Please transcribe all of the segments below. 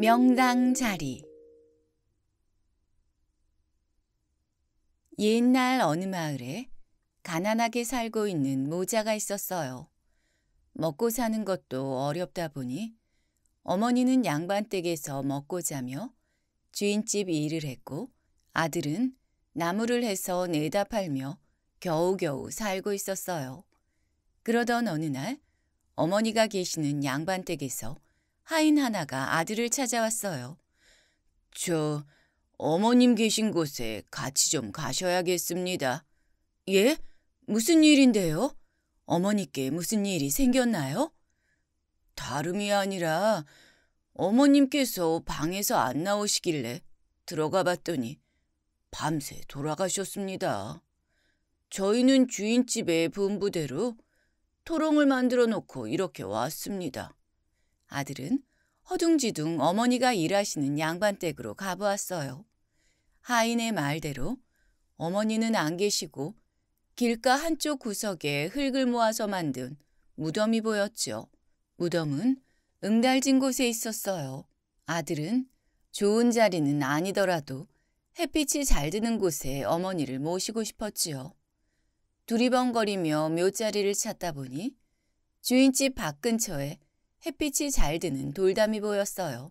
명당 자리 옛날 어느 마을에 가난하게 살고 있는 모자가 있었어요. 먹고 사는 것도 어렵다 보니 어머니는 양반 댁에서 먹고 자며 주인집 일을 했고 아들은 나무를 해서 내다 팔며 겨우겨우 살고 있었어요. 그러던 어느 날 어머니가 계시는 양반 댁에서 하인 하나가 아들을 찾아왔어요. 저 어머님 계신 곳에 같이 좀 가셔야겠습니다. 예? 무슨 일인데요? 어머니께 무슨 일이 생겼나요? 다름이 아니라 어머님께서 방에서 안 나오시길래 들어가 봤더니 밤새 돌아가셨습니다. 저희는 주인집의 분부대로 토롱을 만들어 놓고 이렇게 왔습니다. 아들은 허둥지둥 어머니가 일하시는 양반 댁으로 가보았어요. 하인의 말대로 어머니는 안 계시고 길가 한쪽 구석에 흙을 모아서 만든 무덤이 보였지요. 무덤은 응달진 곳에 있었어요. 아들은 좋은 자리는 아니더라도 햇빛이 잘 드는 곳에 어머니를 모시고 싶었지요. 두리번거리며 묘자리를 찾다 보니 주인집 밖 근처에 햇빛이 잘 드는 돌담이 보였어요.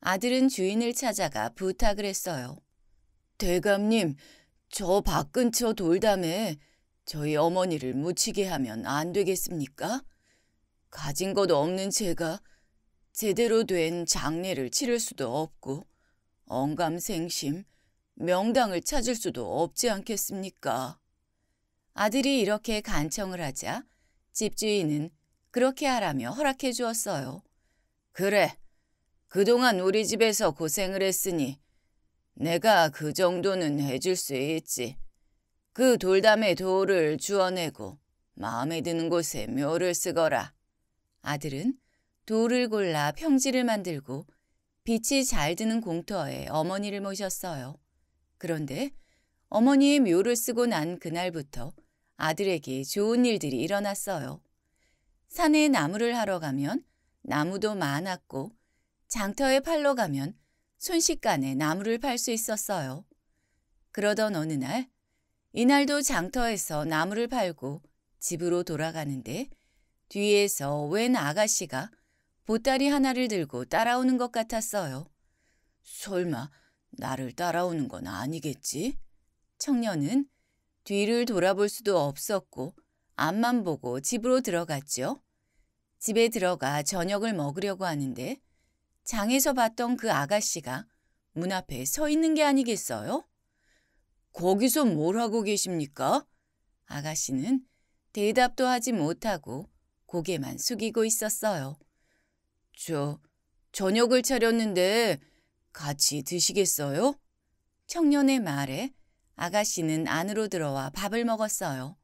아들은 주인을 찾아가 부탁을 했어요. 대감님, 저밭 근처 돌담에 저희 어머니를 묻히게 하면 안 되겠습니까? 가진 것 없는 제가 제대로 된 장례를 치를 수도 없고 언감생심, 명당을 찾을 수도 없지 않겠습니까? 아들이 이렇게 간청을 하자 집주인은 그렇게 하라며 허락해 주었어요. 그래. 그동안 우리 집에서 고생을 했으니 내가 그 정도는 해줄 수 있지. 그 돌담의 돌을 주워내고 마음에 드는 곳에 묘를 쓰거라. 아들은 돌을 골라 평지를 만들고 빛이 잘 드는 공터에 어머니를 모셨어요. 그런데 어머니의 묘를 쓰고 난 그날부터 아들에게 좋은 일들이 일어났어요. 산에 나무를 하러 가면 나무도 많았고 장터에 팔러 가면 순식간에 나무를 팔 수 있었어요. 그러던 어느 날 이날도 장터에서 나무를 팔고 집으로 돌아가는데 뒤에서 웬 아가씨가 보따리 하나를 들고 따라오는 것 같았어요. 설마 나를 따라오는 건 아니겠지? 청년은 뒤를 돌아볼 수도 없었고 앞만 보고 집으로 들어갔죠. 집에 들어가 저녁을 먹으려고 하는데 장에서 봤던 그 아가씨가 문 앞에 서 있는 게 아니겠어요? 거기서 뭘 하고 계십니까? 아가씨는 대답도 하지 못하고 고개만 숙이고 있었어요. 저, 저녁을 차렸는데 같이 드시겠어요? 청년의 말에 아가씨는 안으로 들어와 밥을 먹었어요.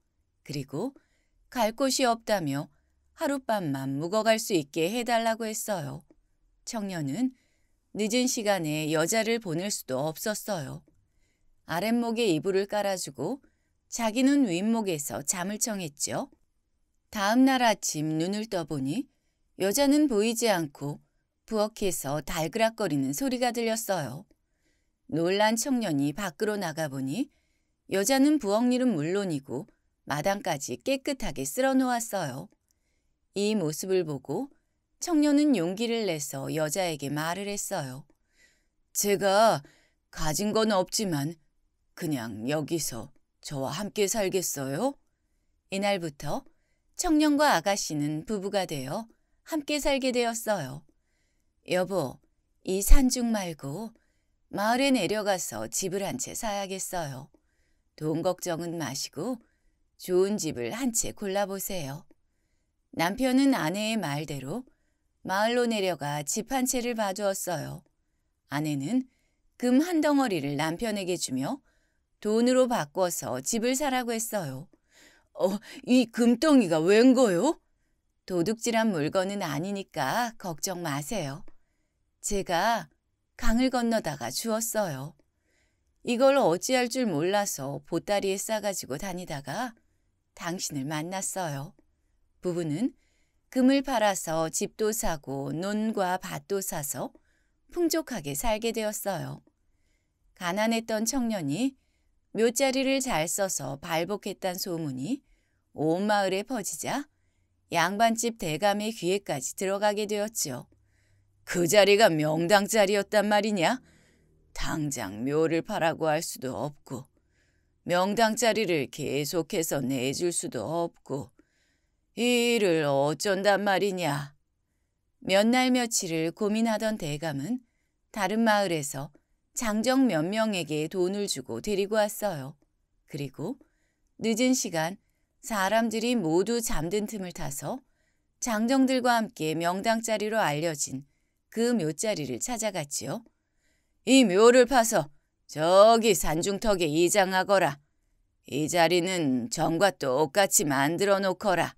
그리고 갈 곳이 없다며 하룻밤만 묵어갈 수 있게 해달라고 했어요. 청년은 늦은 시간에 여자를 보낼 수도 없었어요. 아랫목에 이불을 깔아주고 자기는 윗목에서 잠을 청했죠. 다음 날 아침 눈을 떠보니 여자는 보이지 않고 부엌에서 달그락거리는 소리가 들렸어요. 놀란 청년이 밖으로 나가보니 여자는 부엌일은 물론이고 마당까지 깨끗하게 쓸어 놓았어요. 이 모습을 보고 청년은 용기를 내서 여자에게 말을 했어요. 제가 가진 건 없지만 그냥 여기서 저와 함께 살겠어요? 이날부터 청년과 아가씨는 부부가 되어 함께 살게 되었어요. 여보, 이 산중 말고 마을에 내려가서 집을 한 채 사야겠어요. 돈 걱정은 마시고 좋은 집을 한 채 골라보세요. 남편은 아내의 말대로 마을로 내려가 집 한 채를 봐주었어요. 아내는 금 한 덩어리를 남편에게 주며 돈으로 바꿔서 집을 사라고 했어요. 어, 이 금덩이가 웬 거요? 도둑질한 물건은 아니니까 걱정 마세요. 제가 강을 건너다가 주었어요. 이걸 어찌할 줄 몰라서 보따리에 싸가지고 다니다가 당신을 만났어요. 부부는 금을 팔아서 집도 사고 논과 밭도 사서 풍족하게 살게 되었어요. 가난했던 청년이 묘자리를 잘 써서 발복했단 소문이 온 마을에 퍼지자 양반집 대감의 귀에까지 들어가게 되었지요. 그 자리가 명당 자리였단 말이냐? 당장 묘를 팔라고 할 수도 없고 명당자리를 계속해서 내줄 수도 없고 이 일을 어쩐단 말이냐. 몇 날 며칠을 고민하던 대감은 다른 마을에서 장정 몇 명에게 돈을 주고 데리고 왔어요. 그리고 늦은 시간 사람들이 모두 잠든 틈을 타서 장정들과 함께 명당자리로 알려진 그 묘자리를 찾아갔지요. 이 묘를 파서 저기 산중턱에 이장하거라. 이 자리는 전과 똑같이 만들어 놓거라.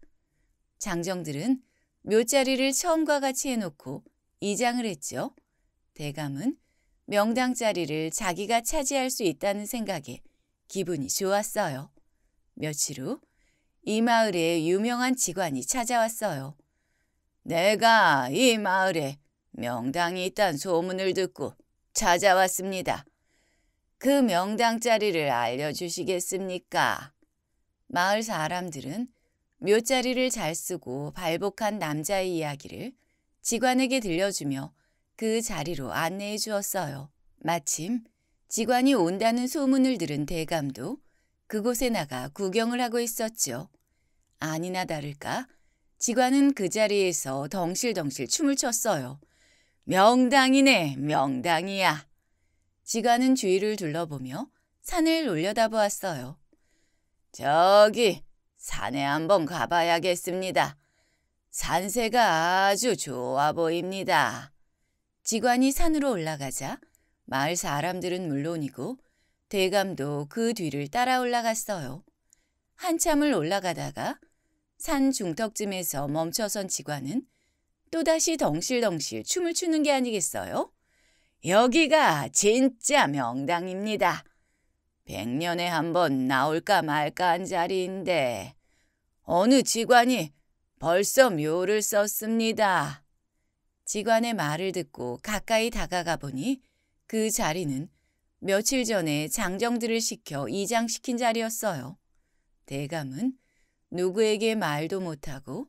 장정들은 묘자리를 처음과 같이 해놓고 이장을 했죠. 대감은 명당 자리를 자기가 차지할 수 있다는 생각에 기분이 좋았어요. 며칠 후 이마을에 유명한 직관이 찾아왔어요. 내가 이 마을에 명당이 있단 소문을 듣고 찾아왔습니다. 그 명당 자리를 알려주시겠습니까? 마을 사람들은 묘자리를 잘 쓰고 발복한 남자의 이야기를 지관에게 들려주며 그 자리로 안내해 주었어요. 마침 지관이 온다는 소문을 들은 대감도 그곳에 나가 구경을 하고 있었지요. 아니나 다를까 지관은 그 자리에서 덩실덩실 춤을 췄어요. 명당이네 명당이야. 지가는 주위를 둘러보며 산을 올려다보았어요. 저기 산에 한번 가봐야겠습니다. 산세가 아주 좋아 보입니다. 지관이 산으로 올라가자 마을 사람들은 물론이고 대감도 그 뒤를 따라 올라갔어요. 한참을 올라가다가 산 중턱쯤에서 멈춰선 지관은 또다시 덩실덩실 춤을 추는 게 아니겠어요? 여기가 진짜 명당입니다. 백년에 한 번 나올까 말까 한 자리인데 어느 지관이 벌써 묘를 썼습니다. 지관의 말을 듣고 가까이 다가가 보니 그 자리는 며칠 전에 장정들을 시켜 이장시킨 자리였어요. 대감은 누구에게 말도 못하고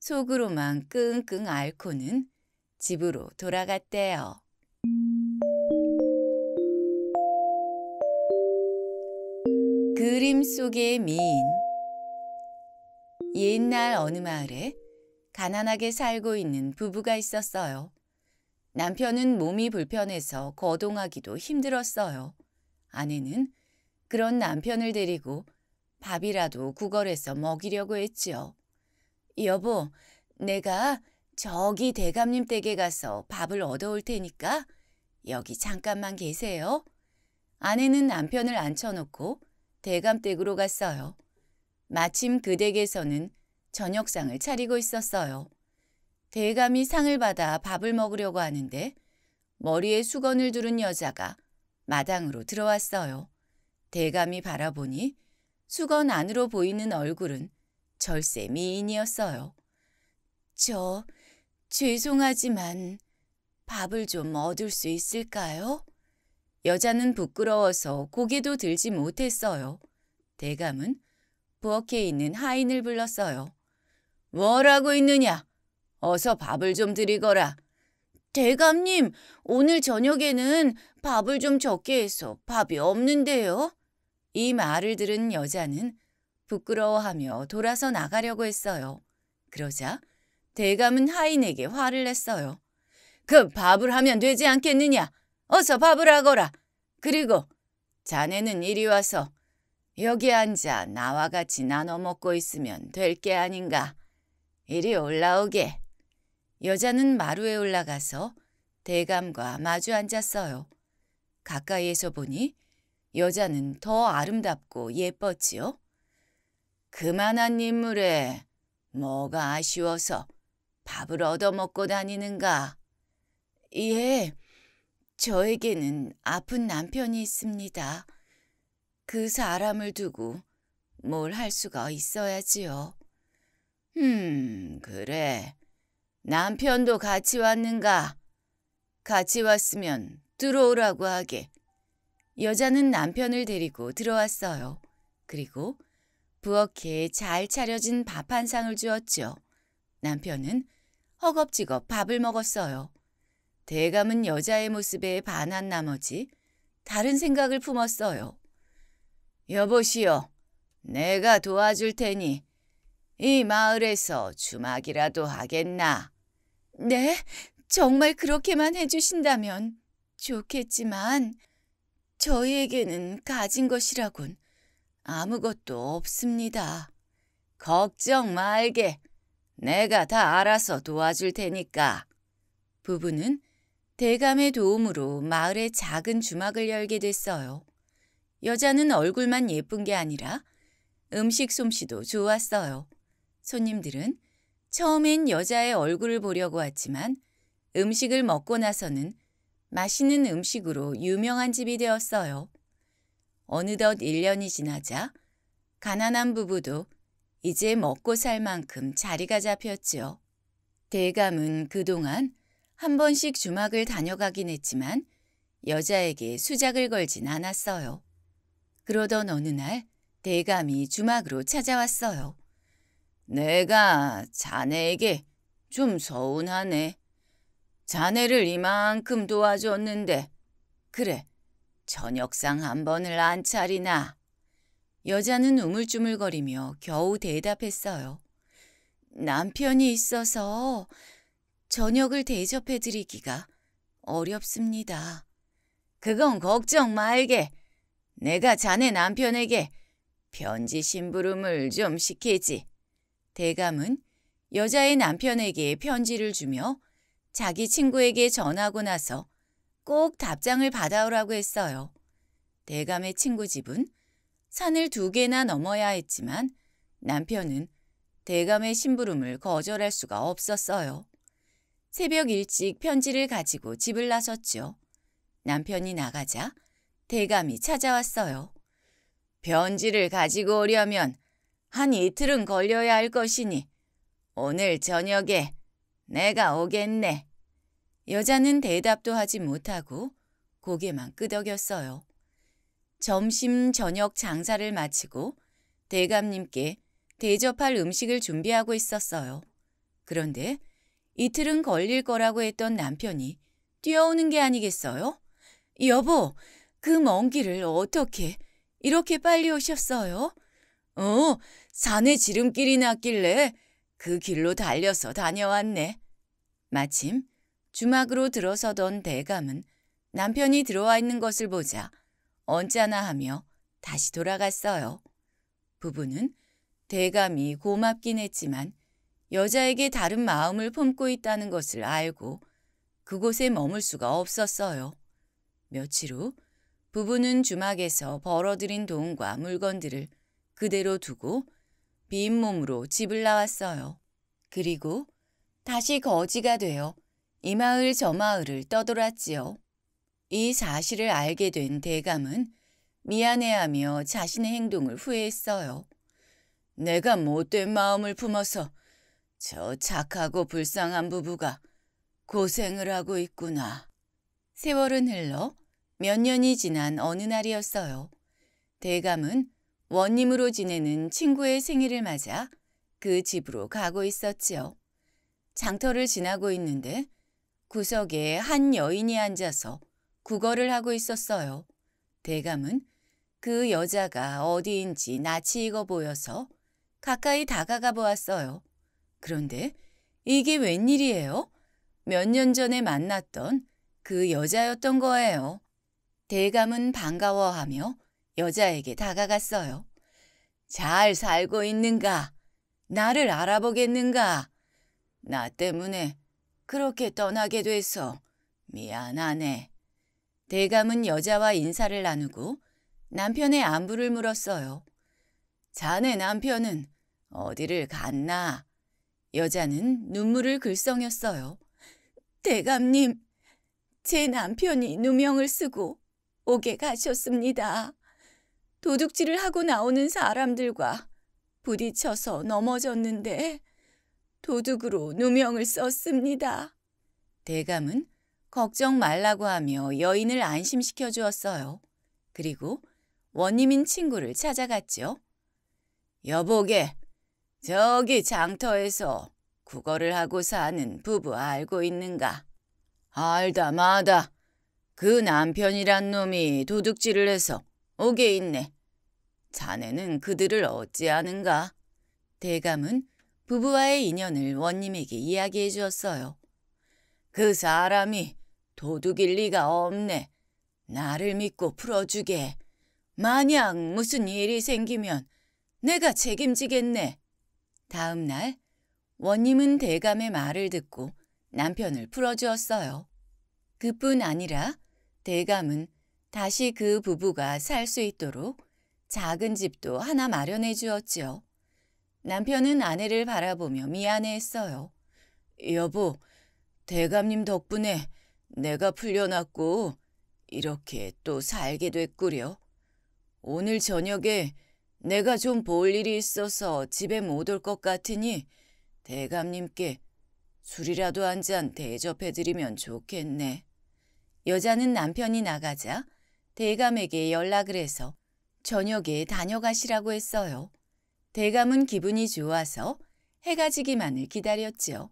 속으로만 끙끙 앓고는 집으로 돌아갔대요. 그림 속의 미인 옛날 어느 마을에 가난하게 살고 있는 부부가 있었어요. 남편은 몸이 불편해서 거동하기도 힘들었어요. 아내는 그런 남편을 데리고 밥이라도 구걸해서 먹이려고 했지요. 여보, 내가 저기 대감님 댁에 가서 밥을 얻어올 테니까 여기 잠깐만 계세요. 아내는 남편을 앉혀놓고 대감댁으로 갔어요. 마침 그 댁에서는 저녁상을 차리고 있었어요. 대감이 상을 받아 밥을 먹으려고 하는데 머리에 수건을 두른 여자가 마당으로 들어왔어요. 대감이 바라보니 수건 안으로 보이는 얼굴은 절세 미인이었어요. 저 죄송하지만 밥을 좀 얻을 수 있을까요? 여자는 부끄러워서 고개도 들지 못했어요. 대감은 부엌에 있는 하인을 불렀어요. 뭐라고 있느냐? 어서 밥을 좀 드리거라. 대감님, 오늘 저녁에는 밥을 좀 적게 해서 밥이 없는데요. 이 말을 들은 여자는 부끄러워하며 돌아서 나가려고 했어요. 그러자 대감은 하인에게 화를 냈어요. 그 밥을 하면 되지 않겠느냐? 어서 밥을 하거라. 그리고 자네는 이리 와서 여기 앉아 나와 같이 나눠 먹고 있으면 될 게 아닌가. 이리 올라오게. 여자는 마루에 올라가서 대감과 마주 앉았어요. 가까이에서 보니 여자는 더 아름답고 예뻤지요. 그만한 인물에 뭐가 아쉬워서 밥을 얻어먹고 다니는가. 예, 저에게는 아픈 남편이 있습니다. 그 사람을 두고 뭘 할 수가 있어야지요. 음, 그래. 남편도 같이 왔는가? 같이 왔으면 들어오라고 하게. 여자는 남편을 데리고 들어왔어요. 그리고 부엌에 잘 차려진 밥 한 상을 주었죠. 남편은 허겁지겁 밥을 먹었어요. 대감은 여자의 모습에 반한 나머지 다른 생각을 품었어요. 여보시오, 내가 도와줄 테니 이 마을에서 주막이라도 하겠나? 네, 정말 그렇게만 해주신다면 좋겠지만 저희에게는 가진 것이라곤 아무것도 없습니다. 걱정 말게. 내가 다 알아서 도와줄 테니까. 부부는 대감의 도움으로 마을에 작은 주막을 열게 됐어요. 여자는 얼굴만 예쁜 게 아니라 음식 솜씨도 좋았어요. 손님들은 처음엔 여자의 얼굴을 보려고 왔지만 음식을 먹고 나서는 맛있는 음식으로 유명한 집이 되었어요. 어느덧 1년이 지나자 가난한 부부도 이제 먹고 살 만큼 자리가 잡혔지요. 대감은 그동안 한 번씩 주막을 다녀가긴 했지만 여자에게 수작을 걸진 않았어요. 그러던 어느 날 대감이 주막으로 찾아왔어요. 내가 자네에게 좀 서운하네. 자네를 이만큼 도와줬는데 그래 저녁상 한 번을 안 차리나. 여자는 우물쭈물거리며 겨우 대답했어요. 남편이 있어서 저녁을 대접해드리기가 어렵습니다. 그건 걱정 말게. 내가 자네 남편에게 편지 심부름을 좀 시키지. 대감은 여자의 남편에게 편지를 주며 자기 친구에게 전하고 나서 꼭 답장을 받아오라고 했어요. 대감의 친구 집은 산을 두 개나 넘어야 했지만 남편은 대감의 심부름을 거절할 수가 없었어요. 새벽 일찍 편지를 가지고 집을 나섰죠. 남편이 나가자 대감이 찾아왔어요. 편지를 가지고 오려면 한 이틀은 걸려야 할 것이니 오늘 저녁에 내가 오겠네. 여자는 대답도 하지 못하고 고개만 끄덕였어요. 점심 저녁 장사를 마치고 대감님께 대접할 음식을 준비하고 있었어요. 그런데 이틀은 걸릴 거라고 했던 남편이 뛰어오는 게 아니겠어요? 여보, 그 먼 길을 어떻게 이렇게 빨리 오셨어요? 어, 산에 지름길이 났길래 그 길로 달려서 다녀왔네. 마침 주막으로 들어서던 대감은 남편이 들어와 있는 것을 보자 언짢아 하며 다시 돌아갔어요. 부부는 대감이 고맙긴 했지만 여자에게 다른 마음을 품고 있다는 것을 알고 그곳에 머물 수가 없었어요. 며칠 후 부부는 주막에서 벌어들인 돈과 물건들을 그대로 두고 빈몸으로 집을 나왔어요. 그리고 다시 거지가 되어 이 마을 저 마을을 떠돌았지요. 이 사실을 알게 된 대감은 미안해하며 자신의 행동을 후회했어요. 내가 못된 마음을 품어서 저 착하고 불쌍한 부부가 고생을 하고 있구나. 세월은 흘러 몇 년이 지난 어느 날이었어요. 대감은 원님으로 지내는 친구의 생일을 맞아 그 집으로 가고 있었지요. 장터를 지나고 있는데 구석에 한 여인이 앉아서 구걸을 하고 있었어요. 대감은 그 여자가 어디인지 낯이 익어 보여서 가까이 다가가 보았어요. 그런데 이게 웬일이에요? 몇 년 전에 만났던 그 여자였던 거예요. 대감은 반가워하며 여자에게 다가갔어요. 잘 살고 있는가? 나를 알아보겠는가? 나 때문에 그렇게 떠나게 돼서 미안하네. 대감은 여자와 인사를 나누고 남편의 안부를 물었어요. 자네 남편은 어디를 갔나? 여자는 눈물을 글썽였어요. 대감님, 제 남편이 누명을 쓰고 오게 가셨습니다. 도둑질을 하고 나오는 사람들과 부딪혀서 넘어졌는데 도둑으로 누명을 썼습니다. 대감은 걱정 말라고 하며 여인을 안심시켜 주었어요. 그리고 원님인 친구를 찾아갔죠. 여보게, 저기 장터에서 국어를 하고 사는 부부 알고 있는가? 알다 마다. 그 남편이란 놈이 도둑질을 해서 오게 있네. 자네는 그들을 어찌하는가? 대감은 부부와의 인연을 원님에게 이야기해 주었어요. 그 사람이 도둑일 리가 없네. 나를 믿고 풀어주게. 만약 무슨 일이 생기면 내가 책임지겠네. 다음 날 원님은 대감의 말을 듣고 남편을 풀어주었어요. 그뿐 아니라 대감은 다시 그 부부가 살 수 있도록 작은 집도 하나 마련해 주었지요. 남편은 아내를 바라보며 미안해했어요. 여보, 대감님 덕분에 내가 풀려났고 이렇게 또 살게 됐구려. 오늘 저녁에 내가 좀 볼 일이 있어서 집에 못 올 것 같으니 대감님께 술이라도 한 잔 대접해드리면 좋겠네. 여자는 남편이 나가자 대감에게 연락을 해서 저녁에 다녀가시라고 했어요. 대감은 기분이 좋아서 해가 지기만을 기다렸지요.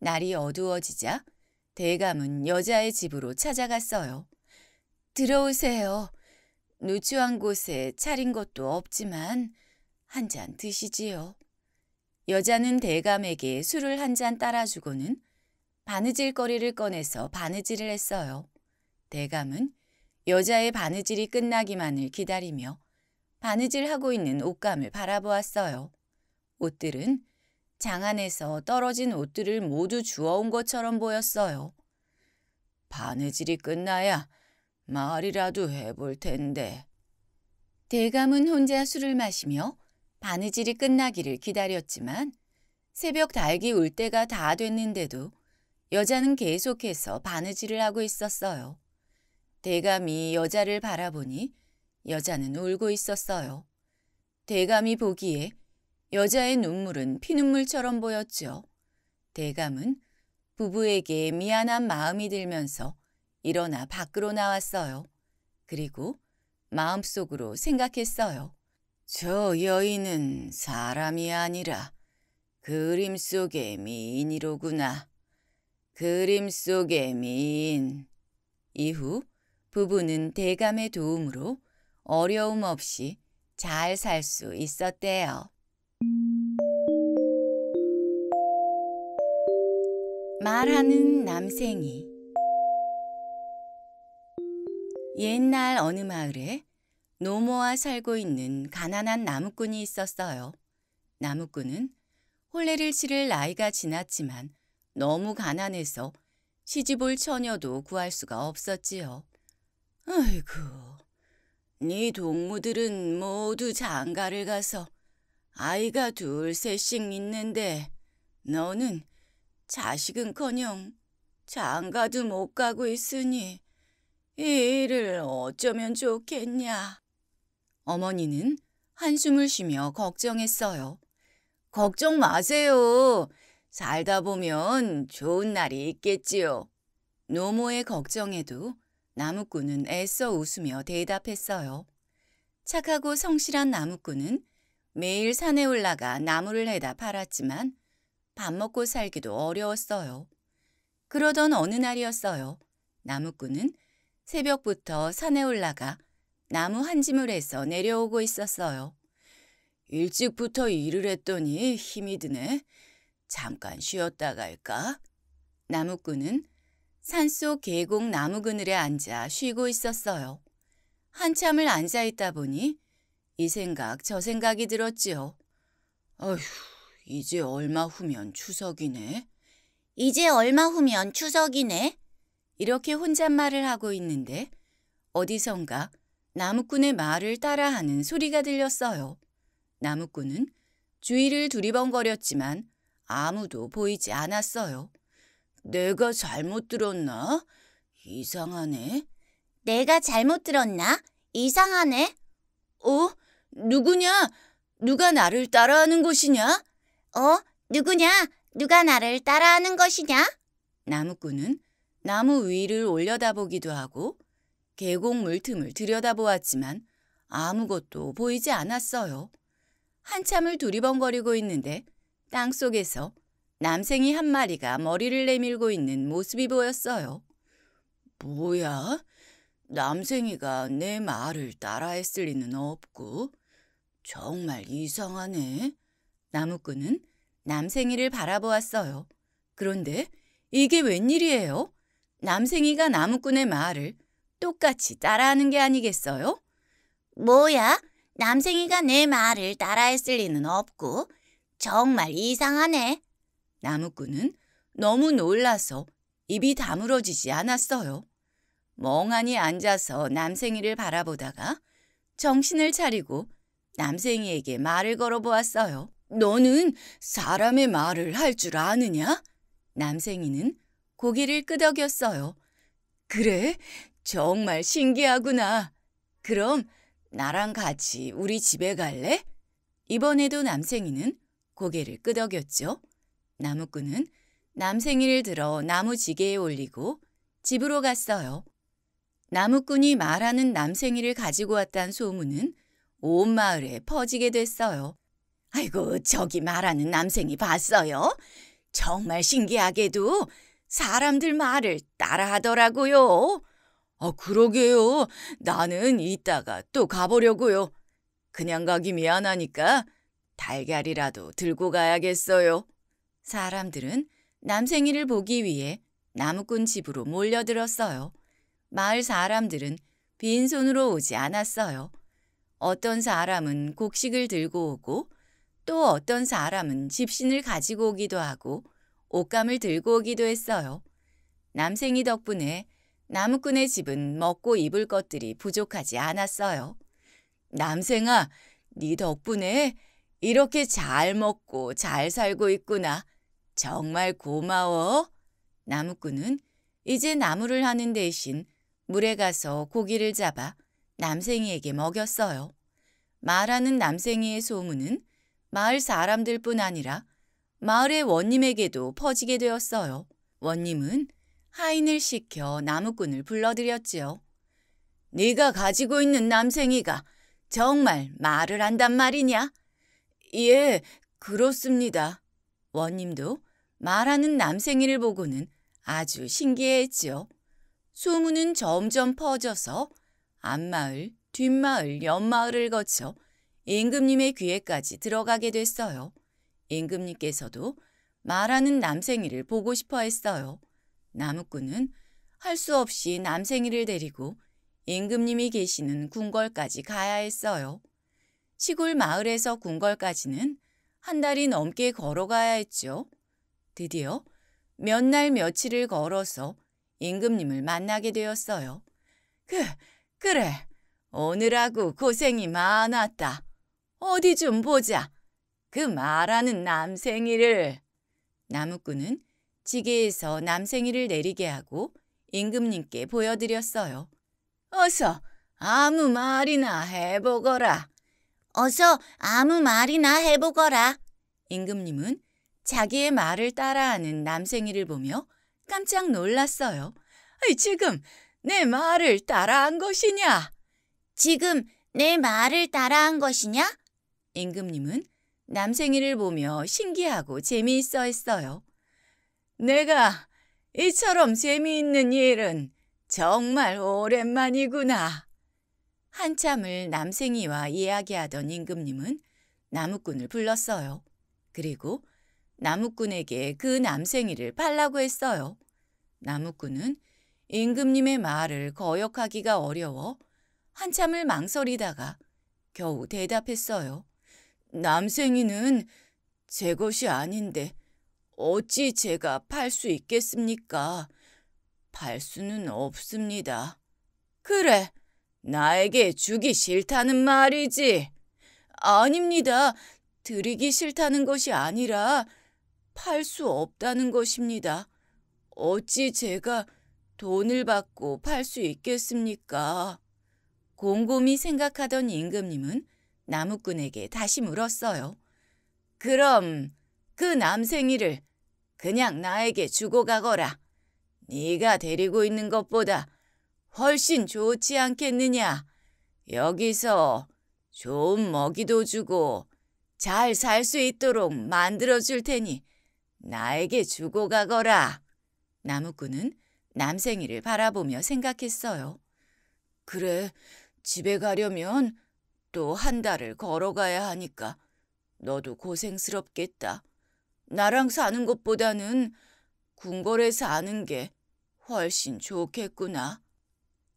날이 어두워지자 대감은 여자의 집으로 찾아갔어요. 들어오세요. 누추한 곳에 차린 것도 없지만 한 잔 드시지요. 여자는 대감에게 술을 한 잔 따라주고는 바느질거리를 꺼내서 바느질을 했어요. 대감은 여자의 바느질이 끝나기만을 기다리며 바느질하고 있는 옷감을 바라보았어요. 옷들은 장 안에서 떨어진 옷들을 모두 주워온 것처럼 보였어요. 바느질이 끝나야 말이라도 해볼 텐데. 대감은 혼자 술을 마시며 바느질이 끝나기를 기다렸지만 새벽 닭이 울 때가 다 됐는데도 여자는 계속해서 바느질을 하고 있었어요. 대감이 여자를 바라보니 여자는 울고 있었어요. 대감이 보기에 여자의 눈물은 피눈물처럼 보였죠. 대감은 부부에게 미안한 마음이 들면서 일어나 밖으로 나왔어요. 그리고 마음속으로 생각했어요. 저 여인은 사람이 아니라 그림 속의 미인이로구나. 그림 속의 미인. 이후 부부는 대감의 도움으로 어려움 없이 잘 살 수 있었대요. 말하는 남생이 옛날 어느 마을에 노모와 살고 있는 가난한 나무꾼이 있었어요. 나무꾼은 홀레를 치를 나이가 지났지만 너무 가난해서 시집올 처녀도 구할 수가 없었지요. 아이고, 네 동무들은 모두 장가를 가서 아이가 둘, 셋씩 있는데 너는 자식은커녕 장가도 못 가고 있으니 이 일을 어쩌면 좋겠냐. 어머니는 한숨을 쉬며 걱정했어요. 걱정 마세요. 살다 보면 좋은 날이 있겠지요. 노모의 걱정에도 나무꾼은 애써 웃으며 대답했어요. 착하고 성실한 나무꾼은 매일 산에 올라가 나무를 해다 팔았지만 밥 먹고 살기도 어려웠어요. 그러던 어느 날이었어요. 나무꾼은 새벽부터 산에 올라가 나무 한 짐을 해서 내려오고 있었어요. 일찍부터 일을 했더니 힘이 드네. 잠깐 쉬었다 갈까? 나무꾼은 산 속 계곡 나무 그늘에 앉아 쉬고 있었어요. 한참을 앉아 있다 보니 이 생각 저 생각이 들었지요. 어휴, 이제 얼마 후면 추석이네. 이제 얼마 후면 추석이네. 이렇게 혼잣말을 하고 있는데 어디선가 나무꾼의 말을 따라하는 소리가 들렸어요. 나무꾼은 주위를 두리번거렸지만 아무도 보이지 않았어요. 내가 잘못 들었나? 이상하네. 내가 잘못 들었나? 이상하네. 어? 누구냐? 누가 나를 따라하는 것이냐? 어? 누구냐? 누가 나를 따라하는 것이냐? 나무꾼은 나무 위를 올려다보기도 하고 계곡 물틈을 들여다보았지만 아무것도 보이지 않았어요. 한참을 두리번거리고 있는데 땅속에서 남생이 한 마리가 머리를 내밀고 있는 모습이 보였어요. 뭐야? 남생이가 내 말을 따라했을 리는 없고 정말 이상하네. 나무꾼은 남생이를 바라보았어요. 그런데 이게 웬일이에요? 남생이가 나무꾼의 말을 똑같이 따라하는 게 아니겠어요? 뭐야? 남생이가 내 말을 따라했을 리는 없고 정말 이상하네. 나무꾼은 너무 놀라서 입이 다물어지지 않았어요. 멍하니 앉아서 남생이를 바라보다가 정신을 차리고 남생이에게 말을 걸어보았어요. 너는 사람의 말을 할 줄 아느냐? 남생이는 고개를 끄덕였어요. 그래? 정말 신기하구나. 그럼 나랑 같이 우리 집에 갈래? 이번에도 남생이는 고개를 끄덕였죠. 나무꾼은 남생이를 들어 나무 지게에 올리고 집으로 갔어요. 나무꾼이 말하는 남생이를 가지고 왔다는 소문은 온 마을에 퍼지게 됐어요. 아이고, 저기 말하는 남생이 봤어요? 정말 신기하게도 사람들 말을 따라하더라고요. 아, 그러게요. 나는 이따가 또 가보려고요. 그냥 가기 미안하니까 달걀이라도 들고 가야겠어요. 사람들은 남생이를 보기 위해 나무꾼 집으로 몰려들었어요. 마을 사람들은 빈손으로 오지 않았어요. 어떤 사람은 곡식을 들고 오고 또 어떤 사람은 집신을 가지고 오기도 하고 옷감을 들고 오기도 했어요. 남생이 덕분에 나무꾼의 집은 먹고 입을 것들이 부족하지 않았어요. 남생아, 네 덕분에 이렇게 잘 먹고 잘 살고 있구나. 정말 고마워. 나무꾼은 이제 나무를 하는 대신 물에 가서 고기를 잡아 남생이에게 먹였어요. 말하는 남생이의 소문은 마을 사람들뿐 아니라 마을의 원님에게도 퍼지게 되었어요. 원님은 하인을 시켜 나무꾼을 불러들였지요. 네가 가지고 있는 남생이가 정말 말을 한단 말이냐? 예, 그렇습니다. 원님도 말하는 남생이를 보고는 아주 신기해했지요. 소문은 점점 퍼져서 앞마을, 뒷마을, 옆마을을 거쳐 임금님의 귀에까지 들어가게 됐어요. 임금님께서도 말하는 남생이를 보고 싶어 했어요. 나무꾼은 할 수 없이 남생이를 데리고 임금님이 계시는 궁궐까지 가야 했어요. 시골 마을에서 궁궐까지는 한 달이 넘게 걸어가야 했죠. 드디어 몇 날 며칠을 걸어서 임금님을 만나게 되었어요. 그, 그래. 오늘하고 고생이 많았다. 어디 좀 보자. 그 말하는 남생이를. 나무꾼은 지게에서 남생이를 내리게 하고 임금님께 보여드렸어요. 어서 아무 말이나 해보거라. 어서 아무 말이나 해보거라. 임금님은 자기의 말을 따라하는 남생이를 보며 깜짝 놀랐어요. 지금 내 말을 따라한 것이냐? 지금 내 말을 따라한 것이냐? 임금님은 남생이를 보며 신기하고 재미있어 했어요. 내가 이처럼 재미있는 일은 정말 오랜만이구나. 한참을 남생이와 이야기하던 임금님은 나무꾼을 불렀어요. 그리고 나무꾼에게 그 남생이를 팔라고 했어요. 나무꾼은 임금님의 말을 거역하기가 어려워 한참을 망설이다가 겨우 대답했어요. 남생이는 제 것이 아닌데 어찌 제가 팔 수 있겠습니까? 팔 수는 없습니다. 그래, 나에게 주기 싫다는 말이지. 아닙니다. 드리기 싫다는 것이 아니라 팔 수 없다는 것입니다. 어찌 제가 돈을 받고 팔 수 있겠습니까? 곰곰이 생각하던 임금님은 나무꾼에게 다시 물었어요. 그럼 그 남생이를 그냥 나에게 주고 가거라. 네가 데리고 있는 것보다 훨씬 좋지 않겠느냐. 여기서 좋은 먹이도 주고 잘 살 수 있도록 만들어 줄 테니 나에게 주고 가거라. 나무꾼은 남생이를 바라보며 생각했어요. 그래, 집에 가려면 또한 달을 걸어가야 하니까 너도 고생스럽겠다. 나랑 사는 것보다는 궁궐에 사는 게 훨씬 좋겠구나.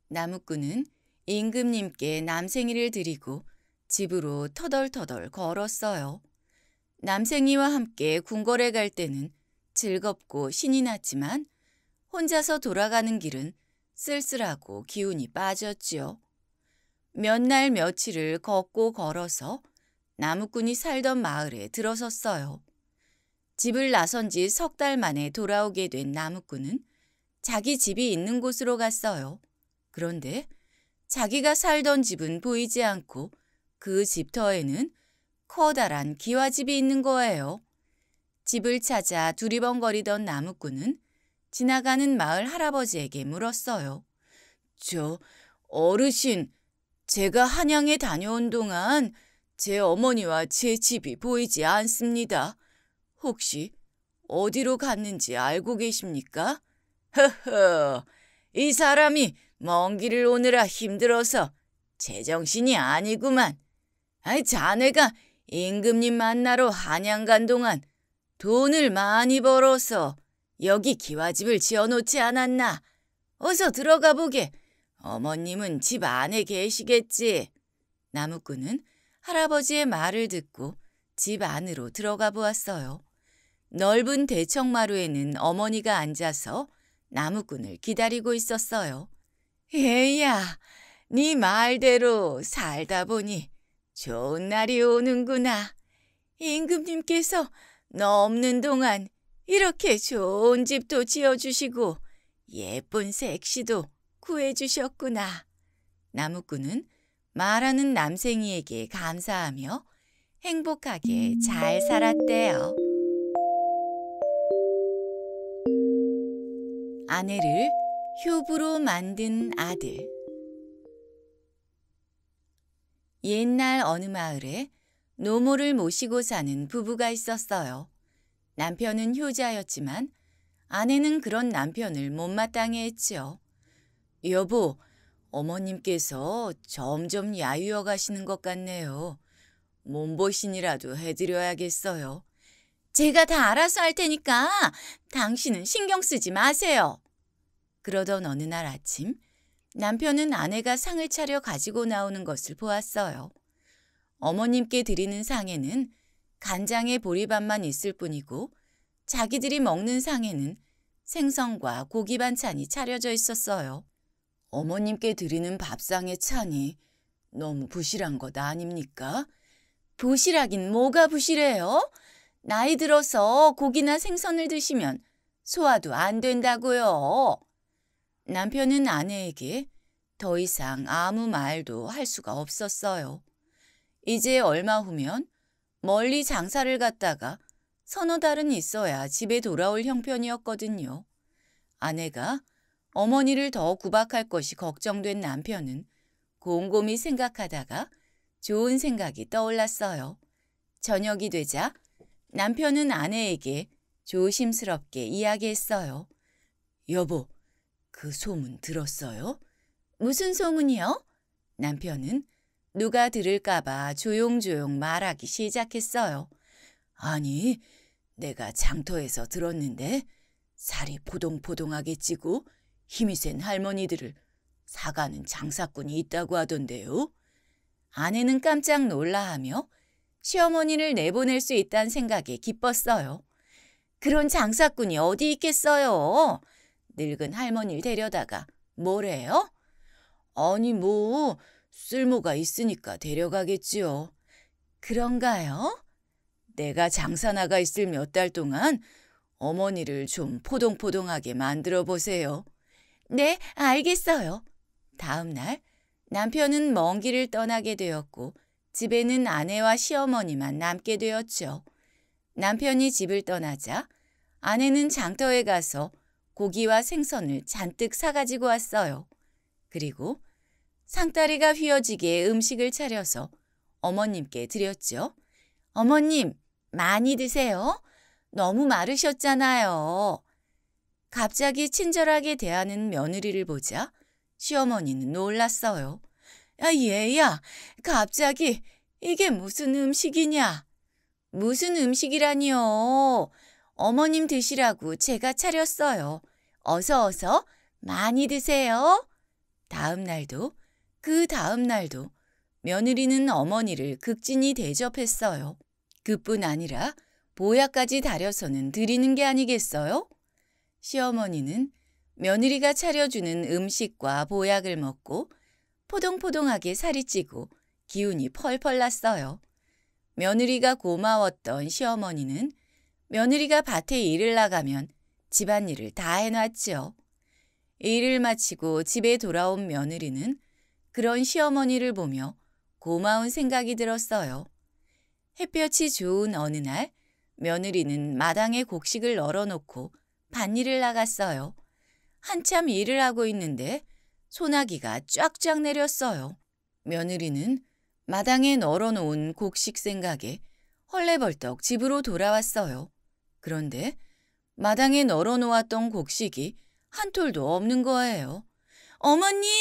나무꾼은 임금님께 남생이를 드리고 집으로 터덜터덜 걸었어요. 남생이와 함께 궁궐에 갈 때는 즐겁고 신이 났지만 혼자서 돌아가는 길은 쓸쓸하고 기운이 빠졌지요. 몇날 며칠을 걷고 걸어서 나무꾼이 살던 마을에 들어섰어요. 집을 나선 지 석 달 만에 돌아오게 된 나무꾼은 자기 집이 있는 곳으로 갔어요. 그런데 자기가 살던 집은 보이지 않고 그 집터에는 커다란 기와집이 있는 거예요. 집을 찾아 두리번거리던 나무꾼은 지나가는 마을 할아버지에게 물었어요. 저 어르신, 제가 한양에 다녀온 동안 제 어머니와 제 집이 보이지 않습니다. 혹시 어디로 갔는지 알고 계십니까? 허허, 이 사람이 먼 길을 오느라 힘들어서 제정신이 아니구만. 아이, 자네가 임금님 만나러 한양 간 동안 돈을 많이 벌어서 여기 기와집을 지어놓지 않았나? 어서 들어가 보게. 어머님은 집 안에 계시겠지. 나무꾼은 할아버지의 말을 듣고 집 안으로 들어가 보았어요. 넓은 대청마루에는 어머니가 앉아서 나무꾼을 기다리고 있었어요. 얘야, 네 말대로 살다 보니 좋은 날이 오는구나. 임금님께서 너 없는 동안 이렇게 좋은 집도 지어주시고 예쁜 색시도 구해주셨구나. 나무꾼은 말하는 남생이에게 감사하며 행복하게 잘 살았대요. 아내를 효부로 만든 아들 옛날 어느 마을에 노모를 모시고 사는 부부가 있었어요. 남편은 효자였지만 아내는 그런 남편을 못마땅해 했지요. 여보, 어머님께서 점점 야유어 가시는 것 같네요. 몸보신이라도 해드려야겠어요. 제가 다 알아서 할 테니까 당신은 신경 쓰지 마세요. 그러던 어느 날 아침 남편은 아내가 상을 차려 가지고 나오는 것을 보았어요. 어머님께 드리는 상에는 간장에 보리밥만 있을 뿐이고 자기들이 먹는 상에는 생선과 고기 반찬이 차려져 있었어요. 어머님께 드리는 밥상의 찬이 너무 부실한 것 아닙니까? 부실하긴 뭐가 부실해요? 나이 들어서 고기나 생선을 드시면 소화도 안 된다고요. 남편은 아내에게 더 이상 아무 말도 할 수가 없었어요. 이제 얼마 후면 멀리 장사를 갔다가 서너 달은 있어야 집에 돌아올 형편이었거든요. 아내가 어머니를 더 구박할 것이 걱정된 남편은 곰곰이 생각하다가 좋은 생각이 떠올랐어요. 저녁이 되자 남편은 아내에게 조심스럽게 이야기했어요. 여보, 그 소문 들었어요? 무슨 소문이요? 남편은 누가 들을까봐 조용조용 말하기 시작했어요. 아니, 내가 장터에서 들었는데 살이 포동포동하게 찌고 힘이 센 할머니들을 사가는 장사꾼이 있다고 하던데요. 아내는 깜짝 놀라하며 시어머니를 내보낼 수 있다는 생각에 기뻤어요. 그런 장사꾼이 어디 있겠어요? 늙은 할머니를 데려다가 뭐래요? 아니 뭐 쓸모가 있으니까 데려가겠지요. 그런가요? 내가 장사 나가 있을 몇 달 동안 어머니를 좀 포동포동하게 만들어 보세요. 네, 알겠어요. 다음 날 남편은 먼 길을 떠나게 되었고 집에는 아내와 시어머니만 남게 되었죠. 남편이 집을 떠나자 아내는 장터에 가서 고기와 생선을 잔뜩 사가지고 왔어요. 그리고 상다리가 휘어지게 음식을 차려서 어머님께 드렸죠. 어머님, 많이 드세요. 너무 마르셨잖아요. 갑자기 친절하게 대하는 며느리를 보자 시어머니는 놀랐어요. 아, 얘야, 갑자기 이게 무슨 음식이냐? 무슨 음식이라니요? 어머님 드시라고 제가 차렸어요. 어서 어서 많이 드세요. 다음 날도 그 다음 날도 며느리는 어머니를 극진히 대접했어요. 그뿐 아니라 보약까지 다려서는 드리는 게 아니겠어요? 시어머니는 며느리가 차려주는 음식과 보약을 먹고 포동포동하게 살이 찌고 기운이 펄펄 났어요. 며느리가 고마웠던 시어머니는 며느리가 밭에 일을 나가면 집안일을 다 해놨지요. 일을 마치고 집에 돌아온 며느리는 그런 시어머니를 보며 고마운 생각이 들었어요. 햇볕이 좋은 어느 날 며느리는 마당에 곡식을 널어놓고 반일을 나갔어요. 한참 일을 하고 있는데 소나기가 쫙쫙 내렸어요. 며느리는 마당에 널어놓은 곡식 생각에 헐레벌떡 집으로 돌아왔어요. 그런데 마당에 널어놓았던 곡식이 한 톨도 없는 거예요. 어머님!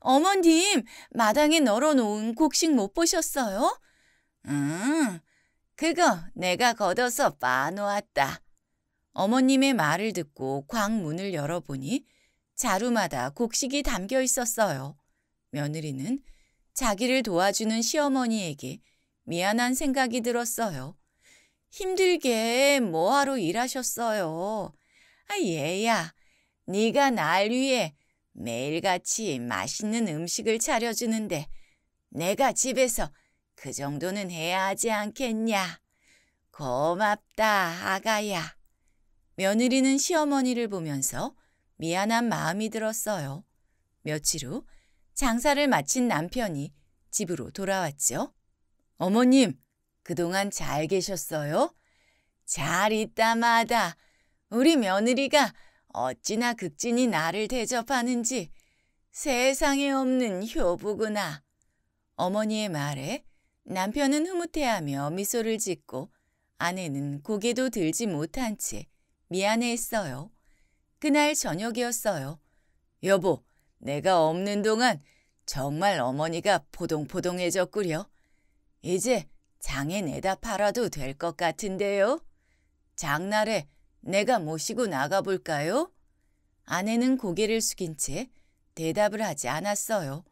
어머님! 마당에 널어놓은 곡식 못 보셨어요? 응, 음, 그거 내가 걷어서 빠놓았다. 어머님의 말을 듣고 광문을 열어보니 자루마다 곡식이 담겨 있었어요. 며느리는 자기를 도와주는 시어머니에게 미안한 생각이 들었어요. 힘들게 뭐하러 일하셨어요. 아 얘야, 네가 날 위해 매일같이 맛있는 음식을 차려주는데 내가 집에서 그 정도는 해야 하지 않겠냐. 고맙다, 아가야. 며느리는 시어머니를 보면서 미안한 마음이 들었어요. 며칠 후 장사를 마친 남편이 집으로 돌아왔죠. 어머님, 그동안 잘 계셨어요? 잘 있다마다 우리 며느리가 어찌나 극진히 나를 대접하는지 세상에 없는 효부구나. 어머니의 말에 남편은 흐뭇해하며 미소를 짓고 아내는 고개도 들지 못한 채 미안해했어요. 그날 저녁이었어요. 여보, 내가 없는 동안 정말 어머니가 포동포동해졌구려. 이제 장에 내다 팔아도 될 것 같은데요. 장날에 내가 모시고 나가볼까요? 아내는 고개를 숙인 채 대답을 하지 않았어요.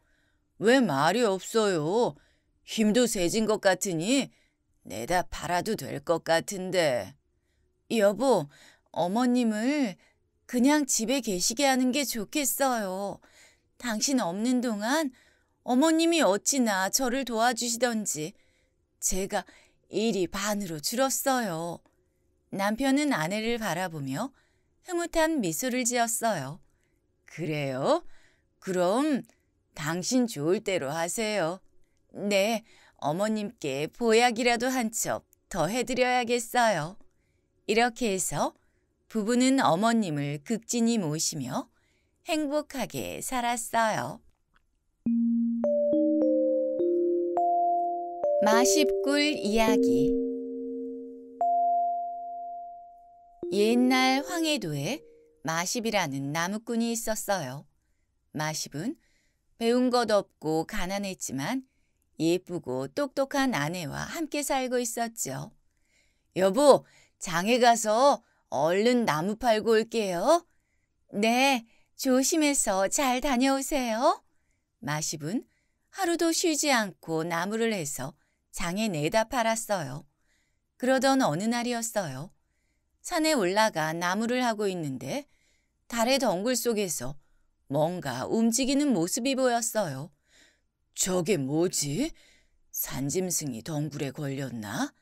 왜 말이 없어요? 힘도 세진 것 같으니 내다 팔아도 될 것 같은데. 여보, 어머님을 그냥 집에 계시게 하는 게 좋겠어요. 당신 없는 동안 어머님이 어찌나 저를 도와주시던지 제가 일이 반으로 줄었어요. 남편은 아내를 바라보며 흐뭇한 미소를 지었어요. 그래요? 그럼 당신 좋을 대로 하세요. 네, 어머님께 보약이라도 한 첩 더 해드려야겠어요. 이렇게 해서 부부는 어머님을 극진히 모시며 행복하게 살았어요. 마십꿀 이야기 옛날 황해도에 마십이라는 나무꾼이 있었어요. 마십은 배운 것 없고 가난했지만 예쁘고 똑똑한 아내와 함께 살고 있었죠. 여보, 장에 가서 얼른 나무 팔고 올게요. 네, 조심해서 잘 다녀오세요. 마십은 하루도 쉬지 않고 나무를 해서 장에 내다 팔았어요. 그러던 어느 날이었어요. 산에 올라가 나무를 하고 있는데 달의 덩굴 속에서 뭔가 움직이는 모습이 보였어요. 저게 뭐지? 산짐승이 덩굴에 걸렸나?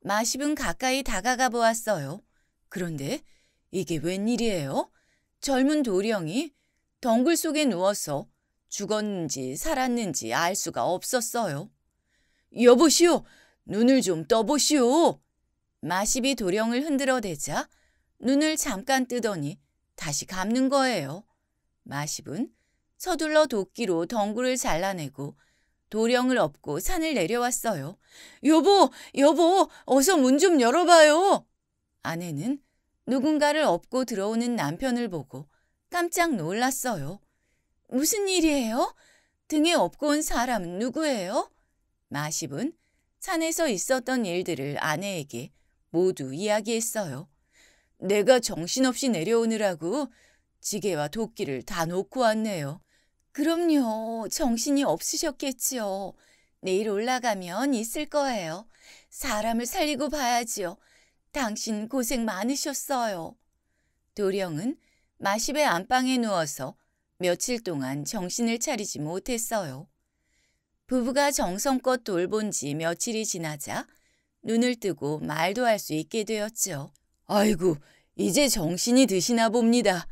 마십은 가까이 다가가 보았어요. 그런데 이게 웬일이에요? 젊은 도령이 덩굴 속에 누워서 죽었는지 살았는지 알 수가 없었어요. 여보시오! 눈을 좀 떠보시오! 마십이 도령을 흔들어대자 눈을 잠깐 뜨더니 다시 감는 거예요. 마십은 서둘러 도끼로 덩굴을 잘라내고 도령을 업고 산을 내려왔어요. 여보! 여보! 어서 문 좀 열어봐요! 아내는 누군가를 업고 들어오는 남편을 보고 깜짝 놀랐어요. 무슨 일이에요? 등에 업고 온 사람은 누구예요? 마십은 산에서 있었던 일들을 아내에게 모두 이야기했어요. 내가 정신없이 내려오느라고 지게와 도끼를 다 놓고 왔네요. 그럼요. 정신이 없으셨겠지요. 내일 올라가면 있을 거예요. 사람을 살리고 봐야지요. 당신 고생 많으셨어요. 도령은 마십의 안방에 누워서 며칠 동안 정신을 차리지 못했어요. 부부가 정성껏 돌본 지 며칠이 지나자 눈을 뜨고 말도 할 수 있게 되었죠. 아이고, 이제 정신이 드시나 봅니다.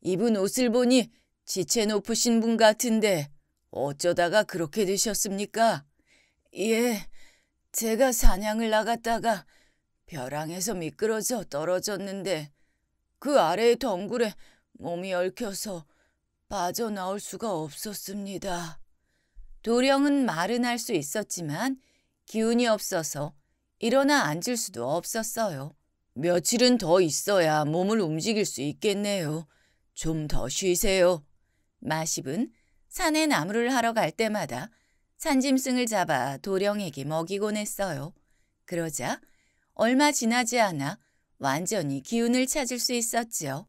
입은 옷을 보니 지체 높으신 분 같은데 어쩌다가 그렇게 되셨습니까? 예, 제가 사냥을 나갔다가 벼랑에서 미끄러져 떨어졌는데 그 아래의 덩굴에 몸이 얽혀서 빠져나올 수가 없었습니다. 도령은 말은 할 수 있었지만 기운이 없어서 일어나 앉을 수도 없었어요. 며칠은 더 있어야 몸을 움직일 수 있겠네요. 좀 더 쉬세요. 마십은 산에 나무를 하러 갈 때마다 산짐승을 잡아 도령에게 먹이곤 했어요. 그러자 얼마 지나지 않아 완전히 기운을 찾을 수 있었지요.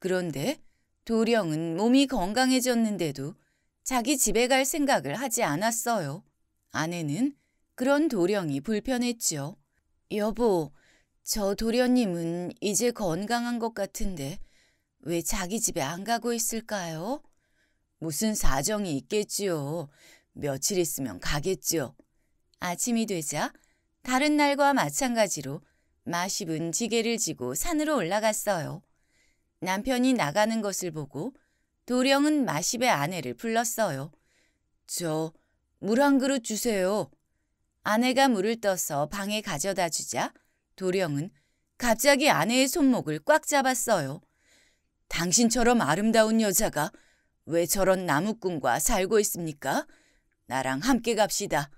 그런데 도령은 몸이 건강해졌는데도 자기 집에 갈 생각을 하지 않았어요. 아내는 그런 도령이 불편했지요. 여보, 저 도련님은 이제 건강한 것 같은데 왜 자기 집에 안 가고 있을까요? 무슨 사정이 있겠지요. 며칠 있으면 가겠지요. 아침이 되자 다른 날과 마찬가지로 마십은 지게를 지고 산으로 올라갔어요. 남편이 나가는 것을 보고 도령은 마십의 아내를 불렀어요. 저물 한 그릇 주세요. 아내가 물을 떠서 방에 가져다 주자 도령은 갑자기 아내의 손목을 꽉 잡았어요. 당신처럼 아름다운 여자가 왜 저런 나무꾼과 살고 있습니까? 나랑 함께 갑시다.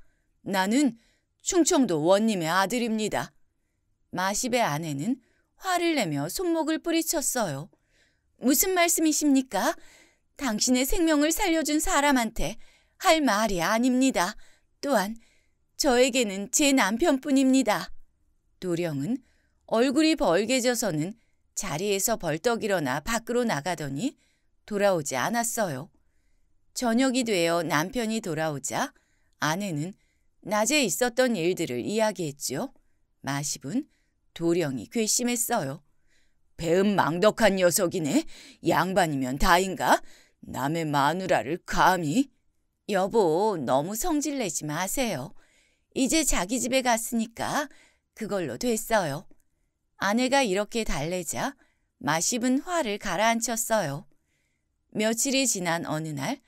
나는 충청도 원님의 아들입니다. 마십의 아내는 화를 내며 손목을 뿌리쳤어요. 무슨 말씀이십니까? 당신의 생명을 살려준 사람한테 할 말이 아닙니다. 또한 저에게는 제 남편뿐입니다. 노령은 얼굴이 벌게 져서는 자리에서 벌떡 일어나 밖으로 나가더니 돌아오지 않았어요. 저녁이 되어 남편이 돌아오자 아내는 낮에 있었던 일들을 이야기했지요. 마십은 도령이 괘씸했어요. 배은 망덕한 녀석이네. 양반이면 다인가? 남의 마누라를 감히? 여보, 너무 성질내지 마세요. 이제 자기 집에 갔으니까 그걸로 됐어요. 아내가 이렇게 달래자 마십은 화를 가라앉혔어요. 며칠이 지난 어느 날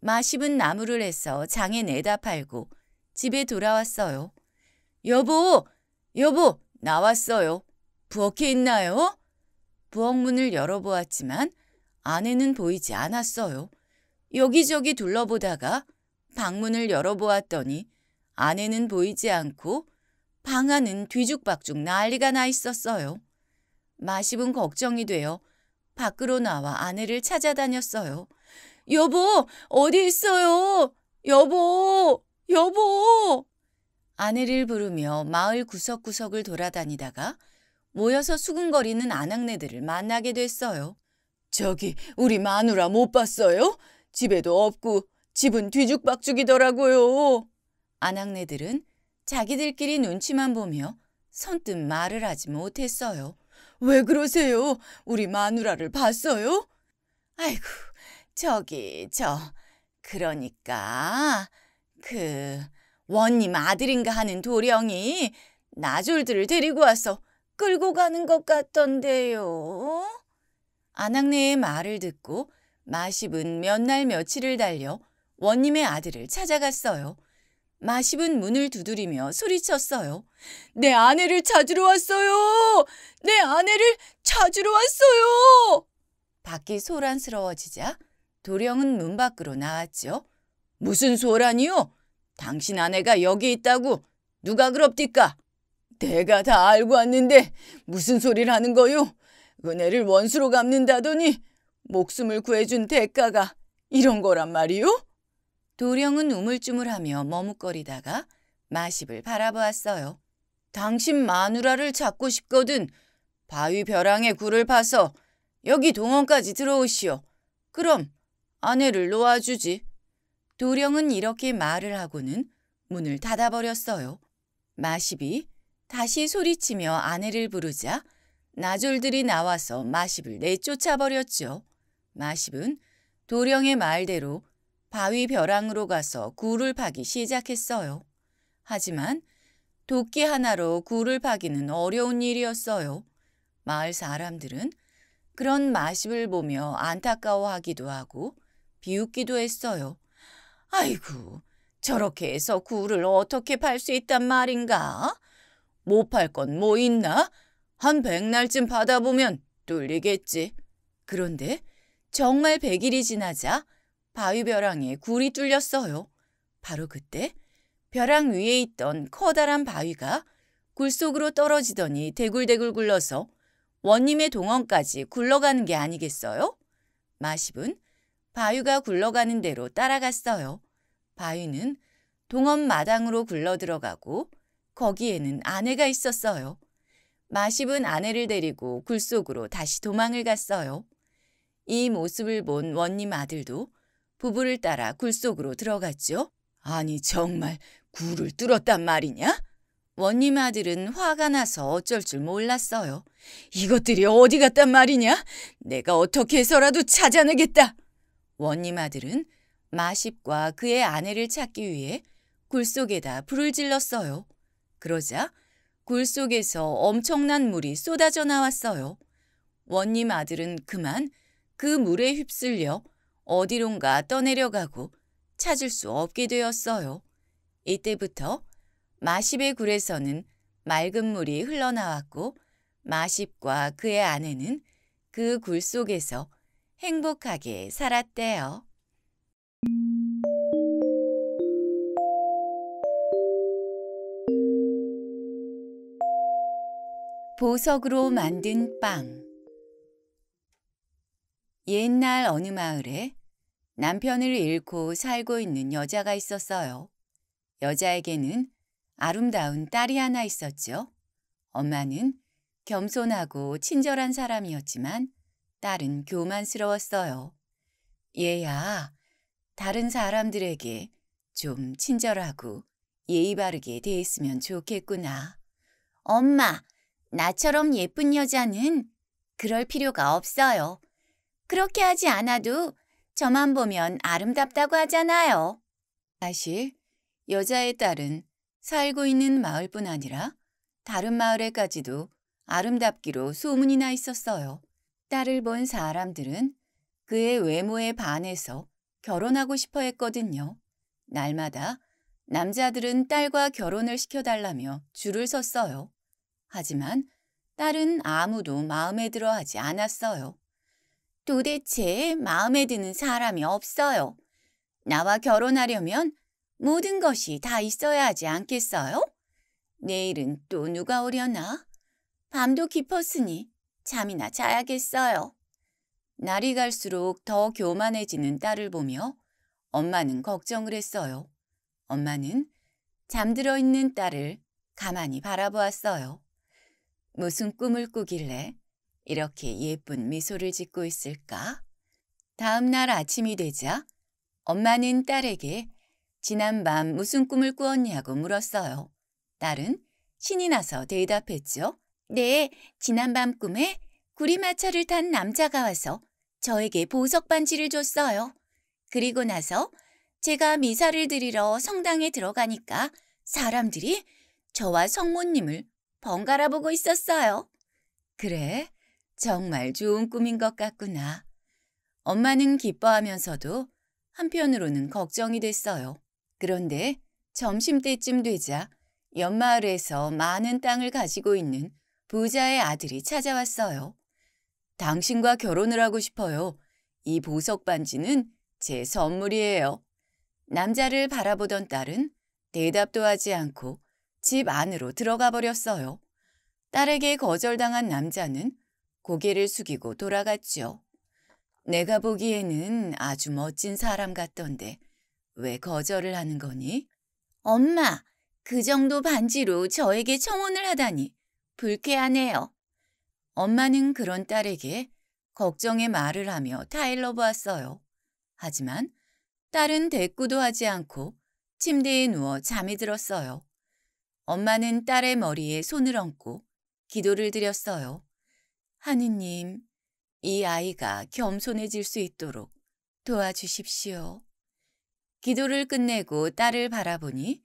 마십은 나무를 해서 장에 내다 팔고 집에 돌아왔어요. 여보, 여보, 나왔어요. 부엌에 있나요? 부엌 문을 열어보았지만 안에는 보이지 않았어요. 여기저기 둘러보다가 방문을 열어보았더니 안에는 보이지 않고 방 안은 뒤죽박죽 난리가 나 있었어요. 마십은 걱정이 되어 밖으로 나와 아내를 찾아다녔어요. 여보, 어디 있어요? 여보! 여보! 아내를 부르며 마을 구석구석을 돌아다니다가 모여서 수근거리는 아낙네들을 만나게 됐어요. 저기 우리 마누라 못 봤어요? 집에도 없고 집은 뒤죽박죽이더라고요. 아낙네들은 자기들끼리 눈치만 보며 선뜻 말을 하지 못했어요. 왜 그러세요? 우리 마누라를 봤어요? 아이고, 저기, 저, 그러니까 그 원님 아들인가 하는 도령이 나졸들을 데리고 와서 끌고 가는 것 같던데요. 안낙내의 말을 듣고 마십은 몇 날 며칠을 달려 원님의 아들을 찾아갔어요. 마십은 문을 두드리며 소리쳤어요. 내 아내를 찾으러 왔어요! 내 아내를 찾으러 왔어요! 밖이 소란스러워지자 도령은 문 밖으로 나왔죠. 무슨 소란이요? 당신 아내가 여기 있다고 누가 그럽디까? 내가 다 알고 왔는데 무슨 소리를 하는 거요? 은혜를 원수로 갚는다더니 목숨을 구해준 대가가 이런 거란 말이요? 도령은 우물쭈물하며 머뭇거리다가 마십을 바라보았어요. 당신 마누라를 찾고 싶거든 바위 벼랑에 굴을 파서 여기 동원까지 들어오시오. 그럼 아내를 놓아주지. 도령은 이렇게 말을 하고는 문을 닫아버렸어요. 마십이 다시 소리치며 아내를 부르자 나졸들이 나와서 마십을 내쫓아버렸죠. 마십은 도령의 말대로 바위 벼랑으로 가서 굴을 파기 시작했어요. 하지만 도끼 하나로 굴을 파기는 어려운 일이었어요. 마을 사람들은 그런 마십을 보며 안타까워하기도 하고 비웃기도 했어요. 아이고, 저렇게 해서 굴을 어떻게 팔 수 있단 말인가? 못 팔건뭐 뭐 있나? 한 백날쯤 받아보면 뚫리겠지. 그런데 정말 백일이 지나자 바위 벼랑에 굴이 뚫렸어요. 바로 그때 벼랑 위에 있던 커다란 바위가 굴 속으로 떨어지더니 대굴대굴 굴러서 원님의 동원까지 굴러가는 게 아니겠어요? 마십은 바위가 굴러가는 대로 따라갔어요. 바위는 동원 마당으로 굴러 들어가고 거기에는 아내가 있었어요. 마십은 아내를 데리고 굴 속으로 다시 도망을 갔어요. 이 모습을 본 원님 아들도 부부를 따라 굴 속으로 들어갔죠. 아니 정말 굴을 뚫었단 말이냐? 원님 아들은 화가 나서 어쩔 줄 몰랐어요. 이것들이 어디 갔단 말이냐? 내가 어떻게 해서라도 찾아내겠다. 원님 아들은 마십과 그의 아내를 찾기 위해 굴 속에다 불을 질렀어요. 그러자 굴 속에서 엄청난 물이 쏟아져 나왔어요. 원님 아들은 그만 그 물에 휩쓸려 어디론가 떠내려가고 찾을 수 없게 되었어요. 이때부터 마십의 굴에서는 맑은 물이 흘러나왔고 마십과 그의 아내는 그 굴 속에서 행복하게 살았대요. 보석으로 만든 빵 옛날 어느 마을에 남편을 잃고 살고 있는 여자가 있었어요. 여자에게는 아름다운 딸이 하나 있었죠. 엄마는 겸손하고 친절한 사람이었지만 딸은 교만스러웠어요. 얘야, 다른 사람들에게 좀 친절하고 예의 바르게 대했으면 좋겠구나. 엄마, 나처럼 예쁜 여자는 그럴 필요가 없어요. 그렇게 하지 않아도 저만 보면 아름답다고 하잖아요. 사실 여자의 딸은 살고 있는 마을뿐 아니라 다른 마을에까지도 아름답기로 소문이 나 있었어요. 딸을 본 사람들은 그의 외모에 반해서 결혼하고 싶어 했거든요. 날마다 남자들은 딸과 결혼을 시켜달라며 줄을 섰어요. 하지만 딸은 아무도 마음에 들어 하지 않았어요. 도대체 마음에 드는 사람이 없어요. 나와 결혼하려면 모든 것이 다 있어야 하지 않겠어요? 내일은 또 누가 오려나? 밤도 깊었으니 잠이나 자야겠어요. 날이 갈수록 더 교만해지는 딸을 보며 엄마는 걱정을 했어요. 엄마는 잠들어 있는 딸을 가만히 바라보았어요. 무슨 꿈을 꾸길래 이렇게 예쁜 미소를 짓고 있을까? 다음 날 아침이 되자 엄마는 딸에게 지난 밤 무슨 꿈을 꾸었냐고 물었어요. 딸은 신이 나서 대답했죠. 네, 지난밤 꿈에 구리마차를 탄 남자가 와서 저에게 보석 반지를 줬어요. 그리고 나서 제가 미사를 드리러 성당에 들어가니까 사람들이 저와 성모님을 번갈아 보고 있었어요. 그래, 정말 좋은 꿈인 것 같구나. 엄마는 기뻐하면서도 한편으로는 걱정이 됐어요. 그런데 점심때쯤 되자 옆마을에서 많은 땅을 가지고 있는 부자의 아들이 찾아왔어요. 당신과 결혼을 하고 싶어요. 이 보석 반지는 제 선물이에요. 남자를 바라보던 딸은 대답도 하지 않고 집 안으로 들어가 버렸어요. 딸에게 거절당한 남자는 고개를 숙이고 돌아갔죠. 내가 보기에는 아주 멋진 사람 같던데 왜 거절을 하는 거니? 엄마, 그 정도 반지로 저에게 청혼을 하다니 불쾌하네요. 엄마는 그런 딸에게 걱정의 말을 하며 타일러 보았어요. 하지만 딸은 대꾸도 하지 않고 침대에 누워 잠이 들었어요. 엄마는 딸의 머리에 손을 얹고 기도를 드렸어요. 하느님, 이 아이가 겸손해질 수 있도록 도와주십시오. 기도를 끝내고 딸을 바라보니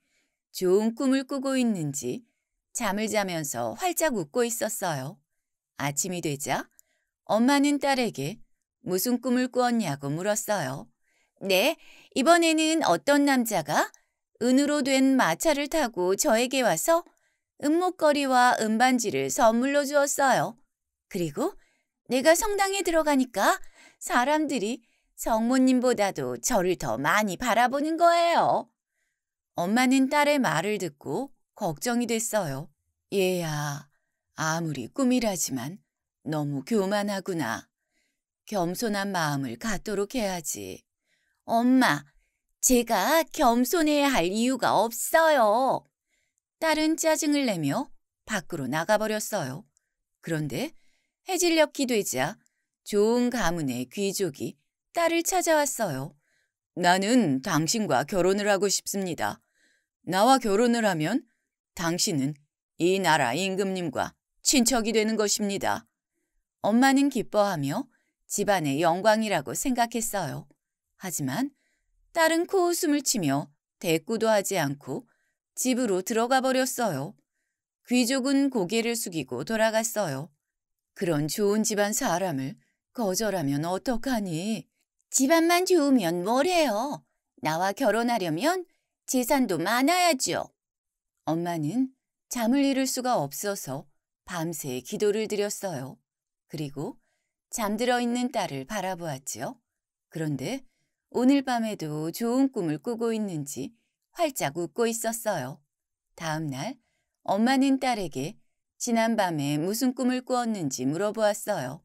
좋은 꿈을 꾸고 있는지 잠을 자면서 활짝 웃고 있었어요. 아침이 되자 엄마는 딸에게 무슨 꿈을 꾸었냐고 물었어요. 네, 이번에는 어떤 남자가 은으로 된 마차를 타고 저에게 와서 은목걸이와 은반지를 선물로 주었어요. 그리고 내가 성당에 들어가니까 사람들이 성모님보다도 저를 더 많이 바라보는 거예요. 엄마는 딸의 말을 듣고 걱정이 됐어요. 얘야, 아무리 꿈이라지만 너무 교만하구나. 겸손한 마음을 갖도록 해야지. 엄마, 제가 겸손해야 할 이유가 없어요. 딸은 짜증을 내며 밖으로 나가버렸어요. 그런데 해질녘이 되자 좋은 가문의 귀족이 딸을 찾아왔어요. 나는 당신과 결혼을 하고 싶습니다. 나와 결혼을 하면 당신은 이 나라 임금님과 친척이 되는 것입니다. 엄마는 기뻐하며 집안의 영광이라고 생각했어요. 하지만 딸은 코웃음을 치며 대꾸도 하지 않고 집으로 들어가 버렸어요. 귀족은 고개를 숙이고 돌아갔어요. 그런 좋은 집안 사람을 거절하면 어떡하니? 집안만 좋으면 뭘 해요? 나와 결혼하려면 재산도 많아야죠. 엄마는 잠을 이룰 수가 없어서 밤새 기도를 드렸어요. 그리고 잠들어 있는 딸을 바라보았지요. 그런데 오늘 밤에도 좋은 꿈을 꾸고 있는지 활짝 웃고 있었어요. 다음 날 엄마는 딸에게 지난밤에 무슨 꿈을 꾸었는지 물어보았어요.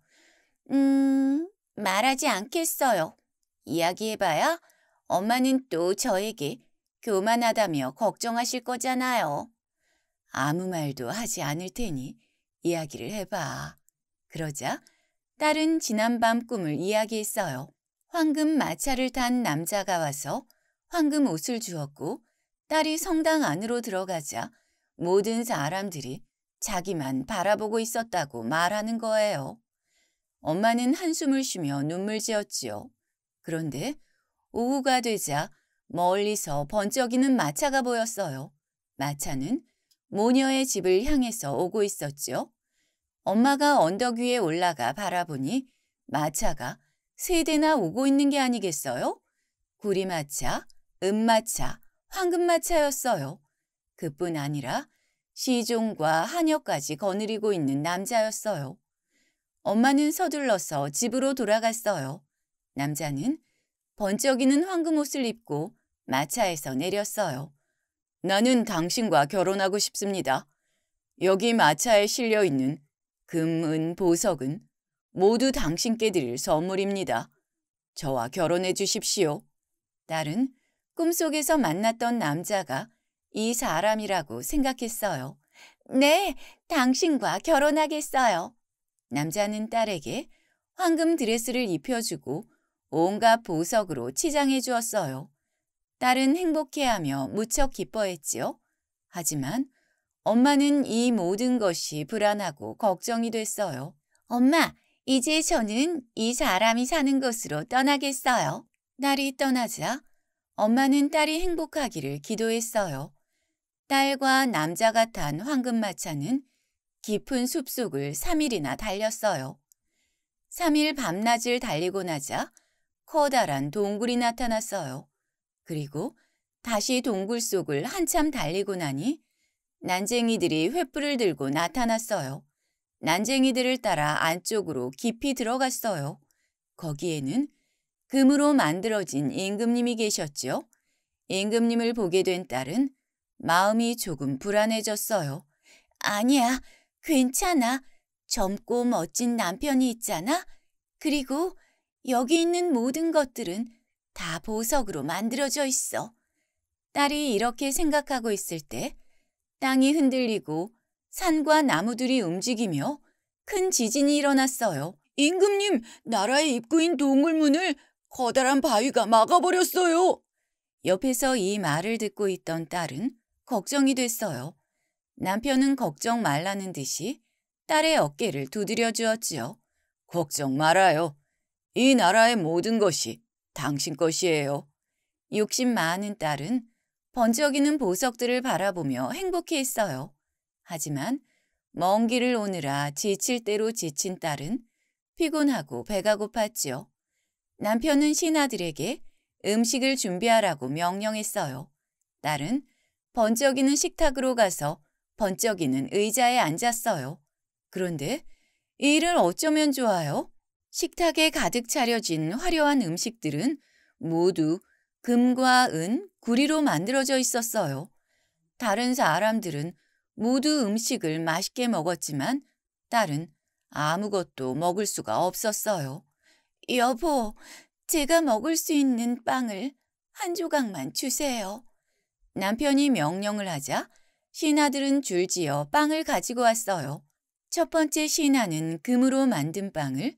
음, 말하지 않겠어요. 이야기해봐야 엄마는 또 저에게 교만하다며 걱정하실 거잖아요. 아무 말도 하지 않을 테니 이야기를 해봐. 그러자 딸은 지난밤 꿈을 이야기했어요. 황금 마차를 탄 남자가 와서 황금 옷을 주었고 딸이 성당 안으로 들어가자 모든 사람들이 자기만 바라보고 있었다고 말하는 거예요. 엄마는 한숨을 쉬며 눈물 지었지요. 그런데 오후가 되자 멀리서 번쩍이는 마차가 보였어요. 마차는 모녀의 집을 향해서 오고 있었죠. 엄마가 언덕 위에 올라가 바라보니 마차가 세 대나 오고 있는 게 아니겠어요? 구리마차, 은마차, 황금마차였어요. 그뿐 아니라 시종과 한여까지 거느리고 있는 남자였어요. 엄마는 서둘러서 집으로 돌아갔어요. 남자는 번쩍이는 황금옷을 입고 마차에서 내렸어요. 나는 당신과 결혼하고 싶습니다. 여기 마차에 실려있는 금, 은, 보석은 모두 당신께 드릴 선물입니다. 저와 결혼해 주십시오. 딸은 꿈속에서 만났던 남자가 이 사람이라고 생각했어요. 네, 당신과 결혼하겠어요. 남자는 딸에게 황금 드레스를 입혀주고 온갖 보석으로 치장해 주었어요. 딸은 행복해하며 무척 기뻐했지요. 하지만 엄마는 이 모든 것이 불안하고 걱정이 됐어요. 엄마, 이제 저는 이 사람이 사는 곳으로 떠나겠어요. 딸이 떠나자 엄마는 딸이 행복하기를 기도했어요. 딸과 남자가 탄 황금마차는 깊은 숲속을 3일이나 달렸어요. 3일 밤낮을 달리고 나자 커다란 동굴이 나타났어요. 그리고 다시 동굴 속을 한참 달리고 나니 난쟁이들이 횃불을 들고 나타났어요. 난쟁이들을 따라 안쪽으로 깊이 들어갔어요. 거기에는 금으로 만들어진 임금님이 계셨지요. 임금님을 보게 된 딸은 마음이 조금 불안해졌어요. 아니야, 괜찮아. 젊고 멋진 남편이 있잖아. 그리고 여기 있는 모든 것들은 다 보석으로 만들어져 있어. 딸이 이렇게 생각하고 있을 때 땅이 흔들리고 산과 나무들이 움직이며 큰 지진이 일어났어요. 임금님, 나라의 입구인 동굴문을 커다란 바위가 막아버렸어요. 옆에서 이 말을 듣고 있던 딸은 걱정이 됐어요. 남편은 걱정 말라는 듯이 딸의 어깨를 두드려 주었지요. 걱정 말아요. 이 나라의 모든 것이 당신 것이에요. 욕심 많은 딸은 번쩍이는 보석들을 바라보며 행복해했어요. 하지만 먼 길을 오느라 지칠 대로 지친 딸은 피곤하고 배가 고팠지요. 남편은 신하들에게 음식을 준비하라고 명령했어요. 딸은 번쩍이는 식탁으로 가서 번쩍이는 의자에 앉았어요. 그런데 이 일을 어쩌면 좋아요? 식탁에 가득 차려진 화려한 음식들은 모두 금과 은, 구리로 만들어져 있었어요. 다른 사람들은 모두 음식을 맛있게 먹었지만 딸은 아무것도 먹을 수가 없었어요. 여보, 제가 먹을 수 있는 빵을 한 조각만 주세요. 남편이 명령을 하자 신하들은 줄지어 빵을 가지고 왔어요. 첫 번째 신하는 금으로 만든 빵을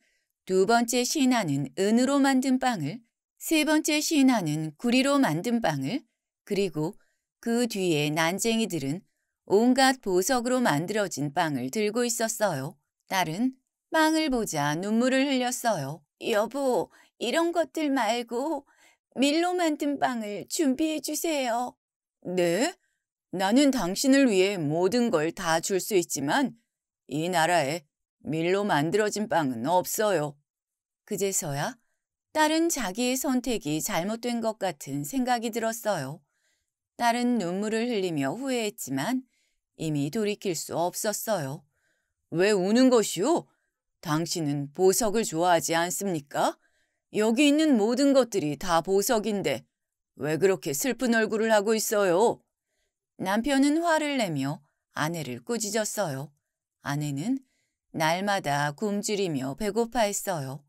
두 번째 신하는 은으로 만든 빵을, 세 번째 신하는 구리로 만든 빵을, 그리고 그 뒤에 난쟁이들은 온갖 보석으로 만들어진 빵을 들고 있었어요. 딸은 빵을 보자 눈물을 흘렸어요. 여보, 이런 것들 말고 밀로 만든 빵을 준비해 주세요. 네? 나는 당신을 위해 모든 걸 다 줄 수 있지만 이 나라에 밀로 만들어진 빵은 없어요. 그제서야 딸은 자기의 선택이 잘못된 것 같은 생각이 들었어요. 딸은 눈물을 흘리며 후회했지만 이미 돌이킬 수 없었어요. 왜 우는 것이오? 당신은 보석을 좋아하지 않습니까? 여기 있는 모든 것들이 다 보석인데 왜 그렇게 슬픈 얼굴을 하고 있어요? 남편은 화를 내며 아내를 꾸짖었어요. 아내는 날마다 굶주리며 배고파했어요.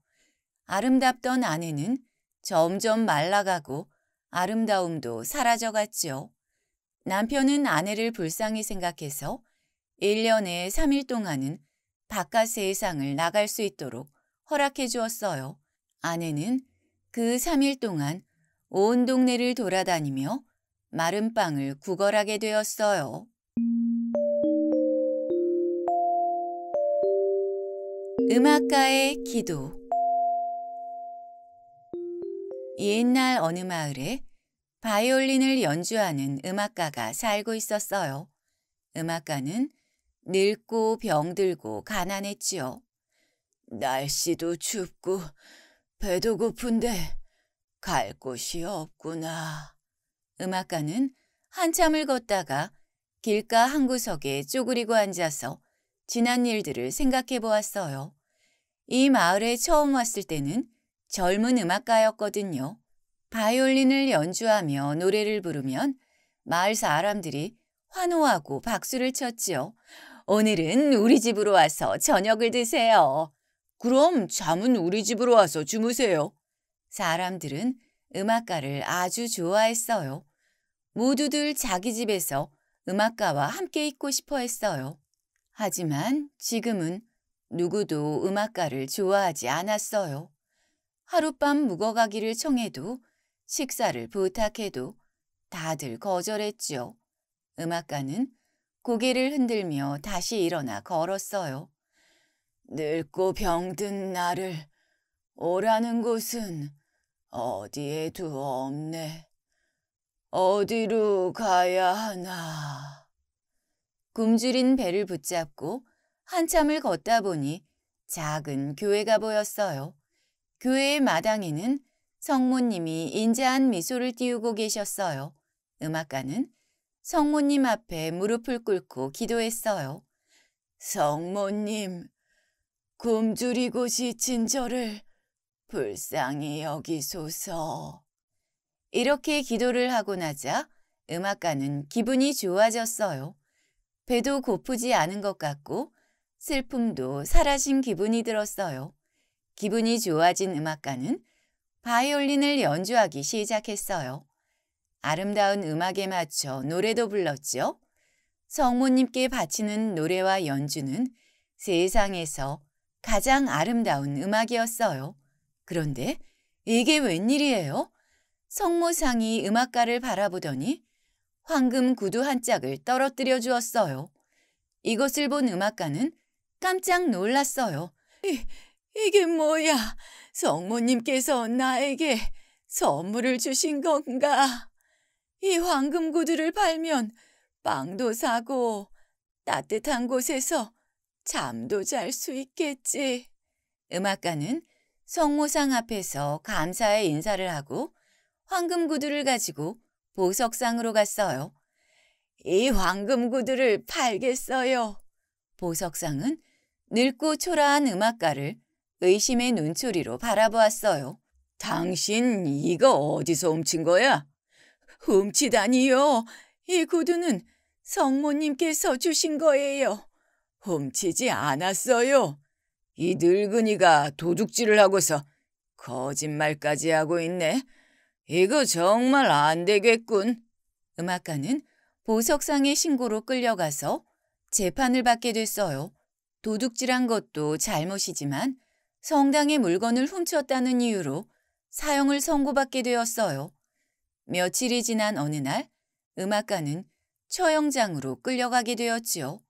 아름답던 아내는 점점 말라가고 아름다움도 사라져갔지요. 남편은 아내를 불쌍히 생각해서 1년에 3일 동안은 바깥 세상을 나갈 수 있도록 허락해 주었어요. 아내는 그 3일 동안 온 동네를 돌아다니며 마른 빵을 구걸하게 되었어요. 음악가의 기도 옛날 어느 마을에 바이올린을 연주하는 음악가가 살고 있었어요. 음악가는 늙고 병들고 가난했지요. 날씨도 춥고 배도 고픈데 갈 곳이 없구나. 음악가는 한참을 걷다가 길가 한 구석에 쪼그리고 앉아서 지난 일들을 생각해 보았어요. 이 마을에 처음 왔을 때는 젊은 음악가였거든요. 바이올린을 연주하며 노래를 부르면 마을 사람들이 환호하고 박수를 쳤지요. 오늘은 우리 집으로 와서 저녁을 드세요. 그럼 잠은 우리 집으로 와서 주무세요. 사람들은 음악가를 아주 좋아했어요. 모두들 자기 집에서 음악가와 함께 있고 싶어 했어요. 하지만 지금은 누구도 음악가를 좋아하지 않았어요. 하룻밤 묵어가기를 청해도 식사를 부탁해도 다들 거절했지요. 음악가는 고개를 흔들며 다시 일어나 걸었어요. 늙고 병든 나를 오라는 곳은 어디에 도 없네. 어디로 가야 하나. 굶주린 배를 붙잡고 한참을 걷다 보니 작은 교회가 보였어요. 교회의 마당에는 성모님이 인자한 미소를 띄우고 계셨어요. 음악가는 성모님 앞에 무릎을 꿇고 기도했어요. 성모님, 굶주리고 지친 저를 불쌍히 여기소서. 이렇게 기도를 하고 나자 음악가는 기분이 좋아졌어요. 배도 고프지 않은 것 같고 슬픔도 사라진 기분이 들었어요. 기분이 좋아진 음악가는 바이올린을 연주하기 시작했어요. 아름다운 음악에 맞춰 노래도 불렀죠. 성모님께 바치는 노래와 연주는 세상에서 가장 아름다운 음악이었어요. 그런데 이게 웬일이에요? 성모상이 음악가를 바라보더니 황금 구두 한 짝을 떨어뜨려 주었어요. 이것을 본 음악가는 깜짝 놀랐어요. 이, 이게 뭐야? 성모님께서 나에게 선물을 주신 건가? 이 황금 구두를 팔면 빵도 사고 따뜻한 곳에서 잠도 잘 수 있겠지. 음악가는 성모상 앞에서 감사의 인사를 하고 황금 구두를 가지고 보석상으로 갔어요. 이 황금 구두를 팔겠어요. 보석상은 늙고 초라한 음악가를 의심의 눈초리로 바라보았어요. 당신 이거 어디서 훔친 거야? 훔치다니요. 이 구두는 성모님께서 주신 거예요. 훔치지 않았어요. 이 늙은이가 도둑질을 하고서 거짓말까지 하고 있네. 이거 정말 안 되겠군. 음악가는 보석상의 신고로 끌려가서 재판을 받게 됐어요. 도둑질한 것도 잘못이지만 성당의 물건을 훔쳤다는 이유로 사형을 선고받게 되었어요. 며칠이 지난 어느 날 음악가는 처형장으로 끌려가게 되었지요.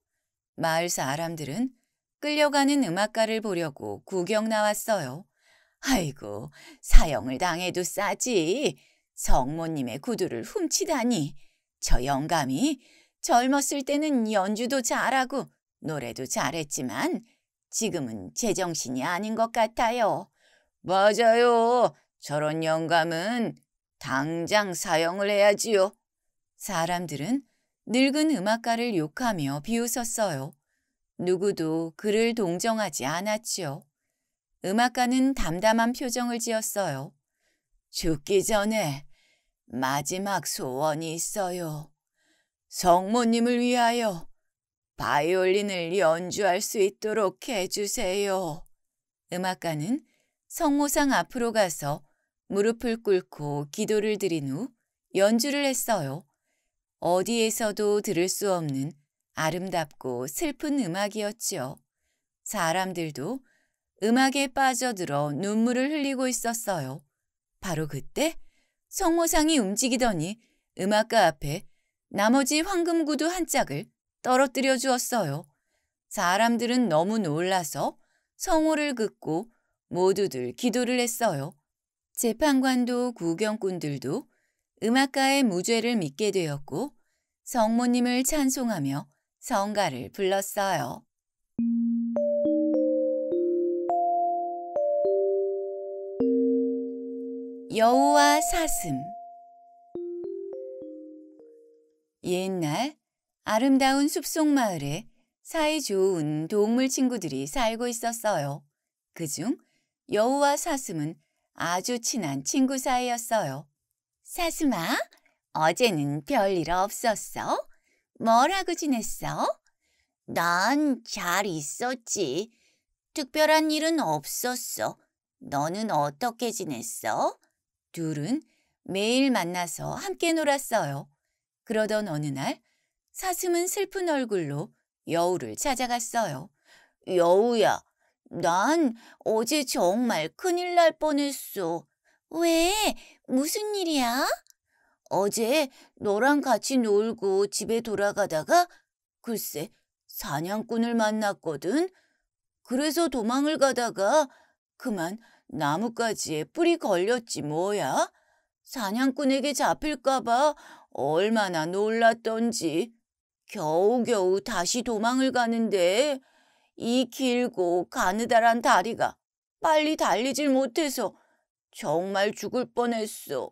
마을 사람들은 끌려가는 음악가를 보려고 구경 나왔어요. 아이고, 사형을 당해도 싸지. 성모님의 구두를 훔치다니. 저 영감이 젊었을 때는 연주도 잘하고 노래도 잘했지만 지금은 제정신이 아닌 것 같아요. 맞아요. 저런 영감은 당장 사형을 해야지요. 사람들은 늙은 음악가를 욕하며 비웃었어요. 누구도 그를 동정하지 않았지요. 음악가는 담담한 표정을 지었어요. 죽기 전에 마지막 소원이 있어요. 성모님을 위하여 바이올린을 연주할 수 있도록 해주세요. 음악가는 성모상 앞으로 가서 무릎을 꿇고 기도를 드린 후 연주를 했어요. 어디에서도 들을 수 없는 아름답고 슬픈 음악이었지요. 사람들도 음악에 빠져들어 눈물을 흘리고 있었어요. 바로 그때 성모상이 움직이더니 음악가 앞에 나머지 황금구두 한 짝을 떨어뜨려 주었어요. 사람들은 너무 놀라서 성호를 긋고 모두들 기도를 했어요. 재판관도 구경꾼들도 음악가의 무죄를 믿게 되었고 성모님을 찬송하며 성가를 불렀어요. 여우와 사슴 옛날 아름다운 숲속 마을에 사이 좋은 동물 친구들이 살고 있었어요. 그중 여우와 사슴은 아주 친한 친구 사이였어요. 사슴아, 어제는 별일 없었어? 뭐라고 지냈어? 난 잘 있었지. 특별한 일은 없었어. 너는 어떻게 지냈어? 둘은 매일 만나서 함께 놀았어요. 그러던 어느 날 사슴은 슬픈 얼굴로 여우를 찾아갔어요. 여우야, 난 어제 정말 큰일 날 뻔했어. 왜? 무슨 일이야? 어제 너랑 같이 놀고 집에 돌아가다가 글쎄 사냥꾼을 만났거든. 그래서 도망을 가다가 그만 나뭇가지에 뿔이 걸렸지 뭐야. 사냥꾼에게 잡힐까봐 얼마나 놀랐던지. 겨우겨우 다시 도망을 가는데 이 길고 가느다란 다리가 빨리 달리질 못해서 정말 죽을 뻔했어.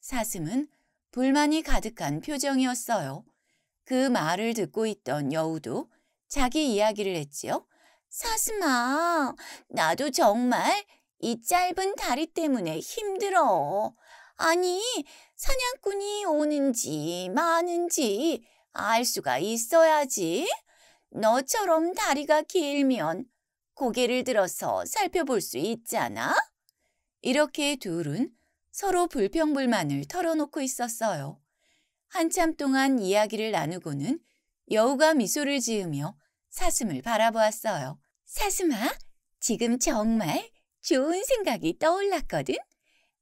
사슴은 불만이 가득한 표정이었어요. 그 말을 듣고 있던 여우도 자기 이야기를 했지요. 사슴아, 나도 정말 이 짧은 다리 때문에 힘들어. 아니, 사냥꾼이 오는지 마는지 알 수가 있어야지. 너처럼 다리가 길면 고개를 들어서 살펴볼 수 있잖아. 이렇게 둘은 서로 불평불만을 털어놓고 있었어요. 한참 동안 이야기를 나누고는 여우가 미소를 지으며 사슴을 바라보았어요. 사슴아, 지금 정말 좋은 생각이 떠올랐거든?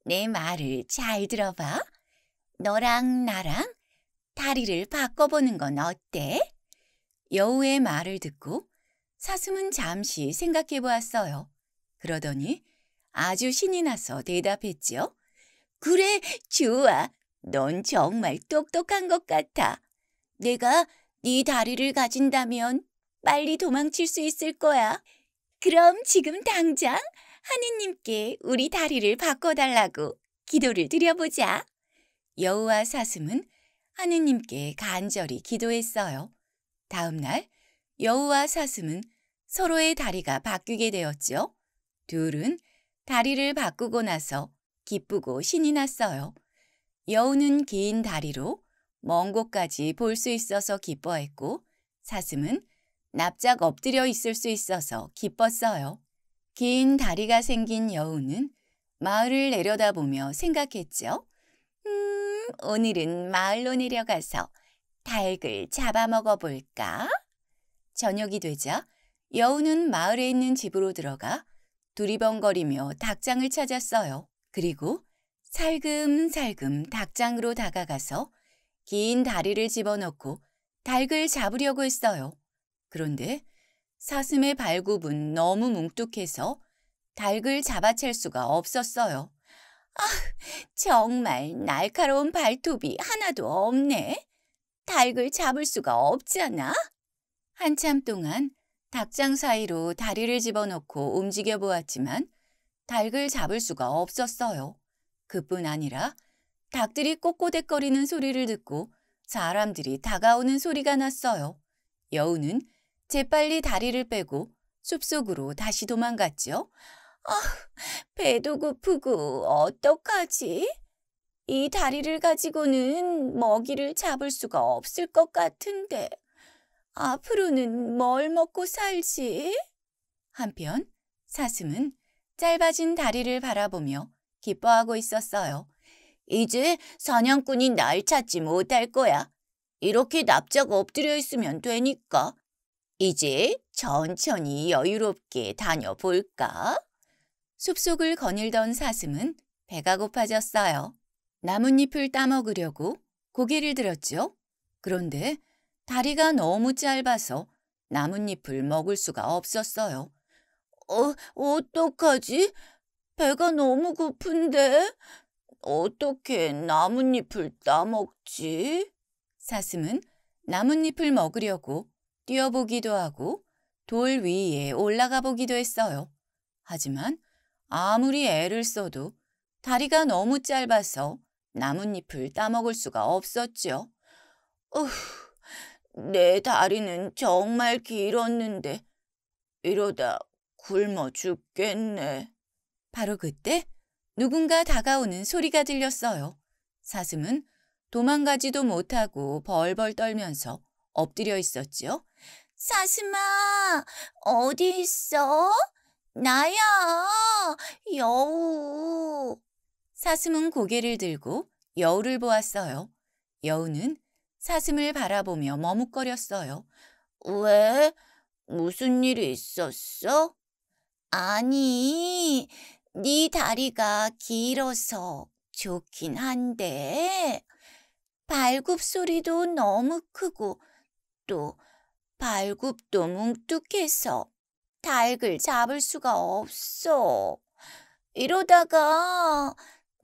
내 말을 잘 들어봐. 너랑 나랑 다리를 바꿔보는 건 어때? 여우의 말을 듣고 사슴은 잠시 생각해 보았어요. 그러더니 아주 신이 나서 대답했지요. 그래, 좋아. 넌 정말 똑똑한 것 같아. 내가 네 다리를 가진다면 빨리 도망칠 수 있을 거야. 그럼 지금 당장 하느님께 우리 다리를 바꿔달라고 기도를 드려보자. 여우와 사슴은 하느님께 간절히 기도했어요. 다음날 여우와 사슴은 서로의 다리가 바뀌게 되었지요. 둘은 다리를 바꾸고 나서 기쁘고 신이 났어요. 여우는 긴 다리로 먼 곳까지 볼 수 있어서 기뻐했고 사슴은 납작 엎드려 있을 수 있어서 기뻤어요. 긴 다리가 생긴 여우는 마을을 내려다보며 생각했죠. 오늘은 마을로 내려가서 닭을 잡아먹어 볼까? 저녁이 되자 여우는 마을에 있는 집으로 들어가 두리번거리며 닭장을 찾았어요. 그리고 살금살금 닭장으로 다가가서 긴 다리를 집어넣고 닭을 잡으려고 했어요. 그런데 사슴의 발굽은 너무 뭉뚝해서 닭을 잡아챌 수가 없었어요. 정말 날카로운 발톱이 하나도 없네. 닭을 잡을 수가 없잖아. 한참 동안 닭장 사이로 다리를 집어넣고 움직여 보았지만 닭을 잡을 수가 없었어요. 그뿐 아니라 닭들이 꼬꼬댁거리는 소리를 듣고 사람들이 다가오는 소리가 났어요. 여우는 재빨리 다리를 빼고 숲속으로 다시 도망갔지요. 아, 배도 고프고 어떡하지? 이 다리를 가지고는 먹이를 잡을 수가 없을 것 같은데 앞으로는 뭘 먹고 살지? 한편 사슴은 짧아진 다리를 바라보며 기뻐하고 있었어요. 이제 사냥꾼이 날 찾지 못할 거야. 이렇게 납작 엎드려 있으면 되니까. 이제 천천히 여유롭게 다녀볼까? 숲속을 거닐던 사슴은 배가 고파졌어요. 나뭇잎을 따먹으려고 고개를 들었지요. 그런데 다리가 너무 짧아서 나뭇잎을 먹을 수가 없었어요. 어, 어떡하지? 배가 너무 고픈데? 어떻게 나뭇잎을 따먹지? 사슴은 나뭇잎을 먹으려고 뛰어보기도 하고 돌 위에 올라가 보기도 했어요. 하지만 아무리 애를 써도 다리가 너무 짧아서 나뭇잎을 따먹을 수가 없었지요. 어내 다리는 정말 길었는데 이러다 굶어 죽겠네. 바로 그때 누군가 다가오는 소리가 들렸어요. 사슴은 도망가지도 못하고 벌벌 떨면서 엎드려 있었지요. 사슴아, 어디 있어? 나야, 여우. 사슴은 고개를 들고 여우를 보았어요. 여우는 사슴을 바라보며 머뭇거렸어요. 왜? 무슨 일이 있었어? 아니, 네 다리가 길어서 좋긴 한데 발굽 소리도 너무 크고 또 발굽도 뭉뚝해서 닭을 잡을 수가 없어. 이러다가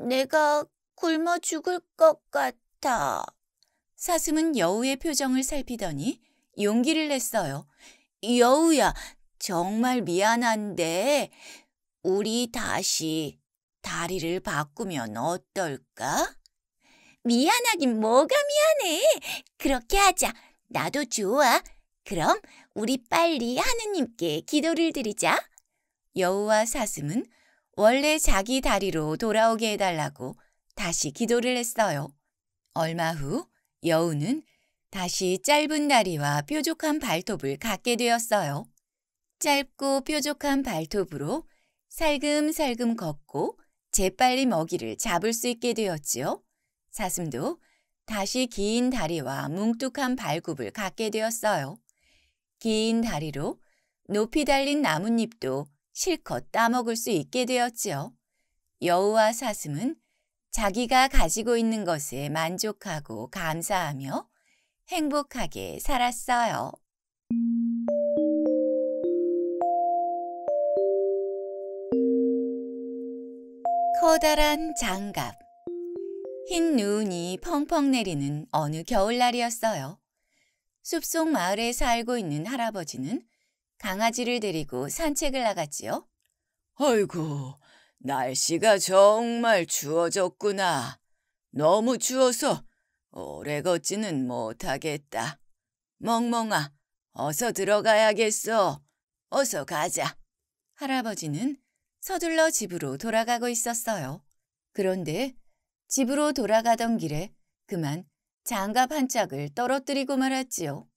내가 굶어 죽을 것 같아. 사슴은 여우의 표정을 살피더니 용기를 냈어요. 여우야, 정말 미안한데 우리 다시 다리를 바꾸면 어떨까? 미안하긴 뭐가 미안해. 그렇게 하자. 나도 좋아. 그럼 우리 빨리 하느님께 기도를 드리자. 여우와 사슴은 원래 자기 다리로 돌아오게 해달라고 다시 기도를 했어요. 얼마 후 여우는 다시 짧은 다리와 뾰족한 발톱을 갖게 되었어요. 짧고 뾰족한 발톱으로 살금살금 걷고 재빨리 먹이를 잡을 수 있게 되었지요. 사슴도 다시 긴 다리와 뭉뚝한 발굽을 갖게 되었어요. 긴 다리로 높이 달린 나뭇잎도 실컷 따먹을 수 있게 되었지요. 여우와 사슴은 자기가 가지고 있는 것에 만족하고 감사하며 행복하게 살았어요. 커다란 장갑 흰 눈이 펑펑 내리는 어느 겨울날이었어요. 숲속 마을에 살고 있는 할아버지는 강아지를 데리고 산책을 나갔지요. 아이고, 날씨가 정말 추워졌구나. 너무 추워서 오래 걷지는 못하겠다. 멍멍아, 어서 들어가야겠어. 어서 가자. 할아버지는 서둘러 집으로 돌아가고 있었어요. 그런데 집으로 돌아가던 길에 그만 장갑 한 짝을 떨어뜨리고 말았지요.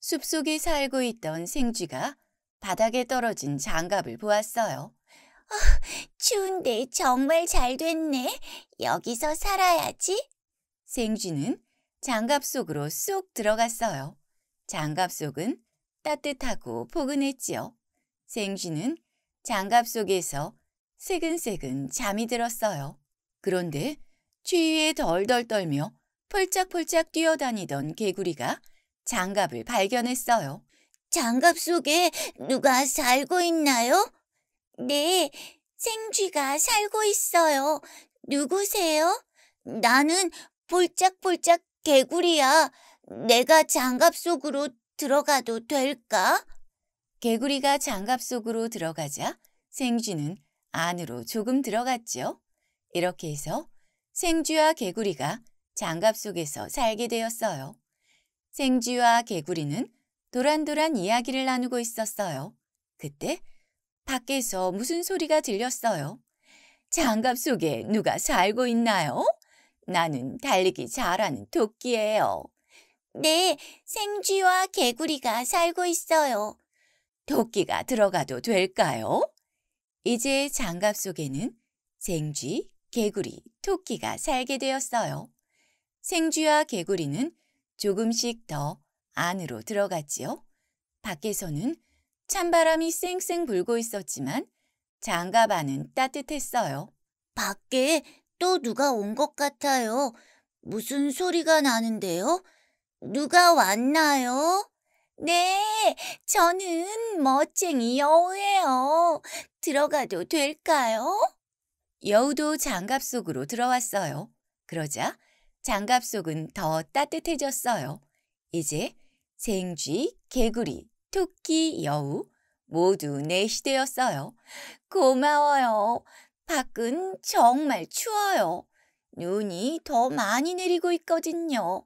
숲속에 살고 있던 생쥐가 바닥에 떨어진 장갑을 보았어요. 어, 추운데 정말 잘 됐네. 여기서 살아야지. 생쥐는 장갑 속으로 쏙 들어갔어요. 장갑 속은 따뜻하고 포근했지요. 생쥐는 장갑 속에서 새근새근 잠이 들었어요. 그런데 추위에 덜덜 떨며 폴짝폴짝 뛰어다니던 개구리가 장갑을 발견했어요. 장갑 속에 누가 살고 있나요? 네, 생쥐가 살고 있어요. 누구세요? 나는 폴짝폴짝 개구리야. 내가 장갑 속으로 들어가도 될까? 개구리가 장갑 속으로 들어가자 생쥐는 안으로 조금 들어갔지요. 이렇게 해서 생쥐와 개구리가 장갑 속에서 살게 되었어요. 생쥐와 개구리는 도란도란 이야기를 나누고 있었어요. 그때 밖에서 무슨 소리가 들렸어요. 장갑 속에 누가 살고 있나요? 나는 달리기 잘하는 토끼예요. 네, 생쥐와 개구리가 살고 있어요. 토끼가 들어가도 될까요? 이제 장갑 속에는 생쥐, 개구리, 토끼가 살게 되었어요. 생쥐와 개구리는 조금씩 더 안으로 들어갔지요. 밖에서는 찬바람이 쌩쌩 불고 있었지만 장갑 안은 따뜻했어요. 밖에 또 누가 온 것 같아요. 무슨 소리가 나는데요? 누가 왔나요? 네, 저는 멋쟁이 여우예요. 들어가도 될까요? 여우도 장갑 속으로 들어왔어요. 그러자 장갑 속은 더 따뜻해졌어요. 이제 생쥐, 개구리, 토끼, 여우 모두 내시되었어요 고마워요. 밖은 정말 추워요. 눈이 더 많이 내리고 있거든요.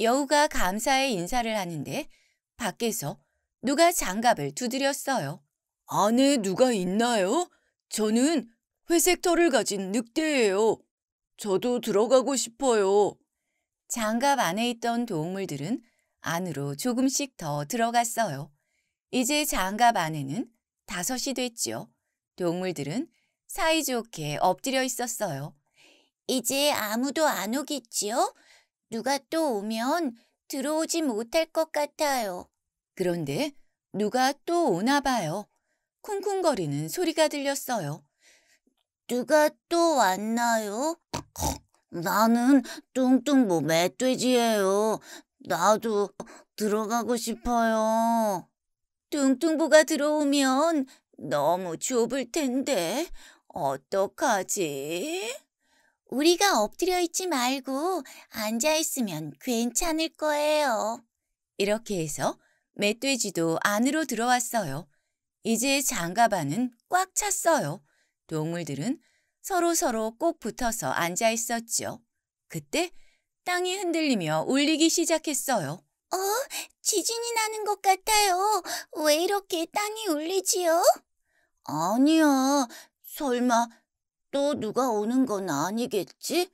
여우가 감사의 인사를 하는데 밖에서 누가 장갑을 두드렸어요. 안에 누가 있나요? 저는 회색 털을 가진 늑대예요. 저도 들어가고 싶어요. 장갑 안에 있던 동물들은 안으로 조금씩 더 들어갔어요. 이제 장갑 안에는 다섯이 됐지요. 동물들은 사이좋게 엎드려 있었어요. 이제 아무도 안 오겠지요? 누가 또 오면 들어오지 못할 것 같아요. 그런데 누가 또 오나 봐요. 쿵쿵거리는 소리가 들렸어요. 누가 또 왔나요? 나는 뚱뚱모 뭐 멧돼지예요. 나도 들어가고 싶어요. 뚱뚱보가 들어오면 너무 좁을 텐데 어떡하지? 우리가 엎드려 있지 말고 앉아 있으면 괜찮을 거예요. 이렇게 해서 멧돼지도 안으로 들어왔어요. 이제 장갑 안은 꽉 찼어요. 동물들은 서로서로 서로 꼭 붙어서 앉아 있었죠. 그때 땅이 흔들리며 울리기 시작했어요. 어? 지진이 나는 것 같아요. 왜 이렇게 땅이 울리지요? 아니야. 설마 또 누가 오는 건 아니겠지?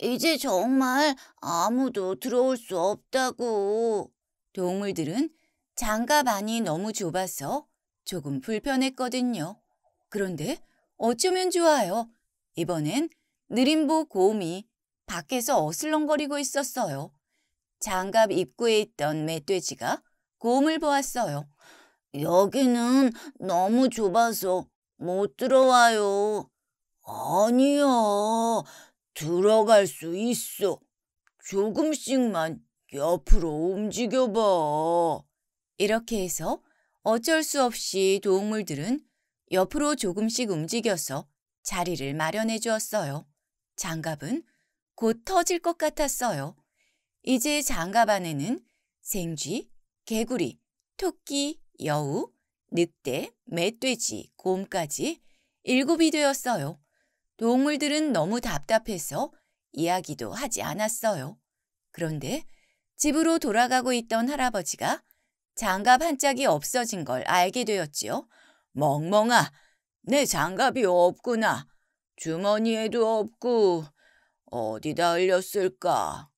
이제 정말 아무도 들어올 수 없다고. 동물들은 장갑 안이 너무 좁아서 조금 불편했거든요. 그런데 어쩌면 좋아요. 이번엔 느림보 곰이 밖에서 어슬렁거리고 있었어요. 장갑 입구에 있던 멧돼지가 곰을 보았어요. 여기는 너무 좁아서 못 들어와요. 아니요 들어갈 수 있어. 조금씩만 옆으로 움직여봐. 이렇게 해서 어쩔 수 없이 동물들은 옆으로 조금씩 움직여서 자리를 마련해 주었어요. 장갑은 곧 터질 것 같았어요. 이제 장갑 안에는 생쥐, 개구리, 토끼, 여우, 늑대, 멧돼지, 곰까지 일곱이 되었어요. 동물들은 너무 답답해서 이야기도 하지 않았어요. 그런데 집으로 돌아가고 있던 할아버지가 장갑 한 짝이 없어진 걸 알게 되었지요. 멍멍아, 내 장갑이 없구나. 주머니에도 없고 어디다 흘렸을까?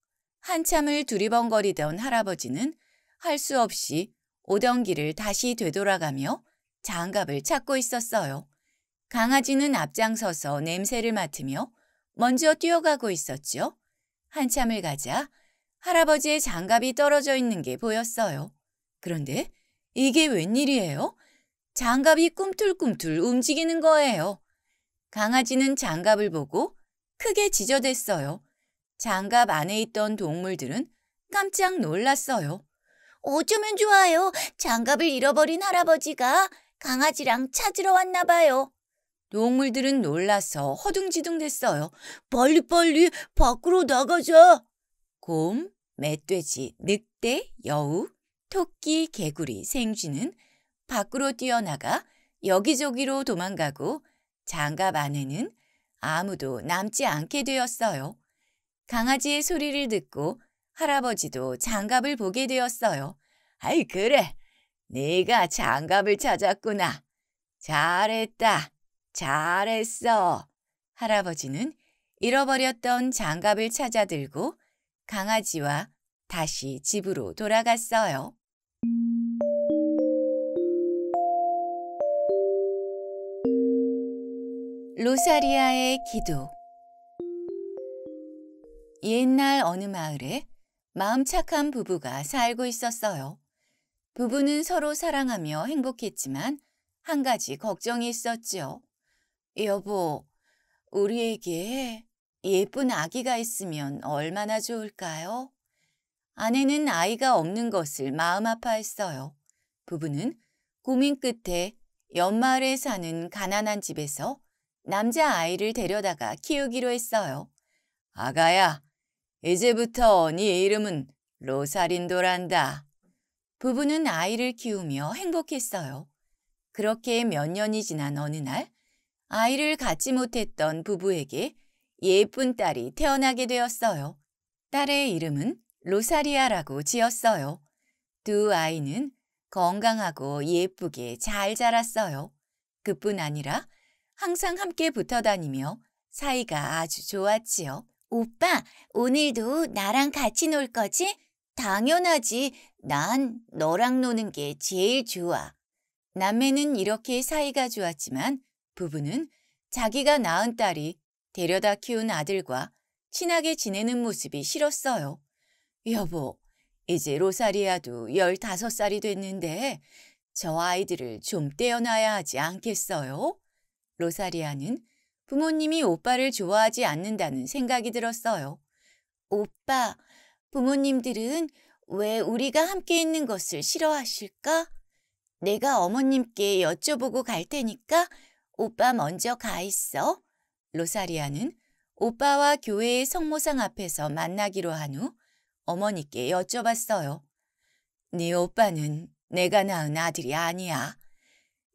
한참을 두리번거리던 할아버지는 할 수 없이 오던 길을 다시 되돌아가며 장갑을 찾고 있었어요. 강아지는 앞장서서 냄새를 맡으며 먼저 뛰어가고 있었지요. 한참을 가자 할아버지의 장갑이 떨어져 있는 게 보였어요. 그런데 이게 웬일이에요? 장갑이 꿈틀꿈틀 움직이는 거예요. 강아지는 장갑을 보고 크게 지저댔어요. 장갑 안에 있던 동물들은 깜짝 놀랐어요. 어쩌면 좋아요. 장갑을 잃어버린 할아버지가 강아지랑 찾으러 왔나 봐요. 동물들은 놀라서 허둥지둥댔어요. 빨리빨리 밖으로 나가자. 곰, 멧돼지, 늑대, 여우, 토끼, 개구리, 생쥐는 밖으로 뛰어나가 여기저기로 도망가고 장갑 안에는 아무도 남지 않게 되었어요. 강아지의 소리를 듣고 할아버지도 장갑을 보게 되었어요. 아이 그래, 네가 장갑을 찾았구나. 잘했다, 잘했어. 할아버지는 잃어버렸던 장갑을 찾아 들고 강아지와 다시 집으로 돌아갔어요. 로사리아의 기도 옛날 어느 마을에 마음 착한 부부가 살고 있었어요. 부부는 서로 사랑하며 행복했지만 한 가지 걱정이 있었지요. 여보, 우리에게 예쁜 아기가 있으면 얼마나 좋을까요? 아내는 아이가 없는 것을 마음 아파했어요. 부부는 고민 끝에 연마을에 사는 가난한 집에서 남자아이를 데려다가 키우기로 했어요. 아가야, 이제부터 네 이름은 로사린도란다. 부부는 아이를 키우며 행복했어요. 그렇게 몇 년이 지난 어느 날 아이를 갖지 못했던 부부에게 예쁜 딸이 태어나게 되었어요. 딸의 이름은 로사리아라고 지었어요. 두 아이는 건강하고 예쁘게 잘 자랐어요. 그뿐 아니라 항상 함께 붙어 다니며 사이가 아주 좋았지요. 오빠, 오늘도 나랑 같이 놀 거지? 당연하지. 난 너랑 노는 게 제일 좋아. 남매는 이렇게 사이가 좋았지만 부부는 자기가 낳은 딸이 데려다 키운 아들과 친하게 지내는 모습이 싫었어요. 여보, 이제 로사리아도 15살이 됐는데 저 아이들을 좀 떼어놔야 하지 않겠어요? 로사리아는 부모님이 오빠를 좋아하지 않는다는 생각이 들었어요. 오빠, 부모님들은 왜 우리가 함께 있는 것을 싫어하실까? 내가 어머님께 여쭤보고 갈 테니까 오빠 먼저 가 있어. 로사리아는 오빠와 교회의 성모상 앞에서 만나기로 한 후 어머니께 여쭤봤어요. 네 오빠는 내가 낳은 아들이 아니야.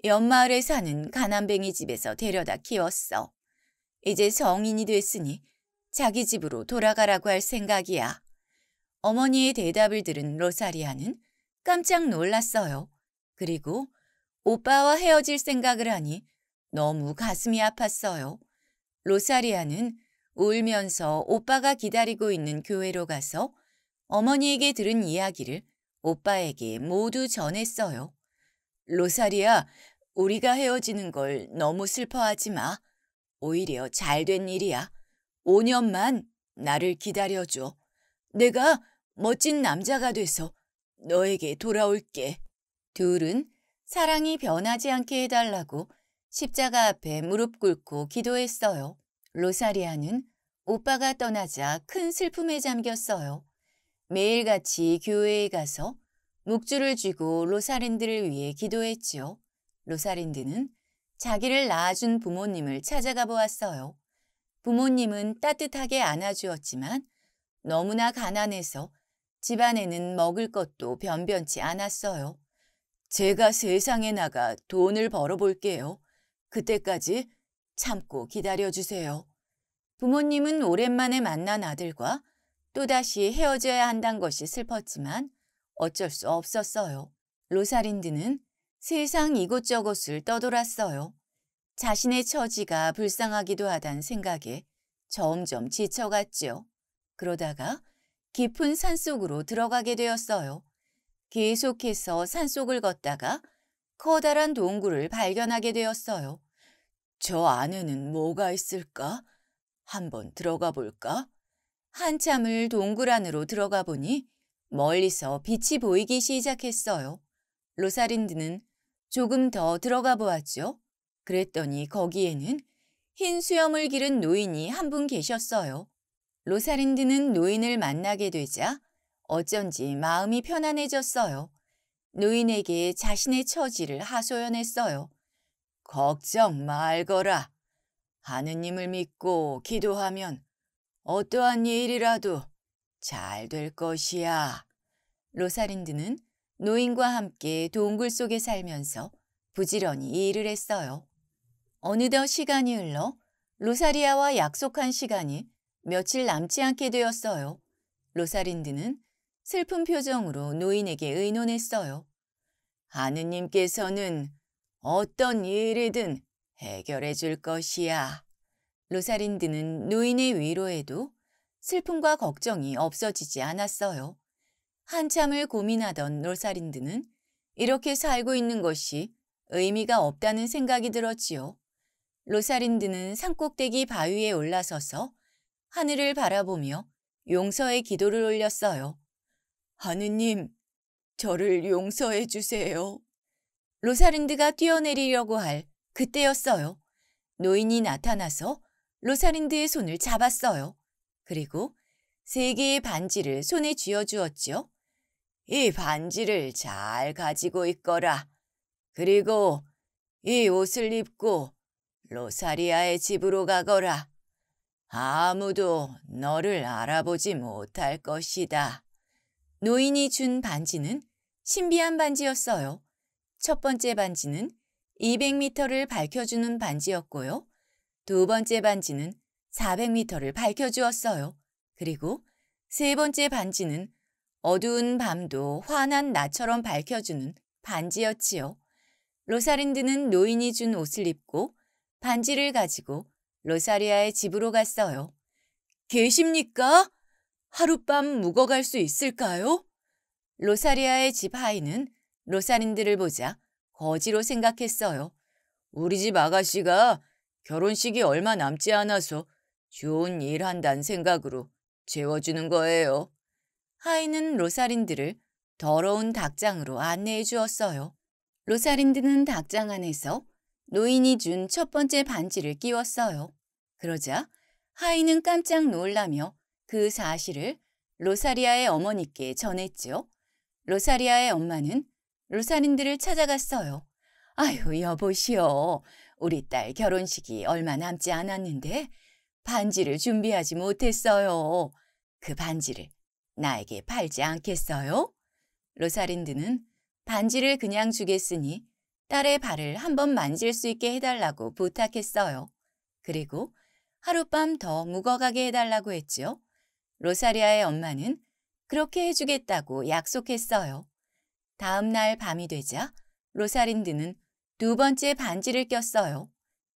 옆마을에 사는 가난뱅이 집에서 데려다 키웠어. 이제 성인이 됐으니 자기 집으로 돌아가라고 할 생각이야. 어머니의 대답을 들은 로사리아는 깜짝 놀랐어요. 그리고 오빠와 헤어질 생각을 하니 너무 가슴이 아팠어요. 로사리아는 울면서 오빠가 기다리고 있는 교회로 가서 어머니에게 들은 이야기를 오빠에게 모두 전했어요. 로사리아, 우리가 헤어지는 걸 너무 슬퍼하지 마. 오히려 잘 된 일이야. 5년만 나를 기다려줘. 내가 멋진 남자가 돼서 너에게 돌아올게. 둘은 사랑이 변하지 않게 해달라고 십자가 앞에 무릎 꿇고 기도했어요. 로사리아는 오빠가 떠나자 큰 슬픔에 잠겼어요. 매일같이 교회에 가서 묵주를 쥐고 로사린들을 위해 기도했지요. 로사린드는 자기를 낳아준 부모님을 찾아가 보았어요. 부모님은 따뜻하게 안아주었지만 너무나 가난해서 집안에는 먹을 것도 변변치 않았어요. 제가 세상에 나가 돈을 벌어볼게요. 그때까지 참고 기다려주세요. 부모님은 오랜만에 만난 아들과 또다시 헤어져야 한다는 것이 슬펐지만 어쩔 수 없었어요. 로사린드는 세상 이곳저곳을 떠돌았어요. 자신의 처지가 불쌍하기도 하단 생각에 점점 지쳐갔지요. 그러다가 깊은 산속으로 들어가게 되었어요. 계속해서 산속을 걷다가 커다란 동굴을 발견하게 되었어요. 저 안에는 뭐가 있을까? 한번 들어가 볼까? 한참을 동굴 안으로 들어가 보니 멀리서 빛이 보이기 시작했어요. 로사린드는 조금 더 들어가 보았죠. 그랬더니 거기에는 흰 수염을 기른 노인이 한 분 계셨어요. 로사린드는 노인을 만나게 되자 어쩐지 마음이 편안해졌어요. 노인에게 자신의 처지를 하소연했어요. 걱정 말거라. 하느님을 믿고 기도하면 어떠한 일이라도 잘 될 것이야. 로사린드는 노인과 함께 동굴 속에 살면서 부지런히 일을 했어요. 어느덧 시간이 흘러 로사리아와 약속한 시간이 며칠 남지 않게 되었어요. 로사린드는 슬픈 표정으로 노인에게 의논했어요. 하느님께서는 어떤 일이든 해결해 줄 것이야. 로사린드는 노인의 위로에도 슬픔과 걱정이 없어지지 않았어요. 한참을 고민하던 로사린드는 이렇게 살고 있는 것이 의미가 없다는 생각이 들었지요. 로사린드는 산꼭대기 바위에 올라서서 하늘을 바라보며 용서의 기도를 올렸어요. 하느님, 저를 용서해 주세요. 로사린드가 뛰어내리려고 할 그때였어요. 노인이 나타나서 로사린드의 손을 잡았어요. 그리고 세 개의 반지를 손에 쥐어주었지요. 이 반지를 잘 가지고 있거라. 그리고 이 옷을 입고 로사리아의 집으로 가거라. 아무도 너를 알아보지 못할 것이다. 노인이 준 반지는 신비한 반지였어요. 첫 번째 반지는 200m를 밝혀주는 반지였고요. 두 번째 반지는 400m를 밝혀주었어요. 그리고 세 번째 반지는 어두운 밤도 환한 나처럼 밝혀주는 반지였지요. 로사린드는 노인이 준 옷을 입고 반지를 가지고 로사리아의 집으로 갔어요. 계십니까? 하룻밤 묵어갈 수 있을까요? 로사리아의 집 하인은 로사린드를 보자 거지로 생각했어요. 우리 집 아가씨가 결혼식이 얼마 남지 않아서 좋은 일 한다는 생각으로 재워주는 거예요. 하이는 로사린드를 더러운 닭장으로 안내해 주었어요. 로사린드는 닭장 안에서 노인이 준 첫 번째 반지를 끼웠어요. 그러자 하인은 깜짝 놀라며 그 사실을 로사리아의 어머니께 전했지요. 로사리아의 엄마는 로사린드를 찾아갔어요. 아유 여보시오. 우리 딸 결혼식이 얼마 남지 않았는데 반지를 준비하지 못했어요. 그 반지를 나에게 팔지 않겠어요? 로사린드는 반지를 그냥 주겠으니 딸의 발을 한 번 만질 수 있게 해달라고 부탁했어요. 그리고 하룻밤 더 묵어가게 해달라고 했지요. 로사리아의 엄마는 그렇게 해주겠다고 약속했어요. 다음 날 밤이 되자 로사린드는 두 번째 반지를 꼈어요.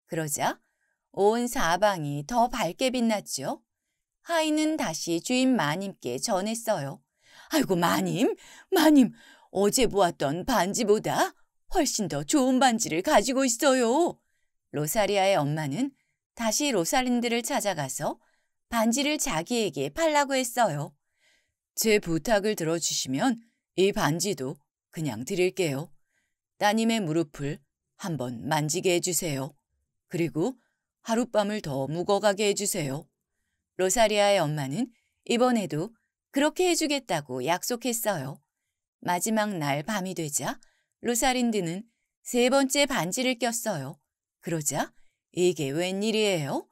그러자 온 사방이 더 밝게 빛났지요. 하인은 다시 주인 마님께 전했어요. 아이고 마님, 마님 어제 보았던 반지보다 훨씬 더 좋은 반지를 가지고 있어요. 로사리아의 엄마는 다시 로살린드를 찾아가서 반지를 자기에게 팔라고 했어요. 제 부탁을 들어주시면 이 반지도 그냥 드릴게요. 따님의 무릎을 한번 만지게 해주세요. 그리고 하룻밤을 더 묵어가게 해주세요. 로사리아의 엄마는 이번에도 그렇게 해주겠다고 약속했어요. 마지막 날 밤이 되자 로사린드는 세 번째 반지를 꼈어요. 그러자 이게 웬일이에요?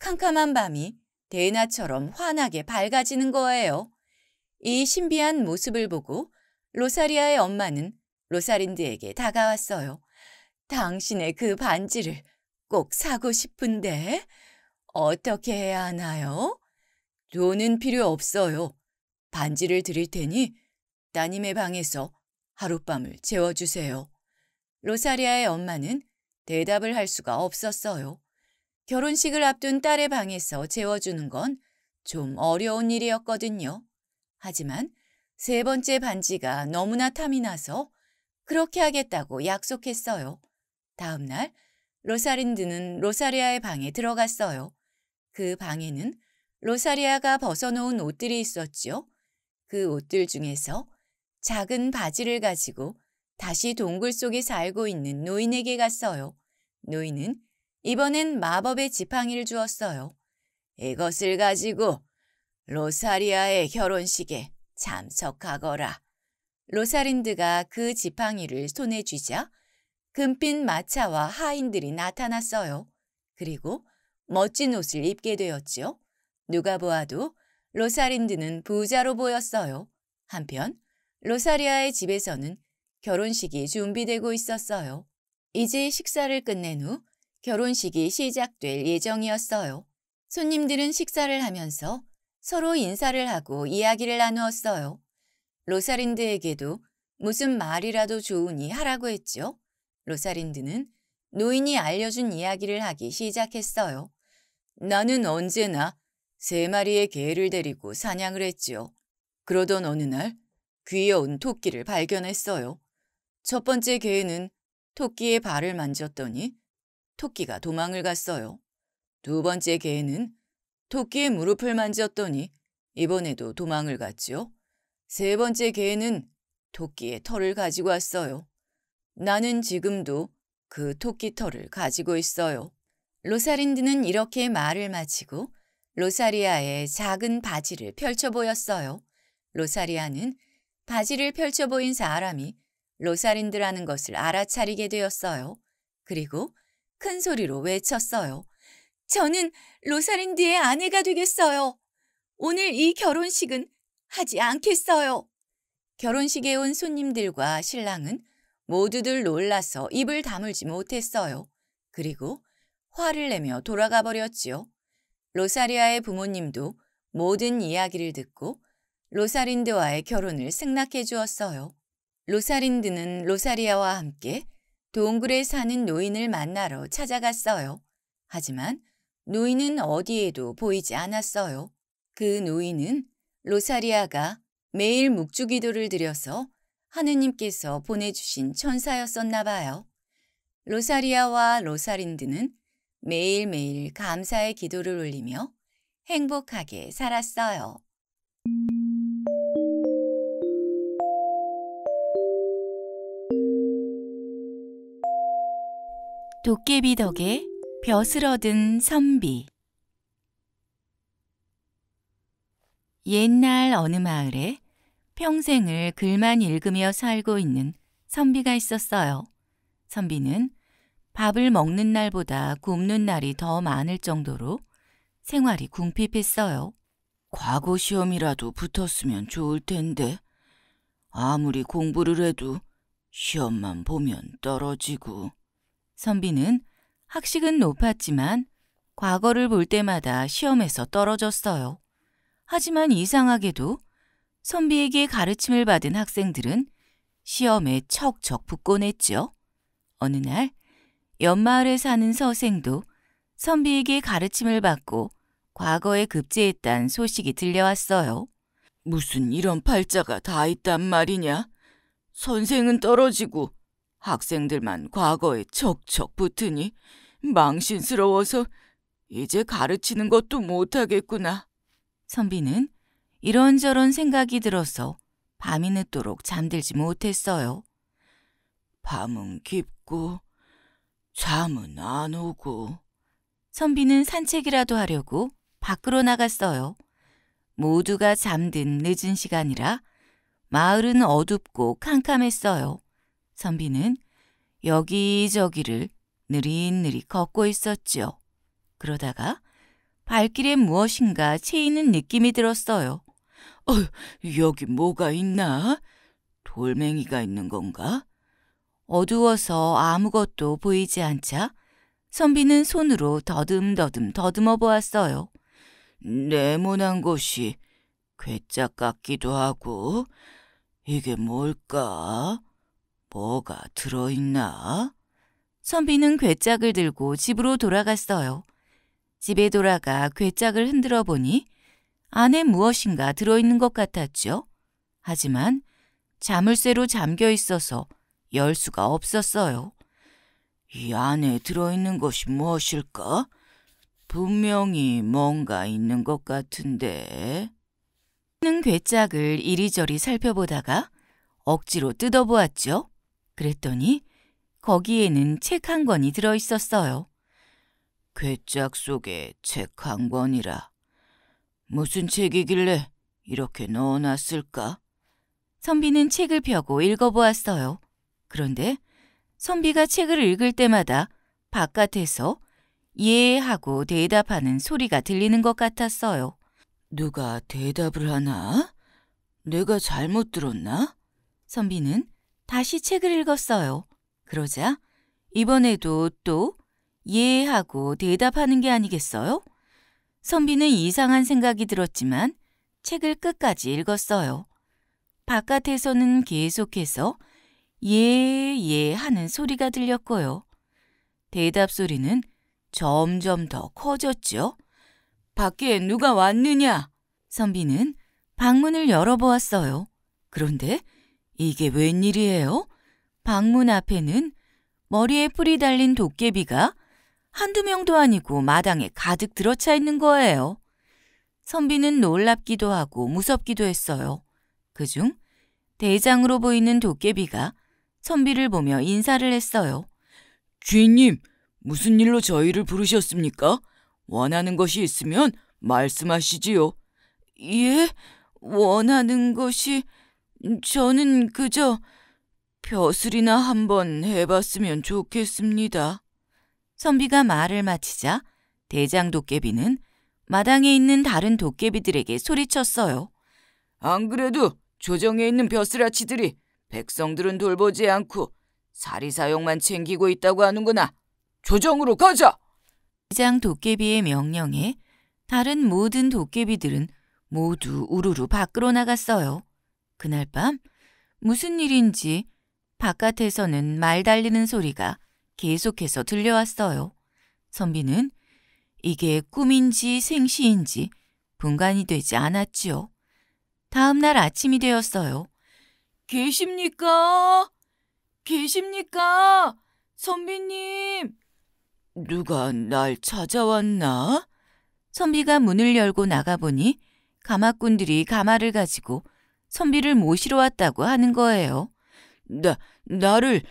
캄캄한 밤이 대낮처럼 환하게 밝아지는 거예요. 이 신비한 모습을 보고 로사리아의 엄마는 로사린드에게 다가왔어요. 당신의 그 반지를 꼭 사고 싶은데? 어떻게 해야 하나요? 돈은 필요 없어요. 반지를 드릴 테니 따님의 방에서 하룻밤을 재워주세요. 로사리아의 엄마는 대답을 할 수가 없었어요. 결혼식을 앞둔 딸의 방에서 재워주는 건 좀 어려운 일이었거든요. 하지만 세 번째 반지가 너무나 탐이 나서 그렇게 하겠다고 약속했어요. 다음날 로사린드는 로사리아의 방에 들어갔어요. 그 방에는 로사리아가 벗어놓은 옷들이 있었지요. 그 옷들 중에서 작은 바지를 가지고 다시 동굴 속에 살고 있는 노인에게 갔어요. 노인은 이번엔 마법의 지팡이를 주었어요. 이것을 가지고 로사리아의 결혼식에 참석하거라. 로사린드가 그 지팡이를 손에 쥐자 금빛 마차와 하인들이 나타났어요. 그리고 멋진 옷을 입게 되었지요. 누가 보아도 로사린드는 부자로 보였어요. 한편 로사리아의 집에서는 결혼식이 준비되고 있었어요. 이제 식사를 끝낸 후 결혼식이 시작될 예정이었어요. 손님들은 식사를 하면서 서로 인사를 하고 이야기를 나누었어요. 로사린드에게도 무슨 말이라도 좋으니 하라고 했죠. 로사린드는 노인이 알려준 이야기를 하기 시작했어요. 나는 언제나 세 마리의 개를 데리고 사냥을 했지요. 그러던 어느 날 귀여운 토끼를 발견했어요. 첫 번째 개는 토끼의 발을 만졌더니 토끼가 도망을 갔어요. 두 번째 개는 토끼의 무릎을 만졌더니 이번에도 도망을 갔지요. 세 번째 개는 토끼의 털을 가지고 왔어요. 나는 지금도 그 토끼 털을 가지고 있어요. 로사린드는 이렇게 말을 마치고 로사리아의 작은 바지를 펼쳐 보였어요. 로사리아는 바지를 펼쳐 보인 사람이 로사린드라는 것을 알아차리게 되었어요. 그리고 큰 소리로 외쳤어요. 저는 로사린드의 아내가 되겠어요. 오늘 이 결혼식은 하지 않겠어요. 결혼식에 온 손님들과 신랑은 모두들 놀라서 입을 다물지 못했어요. 그리고 화를 내며 돌아가 버렸지요. 로사리아의 부모님도 모든 이야기를 듣고 로사린드와의 결혼을 승낙해 주었어요. 로사린드는 로사리아와 함께 동굴에 사는 노인을 만나러 찾아갔어요. 하지만 노인은 어디에도 보이지 않았어요. 그 노인은 로사리아가 매일 묵주기도를 드려서 하느님께서 보내주신 천사였었나 봐요. 로사리아와 로사린드는 매일매일 감사의 기도를 올리며 행복하게 살았어요. 도깨비 덕에 벼슬 얻은 선비 옛날 어느 마을에 평생을 글만 읽으며 살고 있는 선비가 있었어요. 선비는 밥을 먹는 날보다 굶는 날이 더 많을 정도로 생활이 궁핍했어요. 과거 시험이라도 붙었으면 좋을 텐데 아무리 공부를 해도 시험만 보면 떨어지고 선비는 학식은 높았지만 과거를 볼 때마다 시험에서 떨어졌어요. 하지만 이상하게도 선비에게 가르침을 받은 학생들은 시험에 척척 붙곤 했죠. 어느 날 연마을에 사는 서생도 선비에게 가르침을 받고 과거에 급제했단 소식이 들려왔어요. 무슨 이런 팔자가 다 있단 말이냐? 선생은 떨어지고 학생들만 과거에 척척 붙으니 망신스러워서 이제 가르치는 것도 못하겠구나. 선비는 이런저런 생각이 들어서 밤이 늦도록 잠들지 못했어요. 밤은 깊고 잠은 안 오고. 선비는 산책이라도 하려고 밖으로 나갔어요. 모두가 잠든 늦은 시간이라 마을은 어둡고 캄캄했어요. 선비는 여기저기를 느릿느릿 걷고 있었지요. 그러다가 발길에 무엇인가 채이는 느낌이 들었어요. 어, 여기 뭐가 있나? 돌멩이가 있는 건가? 어두워서 아무것도 보이지 않자 선비는 손으로 더듬더듬 더듬어 보았어요. 네모난 것이 괴짝 같기도 하고 이게 뭘까? 뭐가 들어있나? 선비는 괴짝을 들고 집으로 돌아갔어요. 집에 돌아가 괴짝을 흔들어 보니 안에 무엇인가 들어있는 것 같았죠. 하지만 자물쇠로 잠겨 있어서 열 수가 없었어요. 이 안에 들어있는 것이 무엇일까? 분명히 뭔가 있는 것 같은데. 는 괴짝을 이리저리 살펴보다가 억지로 뜯어보았죠. 그랬더니 거기에는 책 한 권이 들어있었어요. 괴짝 속에 책 한 권이라. 무슨 책이길래 이렇게 넣어놨을까? 선비는 책을 펴고 읽어보았어요. 그런데 선비가 책을 읽을 때마다 바깥에서 예 하고 대답하는 소리가 들리는 것 같았어요. 누가 대답을 하나? 내가 잘못 들었나? 선비는 다시 책을 읽었어요. 그러자 이번에도 또 예 하고 대답하는 게 아니겠어요? 선비는 이상한 생각이 들었지만 책을 끝까지 읽었어요. 바깥에서는 계속해서 예, 예 하는 소리가 들렸고요. 대답 소리는 점점 더 커졌죠. 밖에 누가 왔느냐? 선비는 방문을 열어보았어요. 그런데 이게 웬일이에요? 방문 앞에는 머리에 뿔이 달린 도깨비가 한두 명도 아니고 마당에 가득 들어차 있는 거예요. 선비는 놀랍기도 하고 무섭기도 했어요. 그중 대장으로 보이는 도깨비가 선비를 보며 인사를 했어요. 주인님, 무슨 일로 저희를 부르셨습니까? 원하는 것이 있으면 말씀하시지요. 예, 원하는 것이 저는 그저 벼슬이나 한번 해봤으면 좋겠습니다. 선비가 말을 마치자 대장 도깨비는 마당에 있는 다른 도깨비들에게 소리쳤어요. 안 그래도 조정에 있는 벼슬아치들이 백성들은 돌보지 않고 사리 사욕만 챙기고 있다고 하는구나. 조정으로 가자. 시장 도깨비의 명령에 다른 모든 도깨비들은 모두 우르르 밖으로 나갔어요. 그날 밤 무슨 일인지 바깥에서는 말 달리는 소리가 계속해서 들려왔어요. 선비는 이게 꿈인지 생시인지 분간이 되지 않았지요. 다음 날 아침이 되었어요. 계십니까? 계십니까? 선비님! 누가 날 찾아왔나? 선비가 문을 열고 나가보니 가마꾼들이 가마를 가지고 선비를 모시러 왔다고 하는 거예요. 나, 나를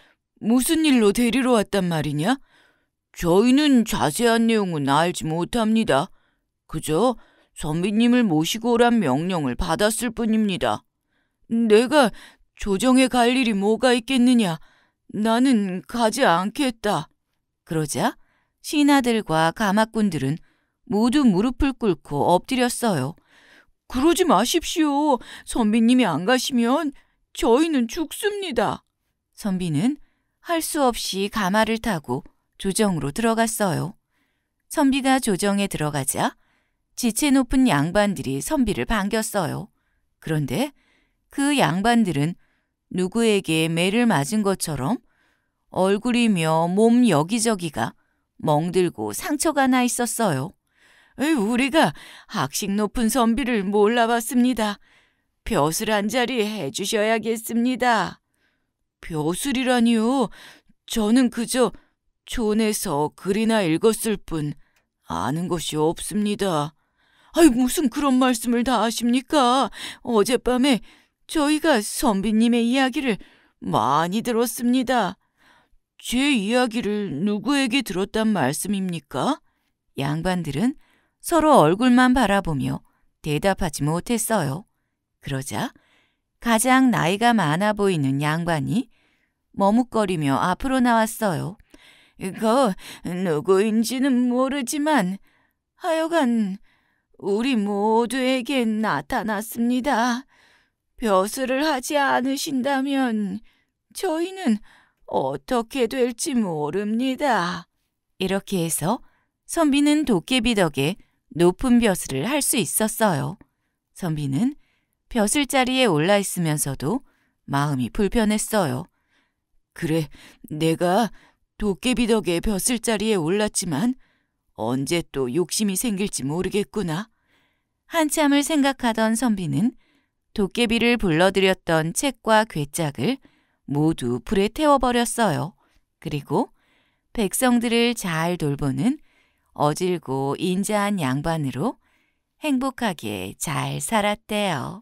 무슨 일로 데리러 왔단 말이냐? 저희는 자세한 내용은 알지 못합니다. 그저 선비님을 모시고 오란 명령을 받았을 뿐입니다. 내가 조정에 갈 일이 뭐가 있겠느냐. 나는 가지 않겠다. 그러자 신하들과 가마꾼들은 모두 무릎을 꿇고 엎드렸어요. 그러지 마십시오. 선비님이 안 가시면 저희는 죽습니다. 선비는 할 수 없이 가마를 타고 조정으로 들어갔어요. 선비가 조정에 들어가자 지체 높은 양반들이 선비를 반겼어요. 그런데 그 양반들은 누구에게 매를 맞은 것처럼 얼굴이며 몸 여기저기가 멍들고 상처가 나 있었어요. 우리가 학식 높은 선비를 몰라봤습니다. 벼슬 한 자리 해주셔야겠습니다. 벼슬이라니요? 저는 그저 촌에서 글이나 읽었을 뿐 아는 것이 없습니다. 아이 무슨 그런 말씀을 다 하십니까? 어젯밤에 저희가 선비님의 이야기를 많이 들었습니다. 제 이야기를 누구에게 들었단 말씀입니까? 양반들은 서로 얼굴만 바라보며 대답하지 못했어요. 그러자 가장 나이가 많아 보이는 양반이 머뭇거리며 앞으로 나왔어요. 이거 누구인지는 모르지만 하여간 우리 모두에게 나타났습니다. 벼슬을 하지 않으신다면 저희는 어떻게 될지 모릅니다. 이렇게 해서 선비는 도깨비 덕에 높은 벼슬을 할 수 있었어요. 선비는 벼슬 자리에 올라 있으면서도 마음이 불편했어요. 그래, 내가 도깨비 덕에 벼슬 자리에 올랐지만 언제 또 욕심이 생길지 모르겠구나. 한참을 생각하던 선비는 도깨비를 불러들였던 책과 괴짝을 모두 불에 태워버렸어요. 그리고 백성들을 잘 돌보는 어질고 인자한 양반으로 행복하게 잘 살았대요.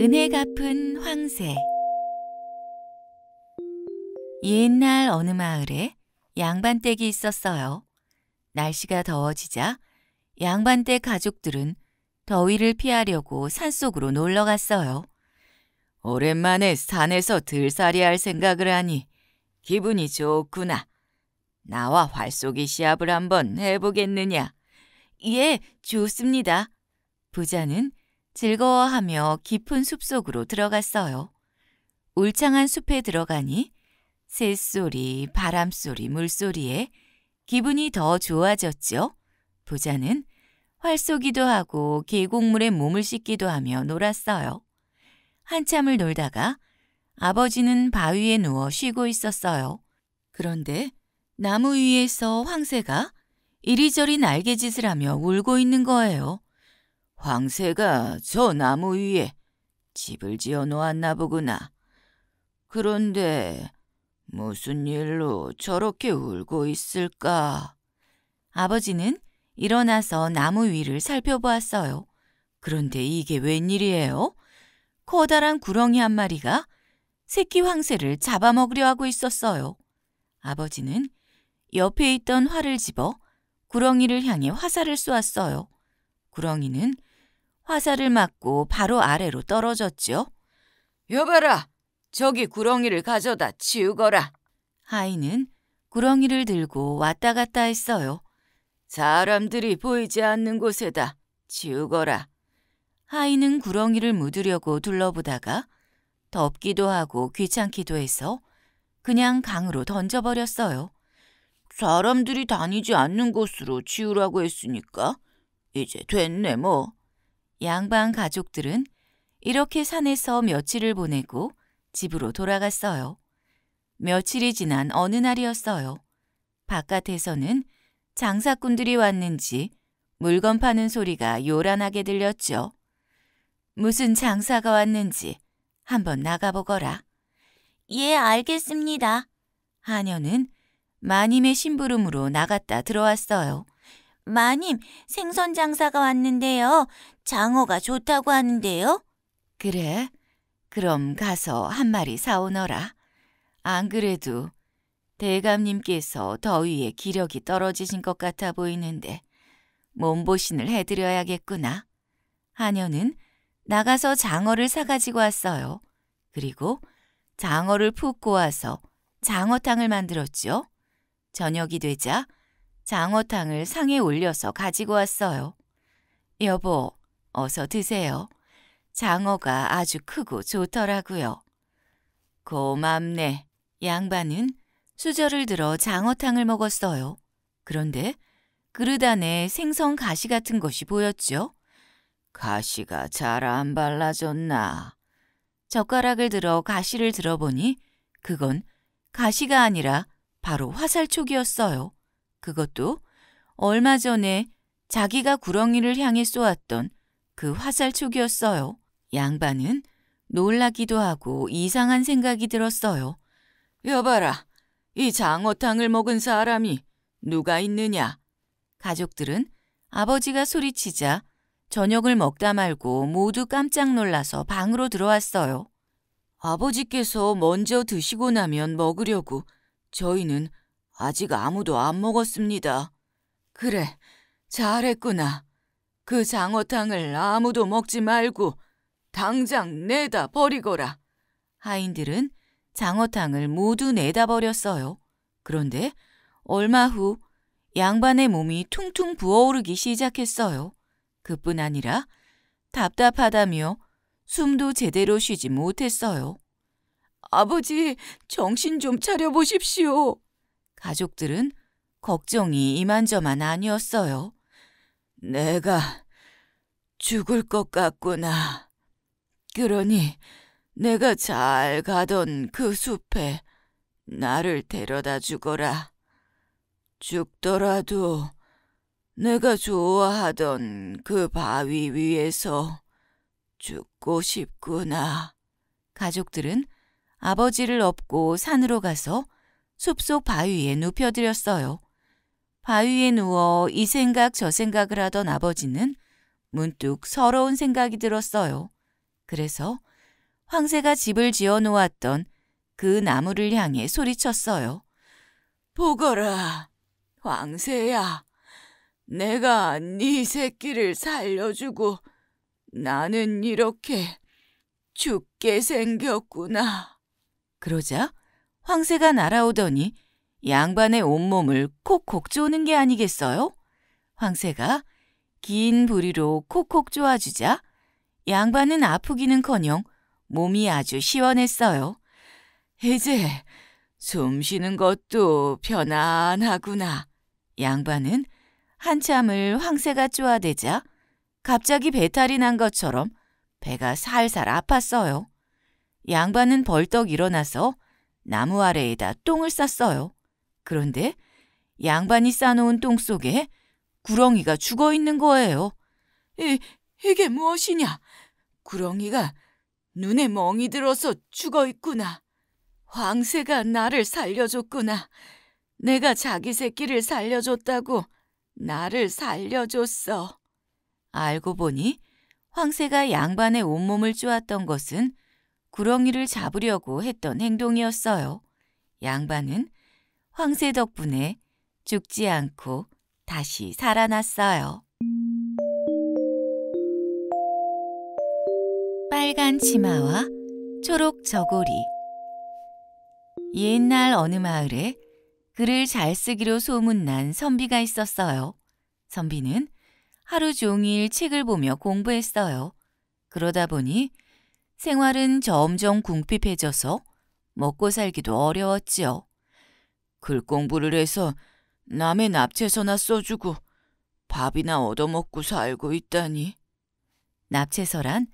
은혜 갚은 황새 옛날 어느 마을에 양반댁이 있었어요. 날씨가 더워지자 양반댁 가족들은 더위를 피하려고 산속으로 놀러 갔어요. 오랜만에 산에서 들살이 할 생각을 하니 기분이 좋구나. 나와 활쏘기 시합을 한번 해보겠느냐? 예, 좋습니다. 부자는 즐거워하며 깊은 숲속으로 들어갔어요. 울창한 숲에 들어가니 새소리, 바람소리, 물소리에 기분이 더 좋아졌죠. 부자는 활 쏘기도 하고 계곡물에 몸을 씻기도 하며 놀았어요. 한참을 놀다가 아버지는 바위에 누워 쉬고 있었어요. 그런데 나무 위에서 황새가 이리저리 날개짓을 하며 울고 있는 거예요. 황새가 저 나무 위에 집을 지어 놓았나 보구나. 그런데 무슨 일로 저렇게 울고 있을까? 아버지는 일어나서 나무 위를 살펴보았어요. 그런데 이게 웬일이에요? 커다란 구렁이 한 마리가 새끼 황새를 잡아먹으려 하고 있었어요. 아버지는 옆에 있던 활을 집어 구렁이를 향해 화살을 쏘았어요. 구렁이는 화살을 맞고 바로 아래로 떨어졌지요. 여봐라! 저기 구렁이를 가져다 치우거라. 하이는 구렁이를 들고 왔다 갔다 했어요. 사람들이 보이지 않는 곳에다 지우거라. 하이는 구렁이를 묻으려고 둘러보다가 덥기도 하고 귀찮기도 해서 그냥 강으로 던져버렸어요. 사람들이 다니지 않는 곳으로 지우라고 했으니까 이제 됐네 뭐. 양반 가족들은 이렇게 산에서 며칠을 보내고 집으로 돌아갔어요. 며칠이 지난 어느 날이었어요. 바깥에서는 장사꾼들이 왔는지 물건 파는 소리가 요란하게 들렸죠. 무슨 장사가 왔는지 한번 나가보거라. 예, 알겠습니다. 하녀는 마님의 심부름으로 나갔다 들어왔어요. 마님, 생선 장사가 왔는데요. 장어가 좋다고 하는데요. 그래? 그럼 가서 한 마리 사오너라. 안 그래도 대감님께서 더위에 기력이 떨어지신 것 같아 보이는데 몸보신을 해드려야겠구나. 하녀는 나가서 장어를 사가지고 왔어요. 그리고 장어를 푹 고아서 장어탕을 만들었죠. 저녁이 되자 장어탕을 상에 올려서 가지고 왔어요. 여보, 어서 드세요. 장어가 아주 크고 좋더라고요. 고맙네. 양반은 수저를 들어 장어탕을 먹었어요. 그런데 그릇 안에 생선 가시 같은 것이 보였죠. 가시가 잘 안 발라졌나. 젓가락을 들어 가시를 들어보니 그건 가시가 아니라 바로 화살촉이었어요. 그것도 얼마 전에 자기가 구렁이를 향해 쏘았던 그 화살촉이었어요. 양반은 놀라기도 하고 이상한 생각이 들었어요. 여봐라, 이 장어탕을 먹은 사람이 누가 있느냐? 가족들은 아버지가 소리치자 저녁을 먹다 말고 모두 깜짝 놀라서 방으로 들어왔어요. 아버지께서 먼저 드시고 나면 먹으려고 저희는 아직 아무도 안 먹었습니다. 그래, 잘했구나. 그 장어탕을 아무도 먹지 말고 당장 내다 버리거라. 하인들은 장어탕을 모두 내다 버렸어요. 그런데 얼마 후 양반의 몸이 퉁퉁 부어오르기 시작했어요. 그뿐 아니라 답답하다며 숨도 제대로 쉬지 못했어요. 아버지, 정신 좀 차려보십시오. 가족들은 걱정이 이만저만 아니었어요. 내가 죽을 것 같구나. 그러니 내가 잘 가던 그 숲에 나를 데려다 주거라. 죽더라도 내가 좋아하던 그 바위 위에서 죽고 싶구나. 가족들은 아버지를 업고 산으로 가서 숲속 바위에 눕혀드렸어요. 바위에 누워 이 생각 저 생각을 하던 아버지는 문득 서러운 생각이 들었어요. 그래서 황새가 집을 지어 놓았던 그 나무를 향해 소리쳤어요. 보거라, 황새야. 내가 네 새끼를 살려주고 나는 이렇게 죽게 생겼구나. 그러자 황새가 날아오더니 양반의 온몸을 콕콕 쪼는 게 아니겠어요? 황새가 긴 부리로 콕콕 쪼아주자 양반은 아프기는커녕 몸이 아주 시원했어요. 이제 숨 쉬는 것도 편안하구나. 양반은 한참을 황새가 쪼아대자 갑자기 배탈이 난 것처럼 배가 살살 아팠어요. 양반은 벌떡 일어나서 나무 아래에다 똥을 쌌어요. 그런데 양반이 싸놓은 똥 속에 구렁이가 죽어 있는 거예요. 이, 이게 무엇이냐? 구렁이가 눈에 멍이 들어서 죽어 있구나. 황새가 나를 살려줬구나. 내가 자기 새끼를 살려줬다고 나를 살려줬어. 알고 보니 황새가 양반의 온몸을 쪼았던 것은 구렁이를 잡으려고 했던 행동이었어요. 양반은 황새 덕분에 죽지 않고 다시 살아났어요. 빨간 치마와 초록 저고리. 옛날 어느 마을에 글을 잘 쓰기로 소문난 선비가 있었어요. 선비는 하루 종일 책을 보며 공부했어요. 그러다 보니 생활은 점점 궁핍해져서 먹고 살기도 어려웠지요. 글 공부를 해서 남의 납채서나 써주고 밥이나 얻어먹고 살고 있다니. 납채서란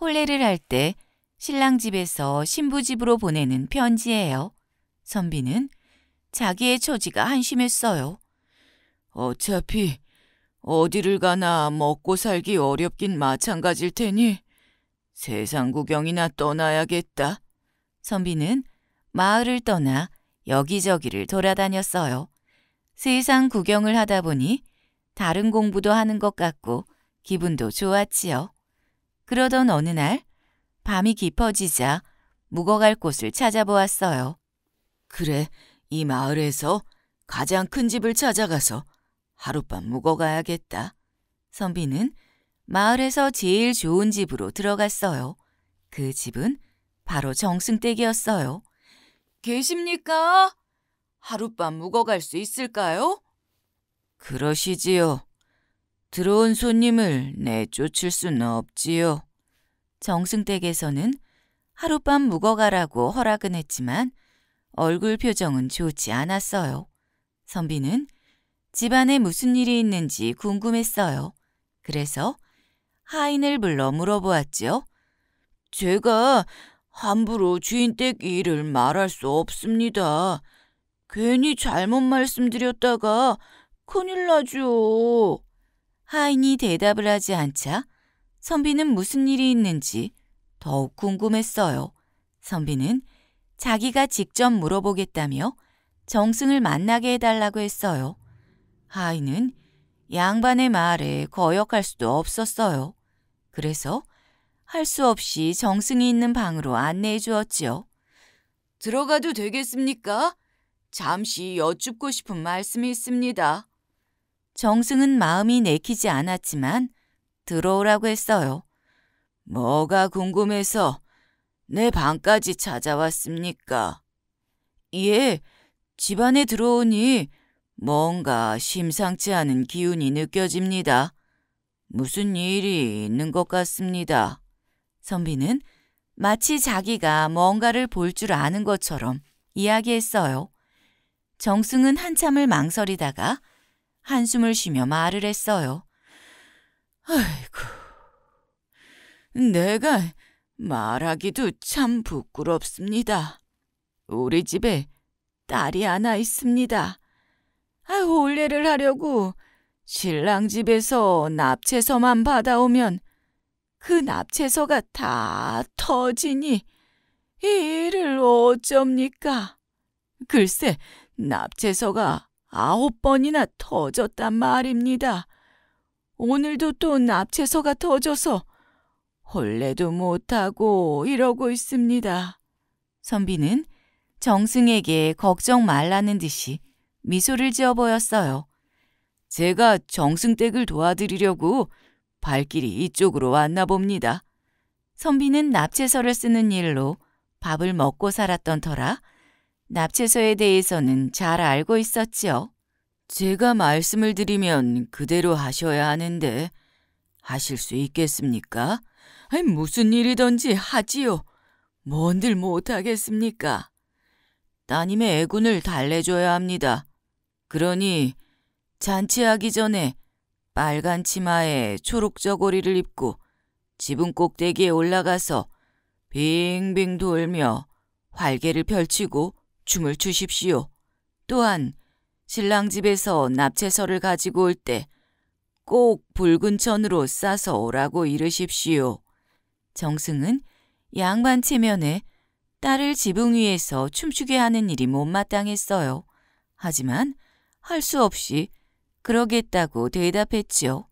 혼례를 할 때 신랑 집에서 신부 집으로 보내는 편지예요. 선비는 자기의 처지가 한심했어요. 어차피 어디를 가나 먹고 살기 어렵긴 마찬가지일 테니 세상 구경이나 떠나야겠다. 선비는 마을을 떠나 여기저기를 돌아다녔어요. 세상 구경을 하다 보니 다른 공부도 하는 것 같고 기분도 좋았지요. 그러던 어느 날 밤이 깊어지자 묵어갈 곳을 찾아보았어요. 그래, 이 마을에서 가장 큰 집을 찾아가서 하룻밤 묵어가야겠다. 선비는 마을에서 제일 좋은 집으로 들어갔어요. 그 집은 바로 정승댁이었어요. 계십니까? 하룻밤 묵어갈 수 있을까요? 그러시지요. 들어온 손님을 내쫓을 수는 없지요. 정승댁에서는 하룻밤 묵어가라고 허락은 했지만 얼굴 표정은 좋지 않았어요. 선비는 집안에 무슨 일이 있는지 궁금했어요. 그래서 하인을 불러 물어보았지요. 제가 함부로 주인댁 일을 말할 수 없습니다. 괜히 잘못 말씀드렸다가 큰일 나죠. 하인이 대답을 하지 않자 선비는 무슨 일이 있는지 더욱 궁금했어요. 선비는 자기가 직접 물어보겠다며 정승을 만나게 해달라고 했어요. 하인은 양반의 말에 거역할 수도 없었어요. 그래서 할 수 없이 정승이 있는 방으로 안내해 주었지요. 들어가도 되겠습니까? 잠시 여쭙고 싶은 말씀이 있습니다. 정승은 마음이 내키지 않았지만 들어오라고 했어요. 뭐가 궁금해서 내 방까지 찾아왔습니까? 예, 집 안에 들어오니 뭔가 심상치 않은 기운이 느껴집니다. 무슨 일이 있는 것 같습니다. 선비는 마치 자기가 뭔가를 볼 줄 아는 것처럼 이야기했어요. 정승은 한참을 망설이다가 한숨을 쉬며 말을 했어요. 아이고, 내가 말하기도 참 부끄럽습니다. 우리 집에 딸이 하나 있습니다. 아, 혼례를 하려고 신랑 집에서 납채서만 받아오면 그 납채서가 다 터지니 이 일을 어쩝니까? 글쎄, 납채서가 아홉 번이나 터졌단 말입니다. 오늘도 또 납채서가 터져서 홀레도 못하고 이러고 있습니다. 선비는 정승에게 걱정 말라는 듯이 미소를 지어 보였어요. 제가 정승댁을 도와드리려고 발길이 이쪽으로 왔나 봅니다. 선비는 납채서를 쓰는 일로 밥을 먹고 살았던 터라 납치소에 대해서는 잘 알고 있었지요. 제가 말씀을 드리면 그대로 하셔야 하는데 하실 수 있겠습니까? 아니, 무슨 일이든지 하지요. 뭔들 못하겠습니까? 따님의 애군을 달래줘야 합니다. 그러니 잔치하기 전에 빨간 치마에 초록 저고리를 입고 지붕 꼭대기에 올라가서 빙빙 돌며 활개를 펼치고 춤을 추십시오. 또한 신랑 집에서 납채설을 가지고 올 때 꼭 붉은 천으로 싸서 오라고 이르십시오. 정승은 양반 체면에 딸을 지붕 위에서 춤추게 하는 일이 못마땅했어요. 하지만 할 수 없이 그러겠다고 대답했지요.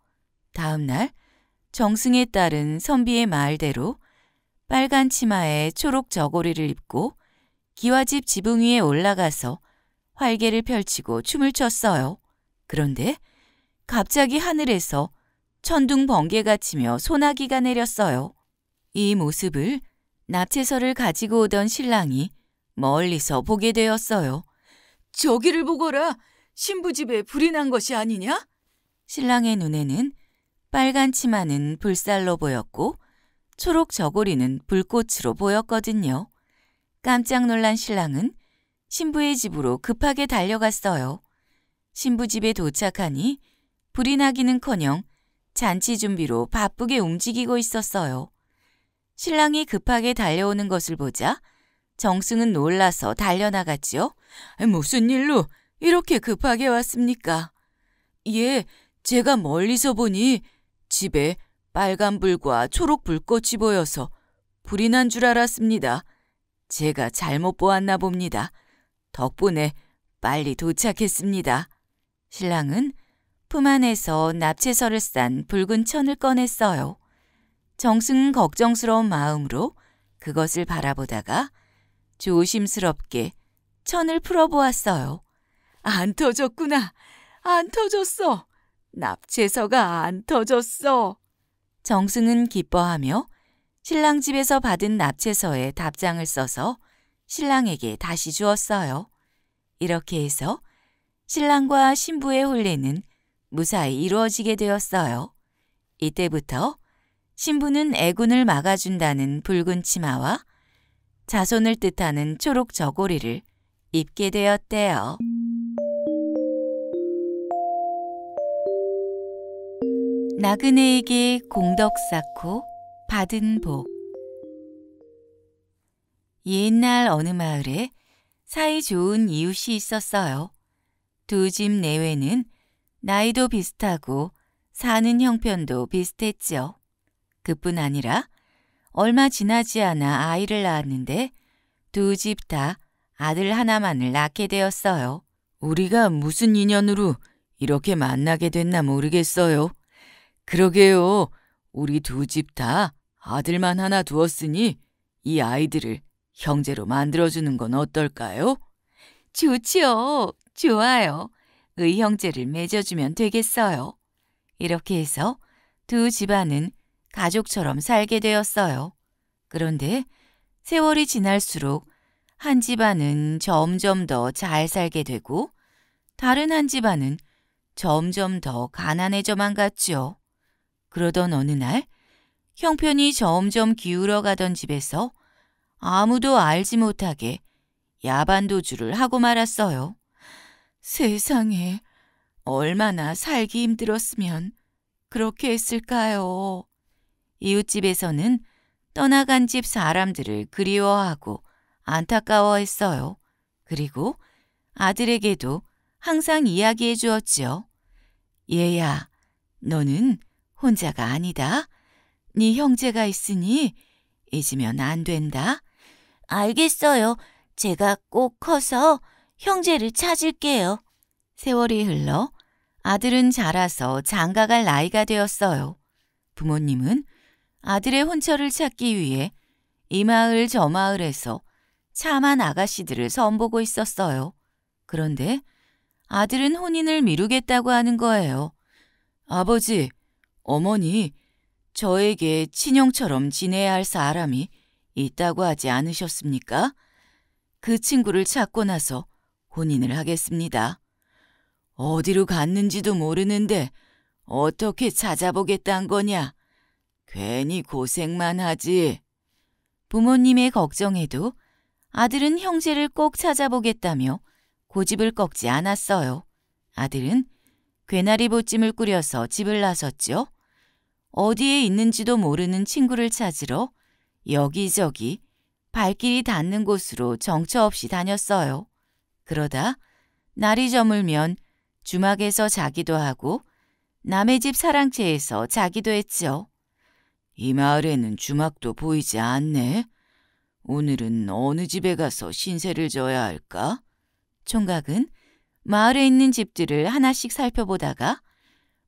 다음 날 정승의 딸은 선비의 말대로 빨간 치마에 초록 저고리를 입고 기와집 지붕 위에 올라가서 활개를 펼치고 춤을 췄어요. 그런데 갑자기 하늘에서 천둥 번개가 치며 소나기가 내렸어요. 이 모습을 납채설을 가지고 오던 신랑이 멀리서 보게 되었어요. 저기를 보거라. 신부 집에 불이 난 것이 아니냐? 신랑의 눈에는 빨간 치마는 불살로 보였고 초록 저고리는 불꽃으로 보였거든요. 깜짝 놀란 신랑은 신부의 집으로 급하게 달려갔어요. 신부 집에 도착하니 불이 나기는커녕 잔치 준비로 바쁘게 움직이고 있었어요. 신랑이 급하게 달려오는 것을 보자 정승은 놀라서 달려나갔지요. 무슨 일로 이렇게 급하게 왔습니까? 예, 제가 멀리서 보니 집에 빨간 불과 초록 불꽃이 보여서 불이 난 줄 알았습니다. 제가 잘못 보았나 봅니다. 덕분에 빨리 도착했습니다. 신랑은 품 안에서 납채설을 싼 붉은 천을 꺼냈어요. 정승은 걱정스러운 마음으로 그것을 바라보다가 조심스럽게 천을 풀어보았어요. 안 터졌구나. 안 터졌어. 납채서가 안 터졌어. 정승은 기뻐하며 신랑 집에서 받은 납채서에 답장을 써서 신랑에게 다시 주었어요. 이렇게 해서 신랑과 신부의 혼례는 무사히 이루어지게 되었어요. 이때부터 신부는 애군을 막아준다는 붉은 치마와 자손을 뜻하는 초록 저고리를 입게 되었대요. 나그네에게 공덕 쌓고 받은 복 옛날 어느 마을에 사이 좋은 이웃이 있었어요. 두 집 내외는 나이도 비슷하고 사는 형편도 비슷했지요. 그뿐 아니라 얼마 지나지 않아 아이를 낳았는데 두 집 다 아들 하나만을 낳게 되었어요. 우리가 무슨 인연으로 이렇게 만나게 됐나 모르겠어요. 그러게요. 우리 두집다 아들만 하나 두었으니 이 아이들을 형제로 만들어주는 건 어떨까요? 좋지요. 좋아요. 의형제를 맺어주면 되겠어요. 이렇게 해서 두 집안은 가족처럼 살게 되었어요. 그런데 세월이 지날수록 한 집안은 점점 더 잘 살게 되고 다른 한 집안은 점점 더 가난해져만 갔지요. 그러던 어느 날 형편이 점점 기울어 가던 집에서 아무도 알지 못하게 야반도주를 하고 말았어요. 세상에 얼마나 살기 힘들었으면 그렇게 했을까요? 이웃집에서는 떠나간 집 사람들을 그리워하고 안타까워했어요. 그리고 아들에게도 항상 이야기해 주었지요. 얘야, 너는 혼자가 아니다. 네 형제가 있으니 잊으면 안 된다. 알겠어요. 제가 꼭 커서 형제를 찾을게요. 세월이 흘러 아들은 자라서 장가갈 나이가 되었어요. 부모님은 아들의 혼처를 찾기 위해 이 마을 저 마을에서 참한 아가씨들을 선보고 있었어요. 그런데 아들은 혼인을 미루겠다고 하는 거예요. 아버지, 어머니, 저에게 친형처럼 지내야 할 사람이 있다고 하지 않으셨습니까? 그 친구를 찾고 나서 혼인을 하겠습니다. 어디로 갔는지도 모르는데 어떻게 찾아보겠다는 거냐? 괜히 고생만 하지. 부모님의 걱정에도 아들은 형제를 꼭 찾아보겠다며 고집을 꺾지 않았어요. 아들은 괴나리 보찜을 꾸려서 집을 나섰죠. 어디에 있는지도 모르는 친구를 찾으러 여기저기 발길이 닿는 곳으로 정처 없이 다녔어요. 그러다 날이 저물면 주막에서 자기도 하고 남의 집 사랑채에서 자기도 했지요. 이 마을에는 주막도 보이지 않네. 오늘은 어느 집에 가서 신세를 져야 할까? 총각은 마을에 있는 집들을 하나씩 살펴보다가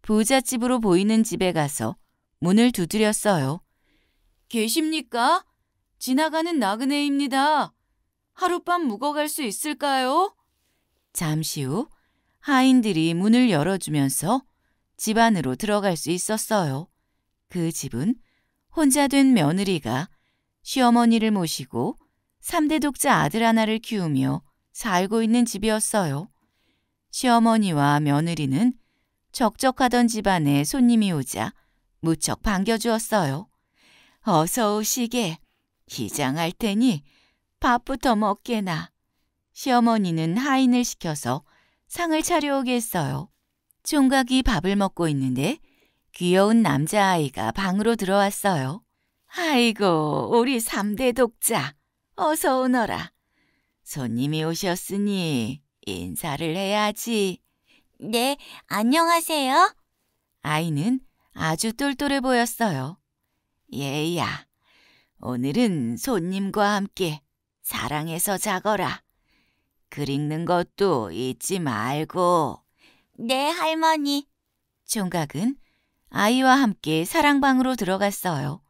부잣집으로 보이는 집에 가서 문을 두드렸어요. 계십니까? 지나가는 나그네입니다. 하룻밤 묵어갈 수 있을까요? 잠시 후 하인들이 문을 열어주면서 집 안으로 들어갈 수 있었어요. 그 집은 혼자 된 며느리가 시어머니를 모시고 3대 독자 아들 하나를 키우며 살고 있는 집이었어요. 시어머니와 며느리는 적적하던 집안에 손님이 오자 무척 반겨주었어요. 어서 오시게. 기장할 테니 밥부터 먹게나. 시어머니는 하인을 시켜서 상을 차려오게 했어요. 총각이 밥을 먹고 있는데 귀여운 남자아이가 방으로 들어왔어요. 아이고, 우리 3대 독자. 어서 오너라. 손님이 오셨으니 인사를 해야지. 네, 안녕하세요. 아이는 아주 똘똘해 보였어요. 얘야, 오늘은 손님과 함께 사랑해서 자거라. 글 읽는 것도 잊지 말고. 네, 할머니. 총각은 아이와 함께 사랑방으로 들어갔어요.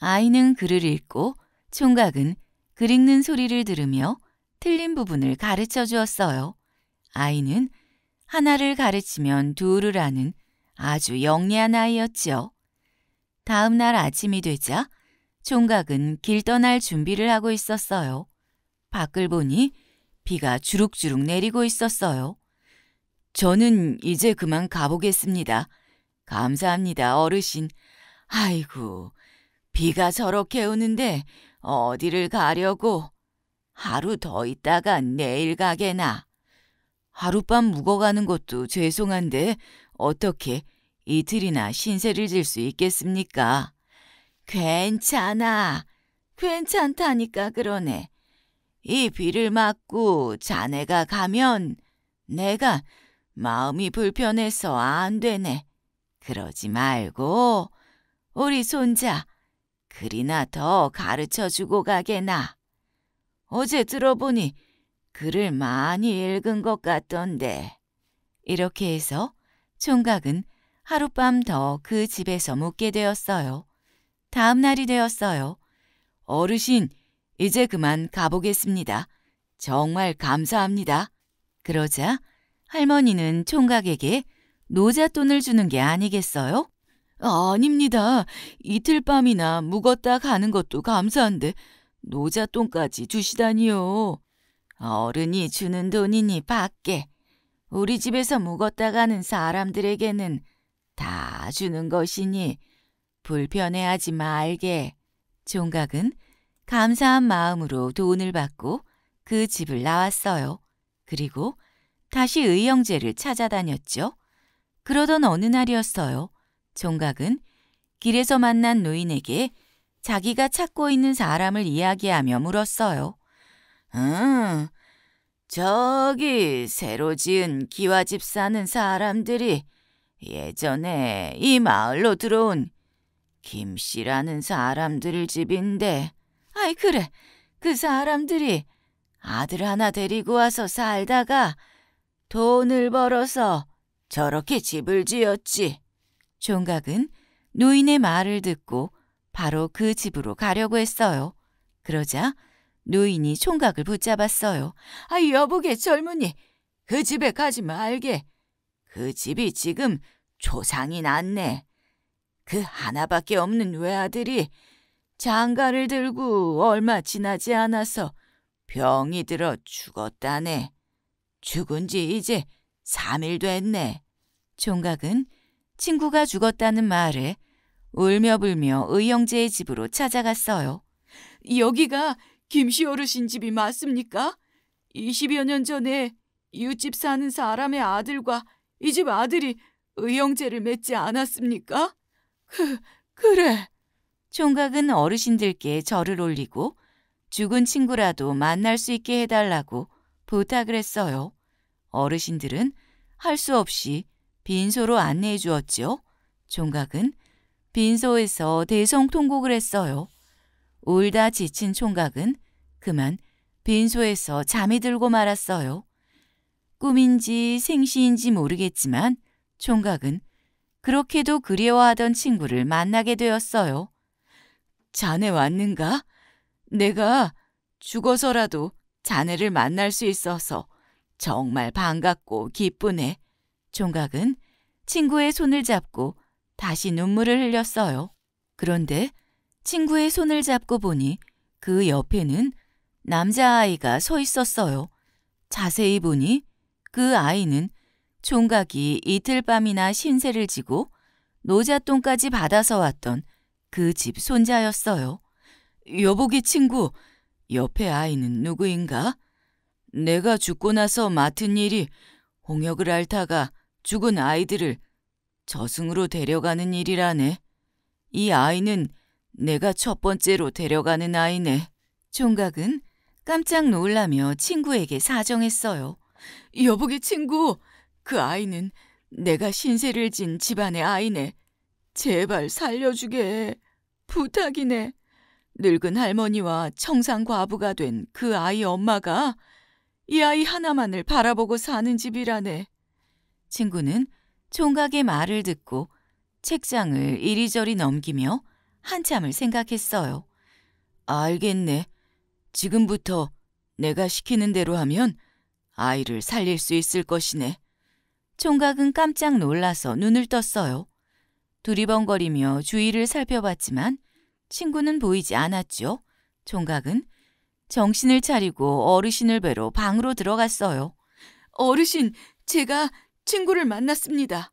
아이는 글을 읽고 총각은 글 읽는 소리를 들으며 틀린 부분을 가르쳐 주었어요. 아이는 하나를 가르치면 둘을 아는 아주 영리한 아이였지요. 다음 날 아침이 되자 총각은 길 떠날 준비를 하고 있었어요. 밖을 보니 비가 주룩주룩 내리고 있었어요. 저는 이제 그만 가보겠습니다. 감사합니다, 어르신. 아이고, 비가 저렇게 오는데 어디를 가려고. 하루 더 있다가 내일 가게나. 하룻밤 묵어가는 것도 죄송한데 어떻게 이틀이나 신세를 질 수 있겠습니까? 괜찮아. 괜찮다니까 그러네. 이 비를 맞고 자네가 가면 내가 마음이 불편해서 안 되네. 그러지 말고 우리 손자 그리나더 가르쳐 주고 가게나. 어제 들어보니 글을 많이 읽은 것 같던데. 이렇게 해서 총각은 하룻밤 더 그 집에서 묵게 되었어요. 다음 날이 되었어요. 어르신, 이제 그만 가보겠습니다. 정말 감사합니다. 그러자 할머니는 총각에게 노잣돈을 주는 게 아니겠어요? 아닙니다. 이틀 밤이나 묵었다 가는 것도 감사한데 노잣돈까지 주시다니요. 어른이 주는 돈이니 밖에. 우리 집에서 묵었다 가는 사람들에게는 다 주는 것이니 불편해하지 말게. 종각은 감사한 마음으로 돈을 받고 그 집을 나왔어요. 그리고 다시 의형제를 찾아다녔죠. 그러던 어느 날이었어요. 종각은 길에서 만난 노인에게 자기가 찾고 있는 사람을 이야기하며 물었어요. 음, 저기 새로 지은 기와집 사는 사람들이 예전에 이 마을로 들어온 김씨라는 사람들 집인데 아이 그래 그 사람들이 아들 하나 데리고 와서 살다가 돈을 벌어서 저렇게 집을 지었지. 종각은 노인의 말을 듣고 바로 그 집으로 가려고 했어요. 그러자 노인이 총각을 붙잡았어요. 아, 여보게 젊은이, 그 집에 가지 말게. 그 집이 지금 조상이 났네. 그 하나밖에 없는 외아들이 장가를 들고 얼마 지나지 않아서 병이 들어 죽었다네. 죽은 지 이제 3일 됐네. 총각은 친구가 죽었다는 말에 울며 불며 의영제의 집으로 찾아갔어요. 여기가 김씨 어르신 집이 맞습니까? 20여 년 전에 이웃집 사는 사람의 아들과 이 집 아들이 의형제를 맺지 않았습니까? 그, 그래. 총각은 어르신들께 절을 올리고 죽은 친구라도 만날 수 있게 해달라고 부탁을 했어요. 어르신들은 할 수 없이 빈소로 안내해 주었지요. 총각은 빈소에서 대성통곡을 했어요. 울다 지친 총각은 그만 빈소에서 잠이 들고 말았어요. 꿈인지 생시인지 모르겠지만 총각은 그렇게도 그리워하던 친구를 만나게 되었어요. 자네 왔는가? 내가 죽어서라도 자네를 만날 수 있어서 정말 반갑고 기쁘네. 총각은 친구의 손을 잡고 다시 눈물을 흘렸어요. 그런데 친구의 손을 잡고 보니 그 옆에는 남자아이가 서 있었어요. 자세히 보니 그 아이는 총각이 이틀 밤이나 신세를 지고 노잣돈까지 받아서 왔던 그 집 손자였어요. 여보기 친구, 옆에 아이는 누구인가? 내가 죽고 나서 맡은 일이 홍역을 앓다가 죽은 아이들을 저승으로 데려가는 일이라네. 이 아이는 내가 첫 번째로 데려가는 아이네. 종각은 깜짝 놀라며 친구에게 사정했어요. 여보게 친구, 그 아이는 내가 신세를 진 집안의 아이네. 제발 살려주게. 부탁이네. 늙은 할머니와 청산 과부가 된 그 아이 엄마가 이 아이 하나만을 바라보고 사는 집이라네. 친구는 총각의 말을 듣고 책장을 이리저리 넘기며 한참을 생각했어요. 알겠네. 지금부터 내가 시키는 대로 하면 아이를 살릴 수 있을 것이네. 총각은 깜짝 놀라서 눈을 떴어요. 두리번거리며 주위를 살펴봤지만 친구는 보이지 않았죠. 총각은 정신을 차리고 어르신을 뵈러 방으로 들어갔어요. 어르신, 제가 친구를 만났습니다.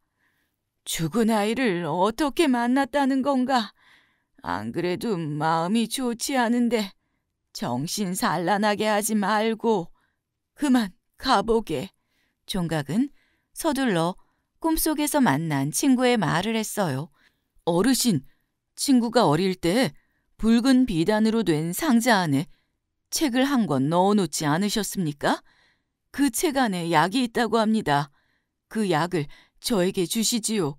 죽은 아이를 어떻게 만났다는 건가? 안 그래도 마음이 좋지 않은데 정신 산란하게 하지 말고 그만 가보게. 종각은 서둘러 꿈속에서 만난 친구의 말을 했어요. 어르신, 친구가 어릴 때 붉은 비단으로 된 상자 안에 책을 한 권 넣어놓지 않으셨습니까? 그 책 안에 약이 있다고 합니다. 그 약을 저에게 주시지요.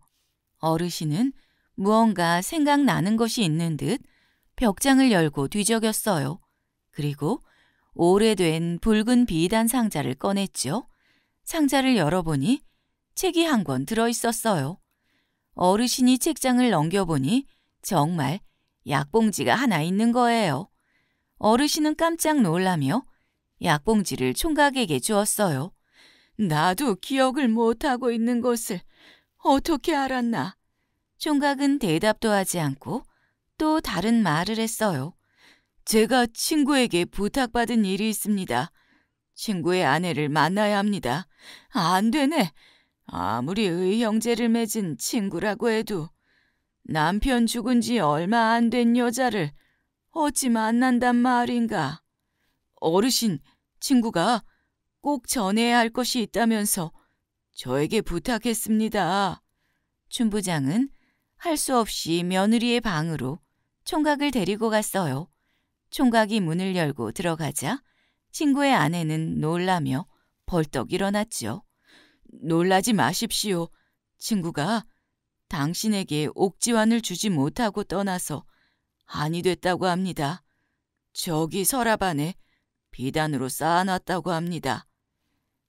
어르신은 무언가 생각나는 것이 있는 듯 벽장을 열고 뒤적였어요. 그리고 오래된 붉은 비단 상자를 꺼냈죠 상자를 열어보니 책이 한 권 들어있었어요. 어르신이 책장을 넘겨보니 정말 약봉지가 하나 있는 거예요. 어르신은 깜짝 놀라며 약봉지를 총각에게 주었어요. 나도 기억을 못하고 있는 것을 어떻게 알았나? 총각은 대답도 하지 않고 또 다른 말을 했어요. 제가 친구에게 부탁받은 일이 있습니다. 친구의 아내를 만나야 합니다. 안 되네. 아무리 의형제를 맺은 친구라고 해도 남편 죽은 지 얼마 안 된 여자를 어찌 만난단 말인가. 어르신, 친구가 꼭 전해야 할 것이 있다면서 저에게 부탁했습니다. 춘부장은 할수 없이 며느리의 방으로 총각을 데리고 갔어요. 총각이 문을 열고 들어가자 친구의 아내는 놀라며 벌떡 일어났지요. 놀라지 마십시오. 친구가 당신에게 옥지환을 주지 못하고 떠나서 한이 됐다고 합니다. 저기 서랍 안에 비단으로 쌓아놨다고 합니다.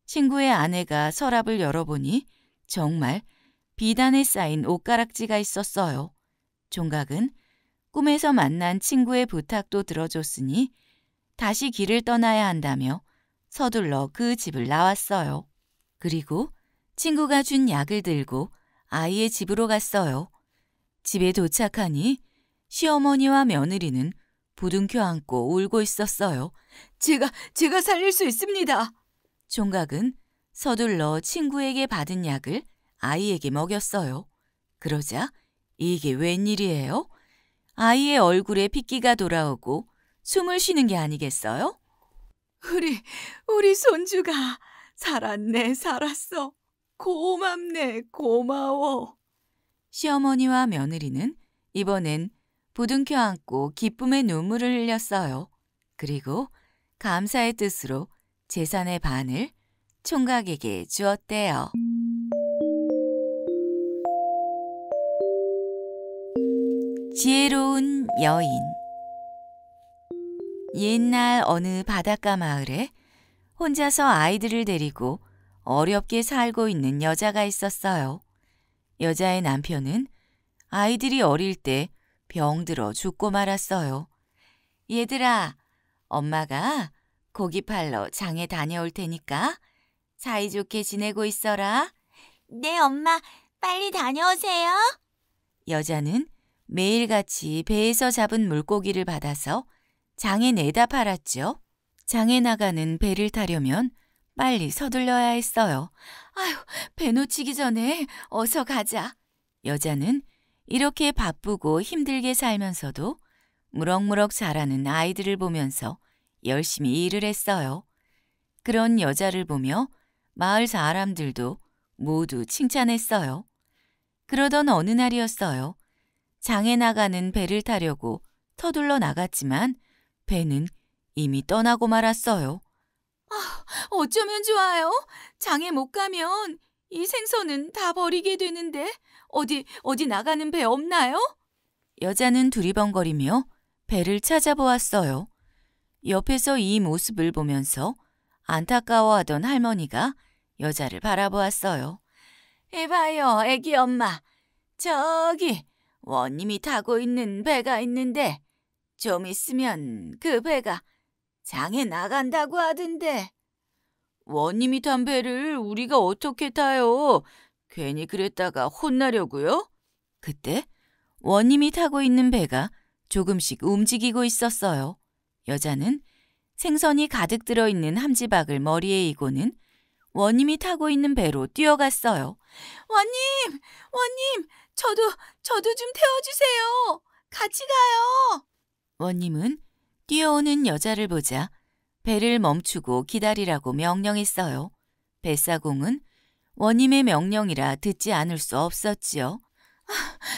친구의 아내가 서랍을 열어보니 정말 비단에 쌓인 옷가락지가 있었어요. 종각은 꿈에서 만난 친구의 부탁도 들어줬으니 다시 길을 떠나야 한다며 서둘러 그 집을 나왔어요. 그리고 친구가 준 약을 들고 아이의 집으로 갔어요. 집에 도착하니 시어머니와 며느리는 부둥켜 안고 울고 있었어요. 제가, 제가 살릴 수 있습니다. 종각은 서둘러 친구에게 받은 약을 아이에게 먹였어요. 그러자 이게 웬일이에요? 아이의 얼굴에 핏기가 돌아오고 숨을 쉬는 게 아니겠어요? 우리, 우리 손주가 살았네, 살았어. 고맙네, 고마워. 시어머니와 며느리는 이번엔 부둥켜 안고 기쁨의 눈물을 흘렸어요. 그리고 감사의 뜻으로 재산의 반을 총각에게 주었대요. 지혜로운 여인 옛날 어느 바닷가 마을에 혼자서 아이들을 데리고 어렵게 살고 있는 여자가 있었어요. 여자의 남편은 아이들이 어릴 때 병들어 죽고 말았어요. 얘들아, 엄마가 고기 팔러 장에 다녀올 테니까 사이좋게 지내고 있어라. 네, 엄마, 빨리 다녀오세요. 여자는 매일같이 배에서 잡은 물고기를 받아서 장에 내다 팔았죠. 장에 나가는 배를 타려면 빨리 서둘러야 했어요. 아유, 배 놓치기 전에 어서 가자. 여자는 이렇게 바쁘고 힘들게 살면서도 무럭무럭 자라는 아이들을 보면서 열심히 일을 했어요. 그런 여자를 보며 마을 사람들도 모두 칭찬했어요. 그러던 어느 날이었어요. 장에 나가는 배를 타려고 터둘러 나갔지만 배는 이미 떠나고 말았어요. 아, 어쩌면 좋아요. 장에 못 가면 이 생선은 다 버리게 되는데 어디 어디 나가는 배 없나요? 여자는 두리번거리며 배를 찾아보았어요. 옆에서 이 모습을 보면서 안타까워하던 할머니가 여자를 바라보았어요. 해봐요 애기 엄마. 저기 원님이 타고 있는 배가 있는데 좀 있으면 그 배가 장에 나간다고 하던데. 원님이 탄 배를 우리가 어떻게 타요? 괜히 그랬다가 혼나려고요? 그때 원님이 타고 있는 배가 조금씩 움직이고 있었어요. 여자는 생선이 가득 들어있는 함지박을 머리에 이고는 원님이 타고 있는 배로 뛰어갔어요. 원님! 원님! 저도, 저도 좀 태워주세요. 같이 가요. 원님은 뛰어오는 여자를 보자 배를 멈추고 기다리라고 명령했어요. 뱃사공은 원님의 명령이라 듣지 않을 수 없었지요. 아,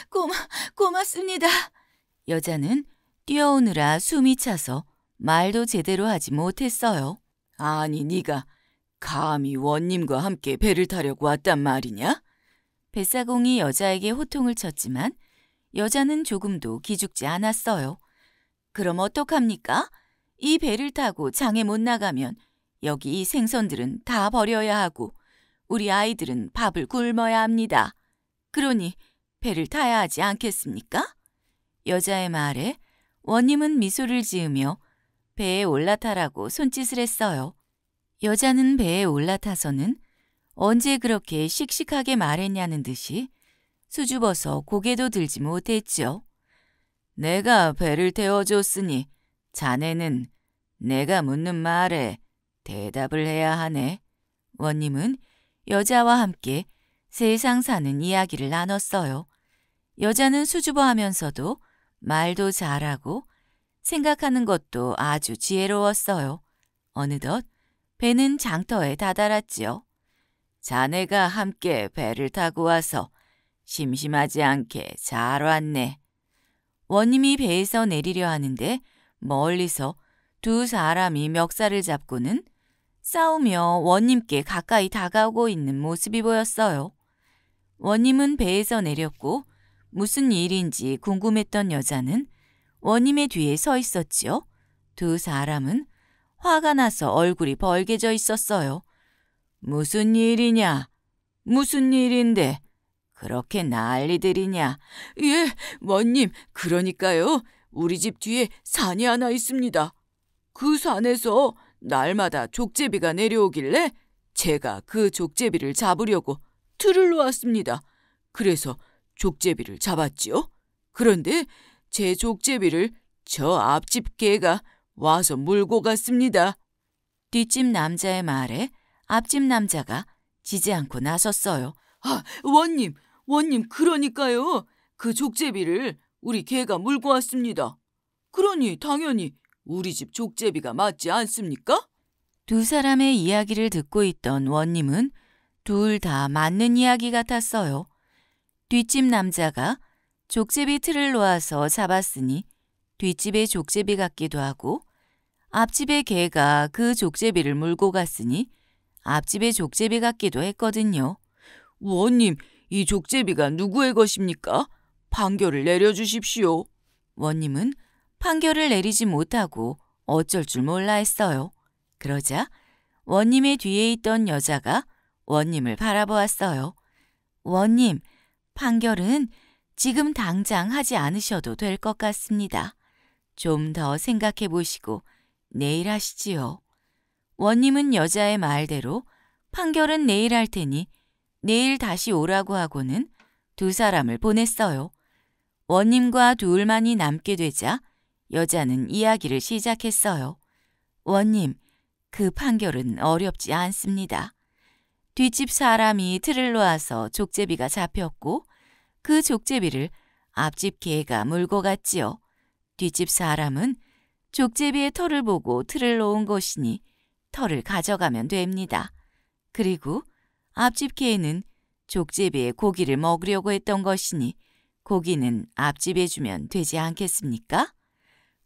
고마, 고맙습니다. 여자는 뛰어오느라 숨이 차서 말도 제대로 하지 못했어요. 아니, 네가 감히 원님과 함께 배를 타려고 왔단 말이냐? 뱃사공이 여자에게 호통을 쳤지만 여자는 조금도 기죽지 않았어요. 그럼 어떡합니까? 이 배를 타고 장에 못 나가면 여기 이 생선들은 다 버려야 하고 우리 아이들은 밥을 굶어야 합니다. 그러니 배를 타야 하지 않겠습니까? 여자의 말에 원님은 미소를 지으며 배에 올라타라고 손짓을 했어요. 여자는 배에 올라타서는 언제 그렇게 씩씩하게 말했냐는 듯이 수줍어서 고개도 들지 못했죠. 내가 배를 태워줬으니 자네는 내가 묻는 말에 대답을 해야 하네. 원님은 여자와 함께 세상 사는 이야기를 나눴어요. 여자는 수줍어하면서도 말도 잘하고 생각하는 것도 아주 지혜로웠어요. 어느덧 배는 장터에 다다랐지요. 자네가 함께 배를 타고 와서 심심하지 않게 잘 왔네. 원님이 배에서 내리려 하는데 멀리서 두 사람이 멱살을 잡고는 싸우며 원님께 가까이 다가오고 있는 모습이 보였어요. 원님은 배에서 내렸고 무슨 일인지 궁금했던 여자는 원님의 뒤에 서 있었지요. 두 사람은 화가 나서 얼굴이 벌개져 있었어요. 무슨 일이냐? 무슨 일인데? 그렇게 난리들이냐? 예, 원님, 그러니까요. 우리 집 뒤에 산이 하나 있습니다. 그 산에서 날마다 족제비가 내려오길래 제가 그 족제비를 잡으려고 틀을 놓았습니다. 그래서 족제비를 잡았지요. 그런데 제 족제비를 저 앞집 개가 와서 물고 갔습니다. 뒷집 남자의 말에 앞집 남자가 지지 않고 나섰어요. 아, 원님, 원님 그러니까요. 그 족제비를 우리 개가 물고 왔습니다. 그러니 당연히 우리 집 족제비가 맞지 않습니까? 두 사람의 이야기를 듣고 있던 원님은 둘 다 맞는 이야기 같았어요. 뒷집 남자가 족제비 틀을 놓아서 잡았으니 뒷집의 족제비 같기도 하고 앞집의 개가 그 족제비를 물고 갔으니 앞집의 족제비 같기도 했거든요. 원님, 이 족제비가 누구의 것입니까? 판결을 내려주십시오. 원님은 판결을 내리지 못하고 어쩔 줄 몰라 했어요. 그러자 원님의 뒤에 있던 여자가 원님을 바라보았어요. 원님, 판결은 지금 당장 하지 않으셔도 될 것 같습니다. 좀 더 생각해 보시고 내일 하시지요. 원님은 여자의 말대로 판결은 내일 할 테니 내일 다시 오라고 하고는 두 사람을 보냈어요. 원님과 둘만이 남게 되자 여자는 이야기를 시작했어요. 원님, 그 판결은 어렵지 않습니다. 뒷집 사람이 틀을 놓아서 족제비가 잡혔고 그 족제비를 앞집 개가 물고 갔지요. 뒷집 사람은 족제비의 털을 보고 틀을 놓은 것이니 털을 가져가면 됩니다. 그리고 앞집 개는 족제비에 고기를 먹으려고 했던 것이니 고기는 앞집에 주면 되지 않겠습니까?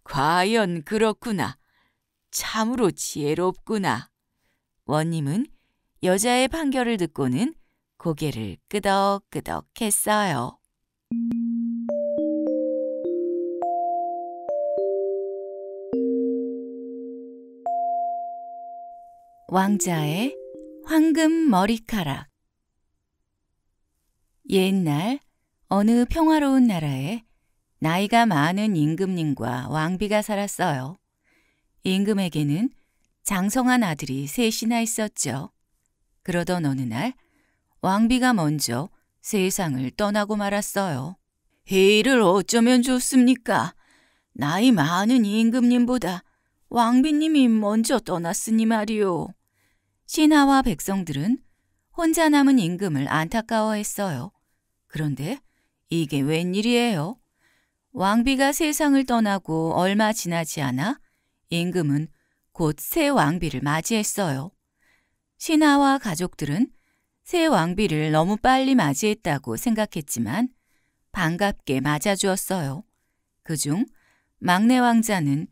과연 그렇구나. 참으로 지혜롭구나. 원님은 여자의 판결을 듣고는 고개를 끄덕끄덕 했어요. 왕자의 황금 머리카락 옛날 어느 평화로운 나라에 나이가 많은 임금님과 왕비가 살았어요. 임금에게는 장성한 아들이 셋이나 있었죠. 그러던 어느 날 왕비가 먼저 세상을 떠나고 말았어요. 이를 어쩌면 좋습니까? 나이 많은 임금님보다 왕비님이 먼저 떠났으니 말이오 신하와 백성들은 혼자 남은 임금을 안타까워했어요. 그런데 이게 웬일이에요? 왕비가 세상을 떠나고 얼마 지나지 않아 임금은 곧 새 왕비를 맞이했어요. 신하와 가족들은 새 왕비를 너무 빨리 맞이했다고 생각했지만 반갑게 맞아주었어요. 그 중 막내 왕자는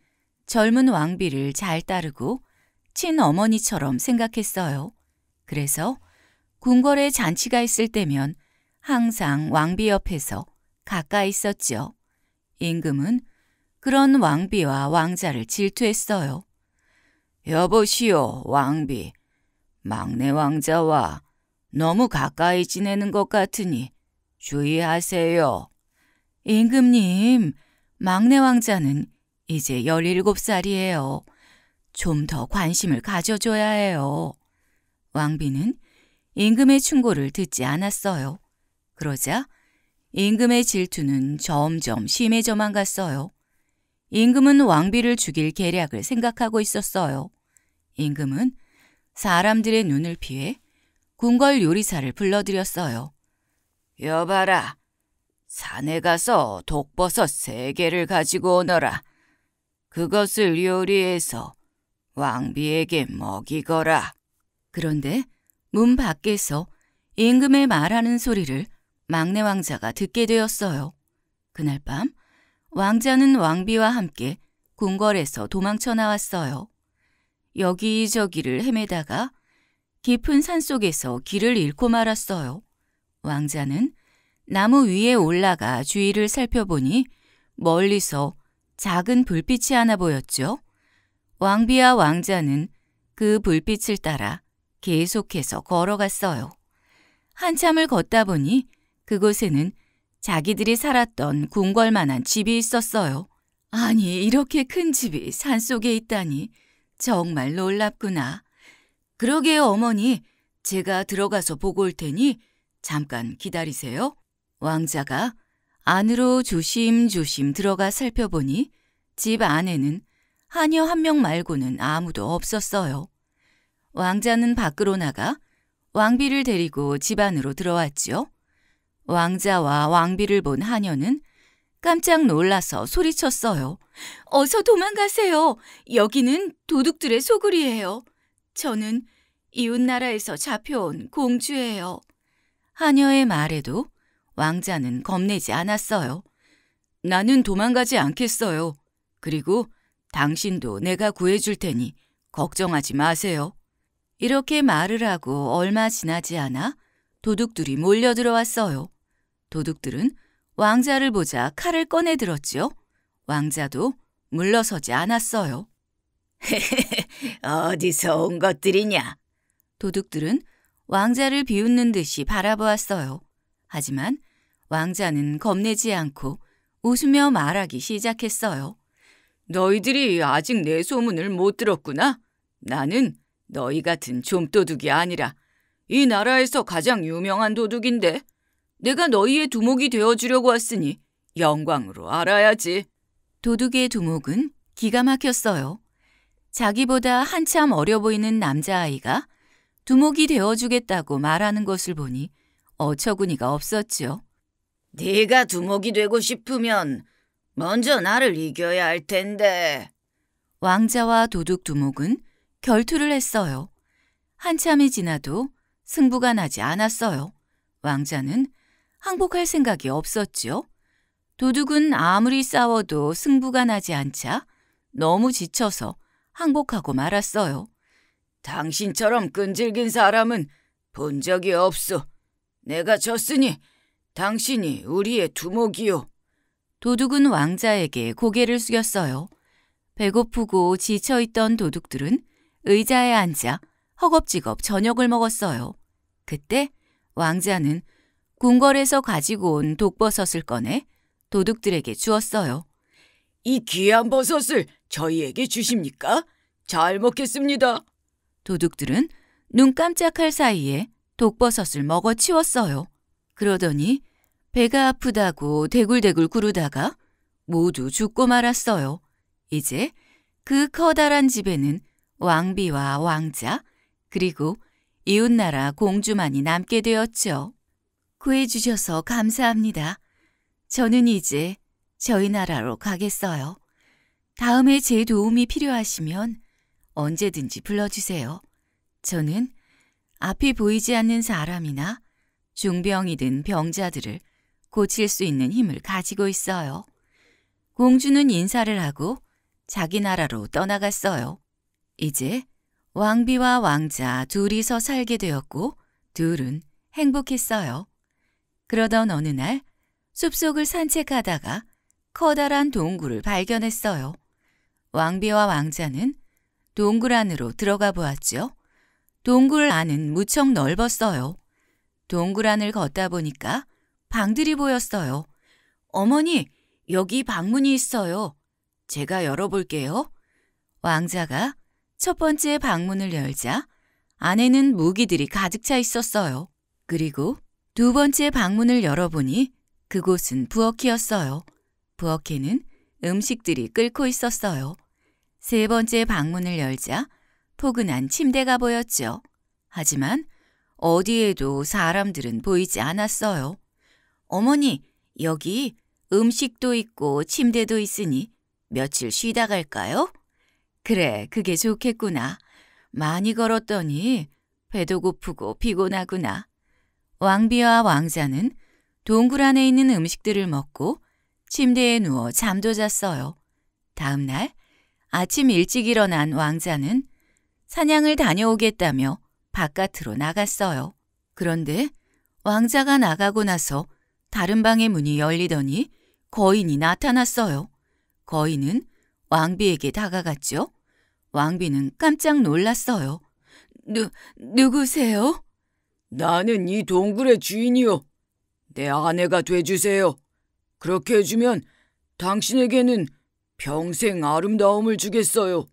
젊은 왕비를 잘 따르고 친어머니처럼 생각했어요. 그래서 궁궐에 잔치가 있을 때면 항상 왕비 옆에서 가까이 있었죠 임금은 그런 왕비와 왕자를 질투했어요. 여보시오, 왕비. 막내 왕자와 너무 가까이 지내는 것 같으니 주의하세요. 임금님, 막내 왕자는 이제 17살이에요. 좀더 관심을 가져줘야 해요. 왕비는 임금의 충고를 듣지 않았어요. 그러자 임금의 질투는 점점 심해져만 갔어요. 임금은 왕비를 죽일 계략을 생각하고 있었어요. 임금은 사람들의 눈을 피해 궁궐 요리사를 불러들였어요. 여봐라, 산에 가서 독버섯 세 개를 가지고 오너라. 그것을 요리해서 왕비에게 먹이거라. 그런데 문 밖에서 임금의 말하는 소리를 막내 왕자가 듣게 되었어요. 그날 밤 왕자는 왕비와 함께 궁궐에서 도망쳐 나왔어요. 여기저기를 헤매다가 깊은 산속에서 길을 잃고 말았어요. 왕자는 나무 위에 올라가 주위를 살펴보니 멀리서 작은 불빛이 하나 보였죠. 왕비와 왕자는 그 불빛을 따라 계속해서 걸어갔어요. 한참을 걷다 보니 그곳에는 자기들이 살았던 궁궐만한 집이 있었어요. 아니, 이렇게 큰 집이 산속에 있다니 정말 놀랍구나. 그러게요, 어머니. 제가 들어가서 보고 올 테니 잠깐 기다리세요. 왕자가 안으로 조심조심 들어가 살펴보니 집 안에는 하녀 한 명 말고는 아무도 없었어요. 왕자는 밖으로 나가 왕비를 데리고 집 안으로 들어왔지요. 왕자와 왕비를 본 하녀는 깜짝 놀라서 소리쳤어요. 어서 도망가세요. 여기는 도둑들의 소굴이에요. 저는 이웃나라에서 잡혀온 공주예요. 하녀의 말에도 왕자는 겁내지 않았어요. 나는 도망가지 않겠어요. 그리고 당신도 내가 구해줄 테니 걱정하지 마세요. 이렇게 말을 하고 얼마 지나지 않아 도둑들이 몰려 들어왔어요. 도둑들은 왕자를 보자 칼을 꺼내 들었지요. 왕자도 물러서지 않았어요. 헤헤헤, 어디서 온 것들이냐? 도둑들은 왕자를 비웃는 듯이 바라보았어요. 하지만 왕자는 겁내지 않고 웃으며 말하기 시작했어요. 너희들이 아직 내 소문을 못 들었구나. 나는 너희 같은 좀도둑이 아니라 이 나라에서 가장 유명한 도둑인데 내가 너희의 두목이 되어주려고 왔으니 영광으로 알아야지. 도둑의 두목은 기가 막혔어요. 자기보다 한참 어려 보이는 남자아이가 두목이 되어주겠다고 말하는 것을 보니 어처구니가 없었지요. 네가 두목이 되고 싶으면 먼저 나를 이겨야 할 텐데. 왕자와 도둑 두목은 결투를 했어요. 한참이 지나도 승부가 나지 않았어요. 왕자는 항복할 생각이 없었지요. 도둑은 아무리 싸워도 승부가 나지 않자 너무 지쳐서 항복하고 말았어요. 당신처럼 끈질긴 사람은 본 적이 없어. 내가 졌으니 당신이 우리의 두목이요. 도둑은 왕자에게 고개를 숙였어요. 배고프고 지쳐있던 도둑들은 의자에 앉아 허겁지겁 저녁을 먹었어요. 그때 왕자는 궁궐에서 가지고 온 독버섯을 꺼내 도둑들에게 주었어요. 이 귀한 버섯을 저희에게 주십니까? 잘 먹겠습니다. 도둑들은 눈 깜짝할 사이에 독버섯을 먹어치웠어요. 그러더니 배가 아프다고 대굴대굴 구르다가 모두 죽고 말았어요. 이제 그 커다란 집에는 왕비와 왕자 그리고 이웃나라 공주만이 남게 되었죠. 구해주셔서 감사합니다. 저는 이제 저희 나라로 가겠어요. 다음에 제 도움이 필요하시면 언제든지 불러주세요. 저는 앞이 보이지 않는 사람이나 중병이든 병자들을 고칠 수 있는 힘을 가지고 있어요. 공주는 인사를 하고 자기 나라로 떠나갔어요. 이제 왕비와 왕자 둘이서 살게 되었고 둘은 행복했어요. 그러던 어느 날 숲속을 산책하다가 커다란 동굴을 발견했어요. 왕비와 왕자는 동굴 안으로 들어가 보았죠. 동굴 안은 무척 넓었어요. 동굴 안을 걷다 보니까 방들이 보였어요. 어머니, 여기 방문이 있어요. 제가 열어볼게요. 왕자가 첫 번째 방문을 열자 안에는 무기들이 가득 차 있었어요. 그리고 두 번째 방문을 열어보니 그곳은 부엌이었어요. 부엌에는 음식들이 끓고 있었어요. 세 번째 방문을 열자 포근한 침대가 보였죠. 하지만 어디에도 사람들은 보이지 않았어요. 어머니, 여기 음식도 있고 침대도 있으니 며칠 쉬다 갈까요? 그래, 그게 좋겠구나. 많이 걸었더니 배도 고프고 피곤하구나. 왕비와 왕자는 동굴 안에 있는 음식들을 먹고 침대에 누워 잠도 잤어요. 다음 날 아침 일찍 일어난 왕자는 사냥을 다녀오겠다며 바깥으로 나갔어요. 그런데 왕자가 나가고 나서 다른 방의 문이 열리더니 거인이 나타났어요. 거인은 왕비에게 다가갔죠. 왕비는 깜짝 놀랐어요. 누, 누구세요? 나는 이 동굴의 주인이요. 내 아내가 돼주세요. 그렇게 해주면 당신에게는 평생 아름다움을 주겠어요.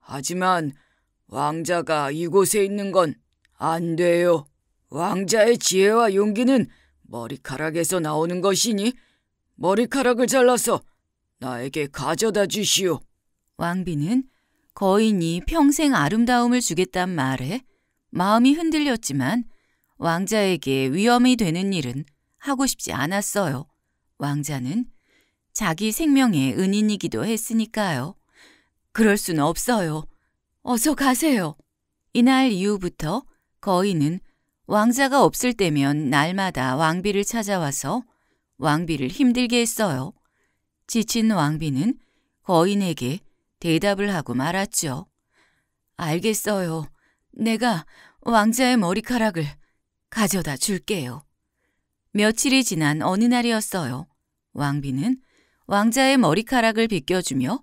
하지만 왕자가 이곳에 있는 건 안 돼요. 왕자의 지혜와 용기는 머리카락에서 나오는 것이니 머리카락을 잘라서 나에게 가져다 주시오. 왕비는 거인이 네 평생 아름다움을 주겠단 말에 마음이 흔들렸지만 왕자에게 위험이 되는 일은 하고 싶지 않았어요. 왕자는 자기 생명의 은인이기도 했으니까요. 그럴 순 없어요. 어서 가세요. 이날 이후부터 거인은 왕자가 없을 때면 날마다 왕비를 찾아와서 왕비를 힘들게 했어요. 지친 왕비는 거인에게 대답을 하고 말았죠. 알겠어요. 내가 왕자의 머리카락을 가져다 줄게요. 며칠이 지난 어느 날이었어요. 왕비는 왕자의 머리카락을 빗겨주며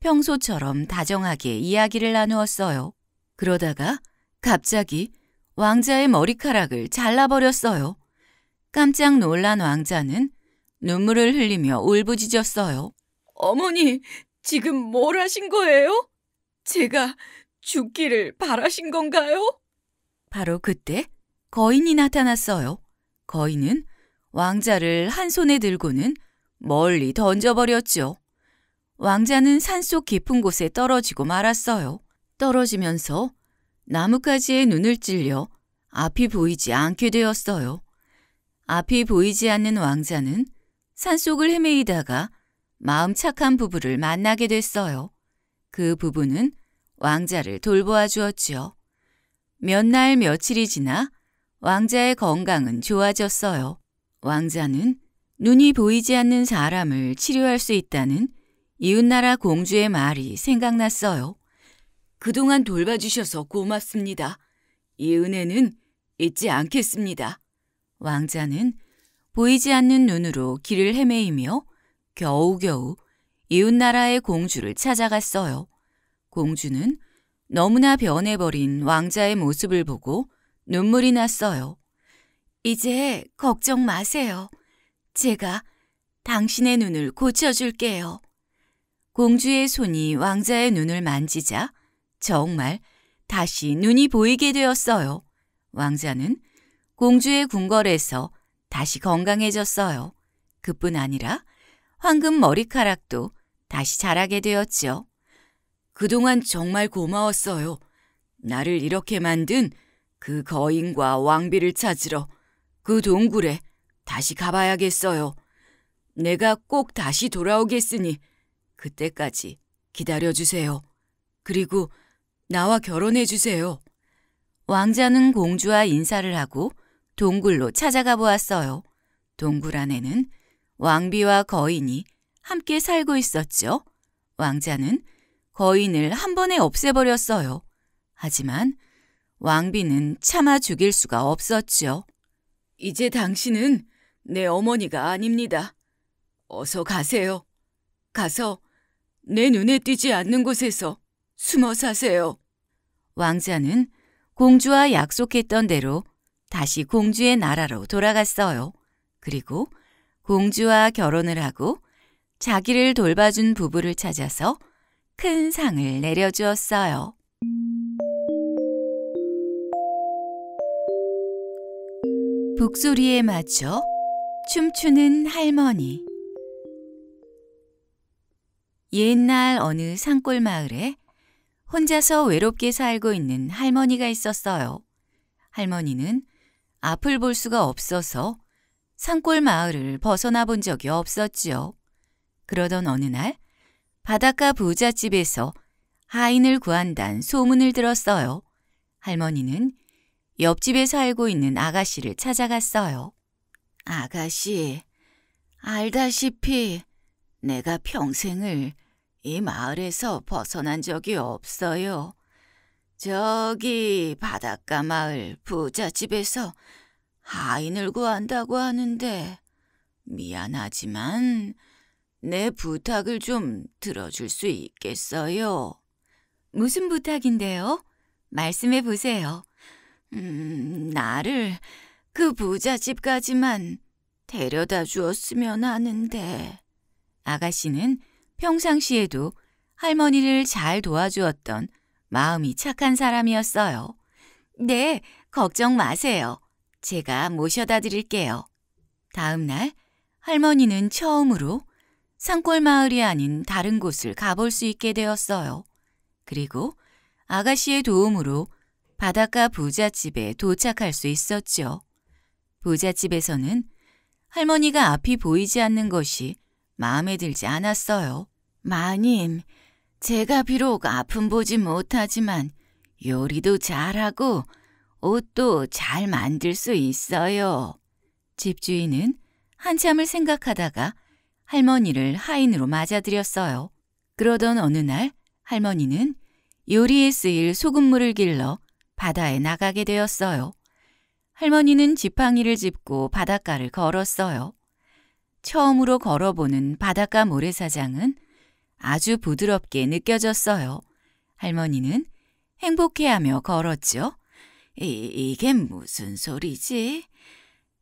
평소처럼 다정하게 이야기를 나누었어요. 그러다가 갑자기 왕자의 머리카락을 잘라버렸어요. 깜짝 놀란 왕자는 눈물을 흘리며 울부짖었어요. 어머니, 지금 뭘 하신 거예요? 제가 죽기를 바라신 건가요? 바로 그때 거인이 나타났어요. 거인은 왕자를 한 손에 들고는 멀리 던져버렸죠. 왕자는 산속 깊은 곳에 떨어지고 말았어요. 떨어지면서 나뭇가지에 눈을 찔려 앞이 보이지 않게 되었어요. 앞이 보이지 않는 왕자는 산속을 헤매이다가 마음 착한 부부를 만나게 됐어요. 그 부부는 왕자를 돌보아 주었지요. 몇 날 며칠이 지나 왕자의 건강은 좋아졌어요. 왕자는 눈이 보이지 않는 사람을 치료할 수 있다는 이웃나라 공주의 말이 생각났어요. 그동안 돌봐주셔서 고맙습니다. 이 은혜는 잊지 않겠습니다. 왕자는 보이지 않는 눈으로 길을 헤매이며 겨우겨우 이웃나라의 공주를 찾아갔어요. 공주는 너무나 변해버린 왕자의 모습을 보고 눈물이 났어요. 이제 걱정 마세요. 제가 당신의 눈을 고쳐줄게요. 공주의 손이 왕자의 눈을 만지자 정말 다시 눈이 보이게 되었어요. 왕자는 공주의 궁궐에서 다시 건강해졌어요. 그뿐 아니라 황금 머리카락도 다시 자라게 되었지요. 그동안 정말 고마웠어요. 나를 이렇게 만든 그 거인과 왕비를 찾으러 그 동굴에 다시 가봐야겠어요. 내가 꼭 다시 돌아오겠으니 그때까지 기다려주세요. 그리고 나와 결혼해 주세요. 왕자는 공주와 인사를 하고 동굴로 찾아가 보았어요. 동굴 안에는 왕비와 거인이 함께 살고 있었죠. 왕자는 거인을 한 번에 없애버렸어요. 하지만 왕비는 참아 죽일 수가 없었지요. 이제 당신은 내 어머니가 아닙니다. 어서 가세요. 가서 내 눈에 띄지 않는 곳에서 숨어 사세요. 왕자는 공주와 약속했던 대로 다시 공주의 나라로 돌아갔어요. 그리고 공주와 결혼을 하고 자기를 돌봐준 부부를 찾아서 큰 상을 내려주었어요. 북소리에 맞춰 춤추는 할머니 옛날 어느 산골 마을에 혼자서 외롭게 살고 있는 할머니가 있었어요. 할머니는 앞을 볼 수가 없어서 산골 마을을 벗어나 본 적이 없었지요. 그러던 어느 날 바닷가 부잣집에서 하인을 구한단 소문을 들었어요. 할머니는 옆집에 살고 있는 아가씨를 찾아갔어요. 아가씨, 알다시피 내가 평생을 이 마을에서 벗어난 적이 없어요. 저기 바닷가 마을 부잣집에서 하인을 구한다고 하는데 미안하지만 내 부탁을 좀 들어줄 수 있겠어요? 무슨 부탁인데요? 말씀해 보세요. 음, 나를 그 부잣집까지만 데려다 주었으면 하는데. 아가씨는 평상시에도 할머니를 잘 도와주었던 마음이 착한 사람이었어요. 네, 걱정 마세요. 제가 모셔다 드릴게요. 다음 날 할머니는 처음으로 산골 마을이 아닌 다른 곳을 가볼 수 있게 되었어요. 그리고 아가씨의 도움으로 바닷가 부잣집에 도착할 수 있었죠. 부잣집에서는 할머니가 앞이 보이지 않는 것이 마음에 들지 않았어요. 마님, 제가 비록 아픔 보지 못하지만 요리도 잘하고 옷도 잘 만들 수 있어요. 집주인은 한참을 생각하다가 할머니를 하인으로 맞아들였어요. 그러던 어느 날 할머니는 요리에 쓰일 소금물을 길러 바다에 나가게 되었어요. 할머니는 지팡이를 짚고 바닷가를 걸었어요. 처음으로 걸어보는 바닷가 모래사장은 아주 부드럽게 느껴졌어요. 할머니는 행복해하며 걸었지요. 이, 게 무슨 소리지?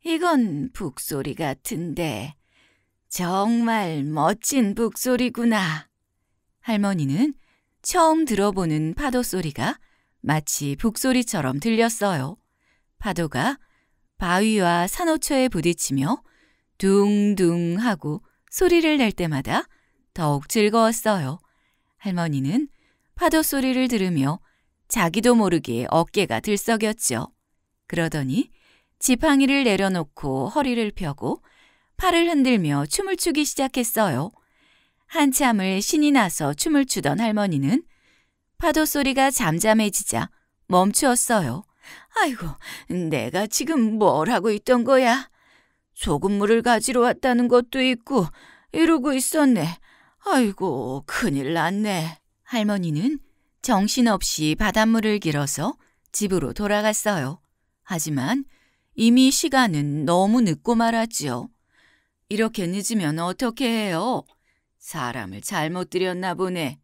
이건 북소리 같은데 정말 멋진 북소리구나. 할머니는 처음 들어보는 파도 소리가 마치 북소리처럼 들렸어요. 파도가 바위와 산호초에 부딪히며 둥둥 하고 소리를 낼 때마다 더욱 즐거웠어요. 할머니는 파도 소리를 들으며 자기도 모르게 어깨가 들썩였죠. 그러더니 지팡이를 내려놓고 허리를 펴고 팔을 흔들며 춤을 추기 시작했어요. 한참을 신이 나서 춤을 추던 할머니는 파도 소리가 잠잠해지자 멈추었어요. 아이고, 내가 지금 뭘 하고 있던 거야? 소금물을 가지러 왔다는 것도 있고 이러고 있었네. 아이고, 큰일 났네. 할머니는 정신없이 바닷물을 길어서 집으로 돌아갔어요. 하지만 이미 시간은 너무 늦고 말았지요. 이렇게 늦으면 어떻게 해요? 사람을 잘못 들였나 보네.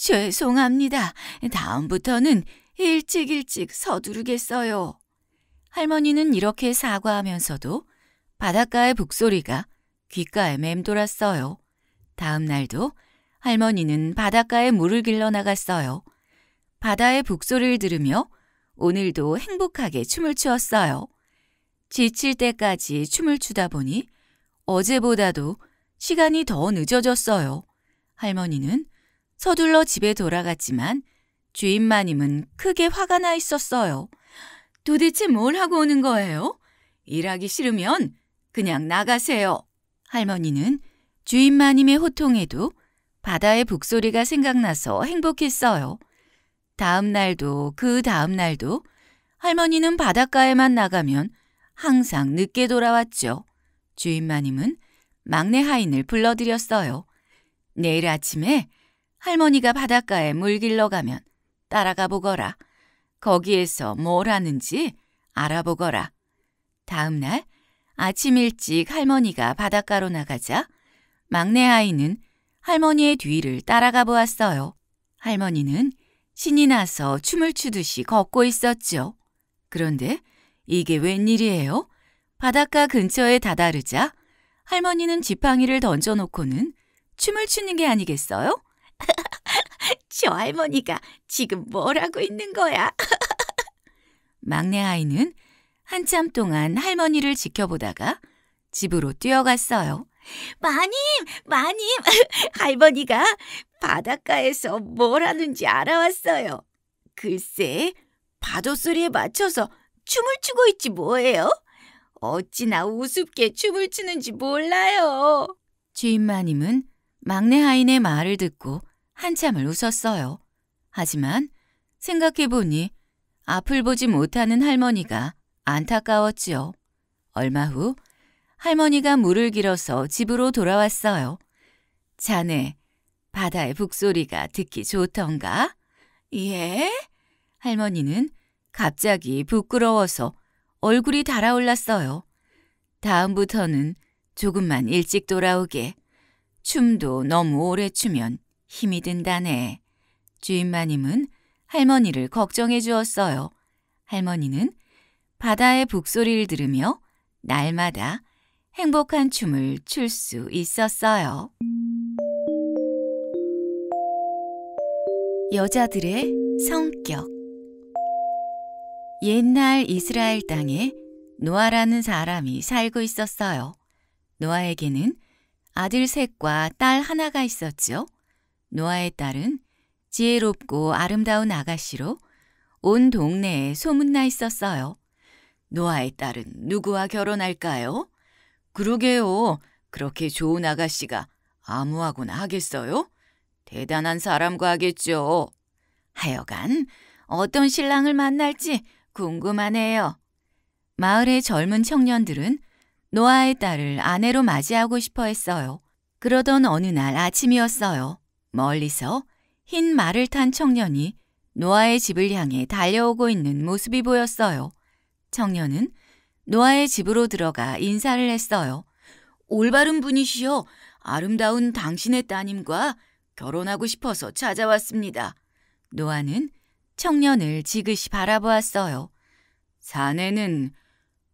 죄송합니다. 다음부터는 일찍 일찍 서두르겠어요. 할머니는 이렇게 사과하면서도 바닷가의 북소리가 귓가에 맴돌았어요. 다음 날도 할머니는 바닷가에 물을 길러 나갔어요. 바다의 북소리를 들으며 오늘도 행복하게 춤을 추었어요. 지칠 때까지 춤을 추다 보니 어제보다도 시간이 더 늦어졌어요. 할머니는 서둘러 집에 돌아갔지만 주인 마님은 크게 화가 나 있었어요. 도대체 뭘 하고 오는 거예요? 일하기 싫으면 그냥 나가세요. 할머니는 주인 마님의 호통에도 바다의 북소리가 생각나서 행복했어요. 다음 날도 그 다음 날도 할머니는 바닷가에만 나가면 항상 늦게 돌아왔죠. 주인 마님은 막내 하인을 불러들였어요. 내일 아침에 할머니가 바닷가에 물 길러 가면 따라가 보거라. 거기에서 뭘 하는지 알아보거라. 다음 날 아침 일찍 할머니가 바닷가로 나가자 막내 아이는 할머니의 뒤를 따라가 보았어요. 할머니는 신이 나서 춤을 추듯이 걷고 있었지요. 그런데 이게 웬일이에요? 바닷가 근처에 다다르자 할머니는 지팡이를 던져놓고는 춤을 추는 게 아니겠어요? 저 할머니가 지금 뭘 하고 있는 거야? 막내 아이는 한참 동안 할머니를 지켜보다가 집으로 뛰어갔어요. 마님, 마님, 할머니가 바닷가에서 뭘 하는지 알아왔어요. 글쎄, 파도 소리에 맞춰서 춤을 추고 있지 뭐예요? 어찌나 우습게 춤을 추는지 몰라요. 주인 마님은 막내 하인의 말을 듣고 한참을 웃었어요. 하지만 생각해보니 앞을 보지 못하는 할머니가 안타까웠지요. 얼마 후 할머니가 물을 길어서 집으로 돌아왔어요. 자네, 바다의 북소리가 듣기 좋던가? 예? 할머니는 갑자기 부끄러워서 얼굴이 달아올랐어요. 다음부터는 조금만 일찍 돌아오게. 춤도 너무 오래 추면 힘이 든다네. 주인마님은 할머니를 걱정해 주었어요. 할머니는 바다의 북소리를 들으며 날마다 행복한 춤을 출 수 있었어요. 여자들의 성격 옛날 이스라엘 땅에 노아라는 사람이 살고 있었어요. 노아에게는 아들 셋과 딸 하나가 있었죠. 노아의 딸은 지혜롭고 아름다운 아가씨로 온 동네에 소문나 있었어요. 노아의 딸은 누구와 결혼할까요? 그러게요. 그렇게 좋은 아가씨가 아무하고나 하겠어요? 대단한 사람과 하겠죠. 하여간 어떤 신랑을 만날지 궁금하네요. 마을의 젊은 청년들은 노아의 딸을 아내로 맞이하고 싶어 했어요. 그러던 어느 날 아침이었어요. 멀리서 흰 말을 탄 청년이 노아의 집을 향해 달려오고 있는 모습이 보였어요. 청년은 노아의 집으로 들어가 인사를 했어요. 올바른 분이시여 아름다운 당신의 따님과 결혼하고 싶어서 찾아왔습니다. 노아는 청년을 지그시 바라보았어요. 사내는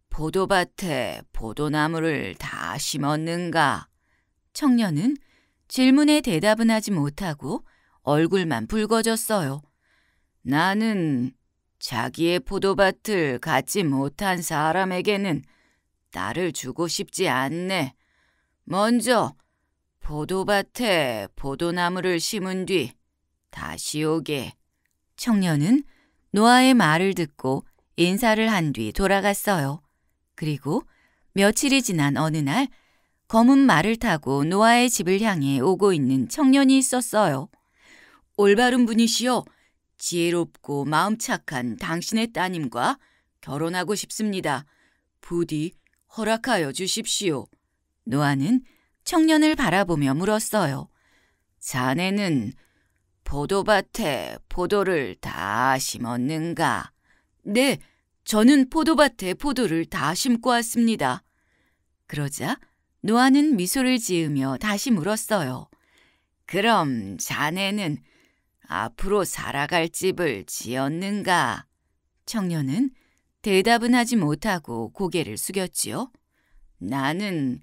보도밭에 보도나무를 다 심었는가? 청년은 질문에 대답은 하지 못하고 얼굴만 붉어졌어요. 나는 자기의 포도밭을 갖지 못한 사람에게는 나를 주고 싶지 않네. 먼저 포도밭에 포도나무를 심은 뒤 다시 오게. 청년은 노아의 말을 듣고 인사를 한 뒤 돌아갔어요. 그리고 며칠이 지난 어느 날 검은 말을 타고 노아의 집을 향해 오고 있는 청년이 있었어요. 올바른 분이시여 지혜롭고 마음 착한 당신의 따님과 결혼하고 싶습니다. 부디 허락하여 주십시오. 노아는 청년을 바라보며 물었어요. 자네는 포도밭에 포도를 다 심었는가? 네, 저는 포도밭에 포도를 다 심고 왔습니다. 그러자 노아는 미소를 지으며 다시 물었어요. 그럼 자네는 앞으로 살아갈 집을 지었는가? 청년은 대답은 하지 못하고 고개를 숙였지요. 나는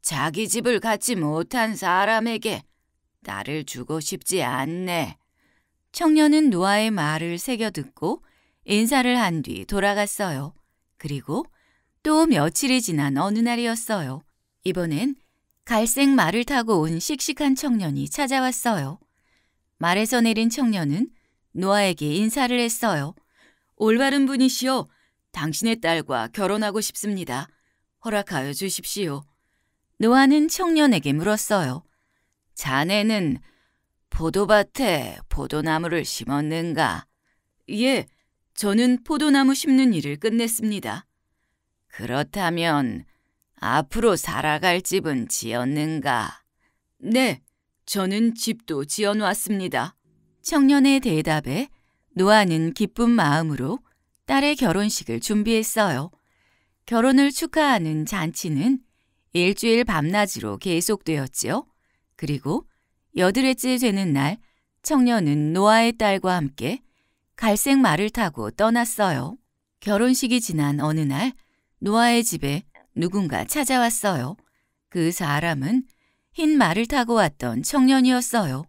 자기 집을 갖지 못한 사람에게 딸을 주고 싶지 않네. 청년은 노아의 말을 새겨 듣고 인사를 한 뒤 돌아갔어요. 그리고 또 며칠이 지난 어느 날이었어요. 이번엔 갈색 말을 타고 온 씩씩한 청년이 찾아왔어요. 말에서 내린 청년은 노아에게 인사를 했어요. 올바른 분이시여 당신의 딸과 결혼하고 싶습니다. 허락하여 주십시오. 노아는 청년에게 물었어요. 자네는 포도밭에 포도나무를 심었는가? 예, 저는 포도나무 심는 일을 끝냈습니다. 그렇다면 앞으로 살아갈 집은 지었는가? 네, 저는 집도 지어놓았습니다. 청년의 대답에 노아는 기쁜 마음으로 딸의 결혼식을 준비했어요. 결혼을 축하하는 잔치는 일주일 밤낮으로 계속되었지요. 그리고 여드레째 되는 날 청년은 노아의 딸과 함께 갈색 말을 타고 떠났어요. 결혼식이 지난 어느 날 노아의 집에 누군가 찾아왔어요. 그 사람은 흰 말을 타고 왔던 청년이었어요.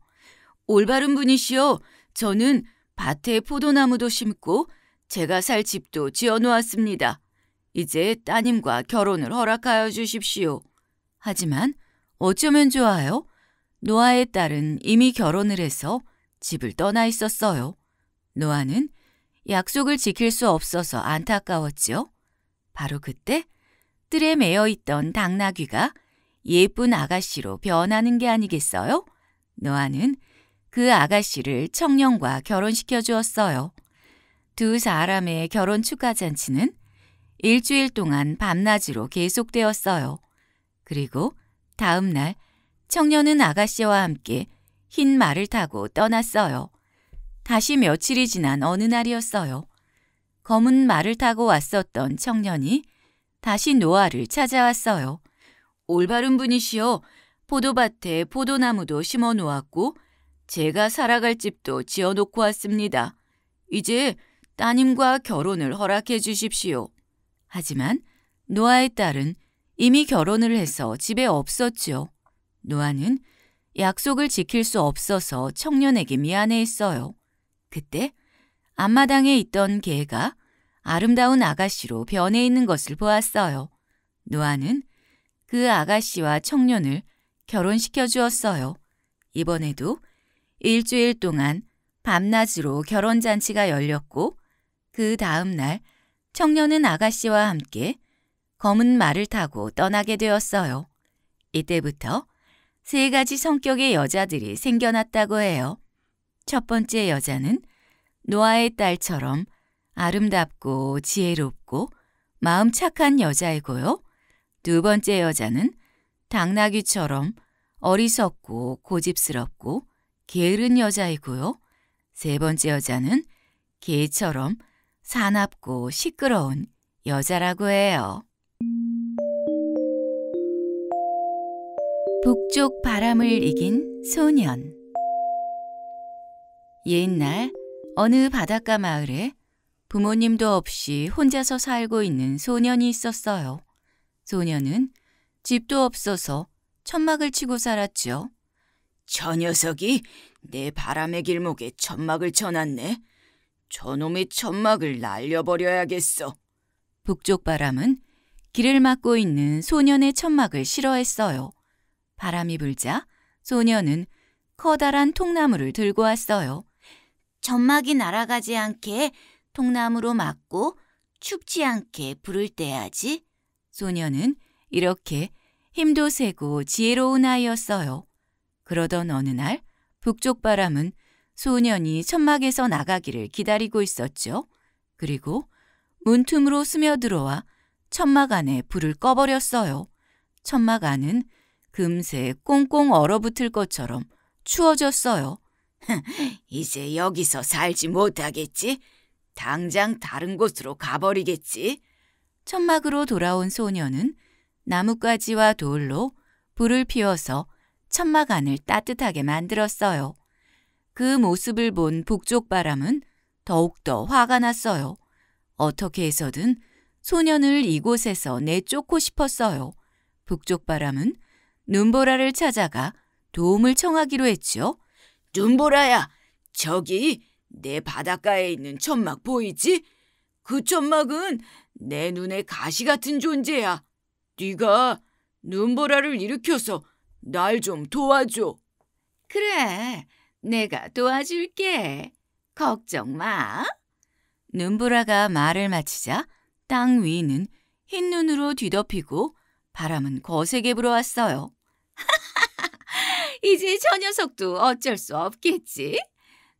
올바른 분이시오 저는 밭에 포도나무도 심고 제가 살 집도 지어 놓았습니다. 이제 따님과 결혼을 허락하여 주십시오. 하지만 어쩌면 좋아요? 노아의 딸은 이미 결혼을 해서 집을 떠나 있었어요. 노아는 약속을 지킬 수 없어서 안타까웠지요. 바로 그때 뜰에 매여 있던 당나귀가 예쁜 아가씨로 변하는 게 아니겠어요? 노아는 그 아가씨를 청년과 결혼시켜 주었어요. 두 사람의 결혼 축하 잔치는 일주일 동안 밤낮으로 계속되었어요. 그리고 다음 날 청년은 아가씨와 함께 흰 말을 타고 떠났어요. 다시 며칠이 지난 어느 날이었어요. 검은 말을 타고 왔었던 청년이 다시 노아를 찾아왔어요. 올바른 분이시여 포도밭에 포도나무도 심어 놓았고 제가 살아갈 집도 지어 놓고 왔습니다. 이제 따님과 결혼을 허락해 주십시오. 하지만 노아의 딸은 이미 결혼을 해서 집에 없었지요. 노아는 약속을 지킬 수 없어서 청년에게 미안해했어요. 그때 앞마당에 있던 개가 아름다운 아가씨로 변해 있는 것을 보았어요. 노아는 그 아가씨와 청년을 결혼시켜 주었어요. 이번에도 일주일 동안 밤낮으로 결혼잔치가 열렸고 그 다음 날 청년은 아가씨와 함께 검은 말을 타고 떠나게 되었어요. 이때부터 세 가지 성격의 여자들이 생겨났다고 해요. 첫 번째 여자는 노아의 딸처럼 아름답고 지혜롭고 마음 착한 여자이고요. 두 번째 여자는 당나귀처럼 어리석고 고집스럽고 게으른 여자이고요. 세 번째 여자는 개처럼 사납고 시끄러운 여자라고 해요. 북쪽 바람을 이긴 소년 옛날 어느 바닷가 마을에 부모님도 없이 혼자서 살고 있는 소년이 있었어요. 소녀는 집도 없어서 천막을 치고 살았지요. 저 녀석이 내 바람의 길목에 천막을 쳐놨네. 저놈의 천막을 날려버려야겠어. 북쪽 바람은 길을 막고 있는 소년의 천막을 싫어했어요. 바람이 불자 소년은 커다란 통나무를 들고 왔어요. 천막이 날아가지 않게 통나무로 막고 춥지 않게 불을 떼야지. 소녀는 이렇게 힘도 세고 지혜로운 아이였어요. 그러던 어느 날 북쪽 바람은 소년이 천막에서 나가기를 기다리고 있었죠. 그리고 문틈으로 스며들어와 천막 안에 불을 꺼버렸어요. 천막 안은 금세 꽁꽁 얼어붙을 것처럼 추워졌어요. 이제 여기서 살지 못하겠지? 당장 다른 곳으로 가버리겠지? 천막으로 돌아온 소녀는 나뭇가지와 돌로 불을 피워서 천막 안을 따뜻하게 만들었어요. 그 모습을 본 북쪽 바람은 더욱더 화가 났어요. 어떻게 해서든 소년을 이곳에서 내쫓고 싶었어요. 북쪽 바람은 눈보라를 찾아가 도움을 청하기로 했지요. 눈보라야, 저기 내 바닷가에 있는 천막 보이지? 그 천막은 내 눈에 가시 같은 존재야. 네가 눈보라를 일으켜서 날 좀 도와줘. 그래, 내가 도와줄게. 걱정 마. 눈보라가 말을 마치자 땅 위는 흰 눈으로 뒤덮이고 바람은 거세게 불어왔어요. 이제 저 녀석도 어쩔 수 없겠지.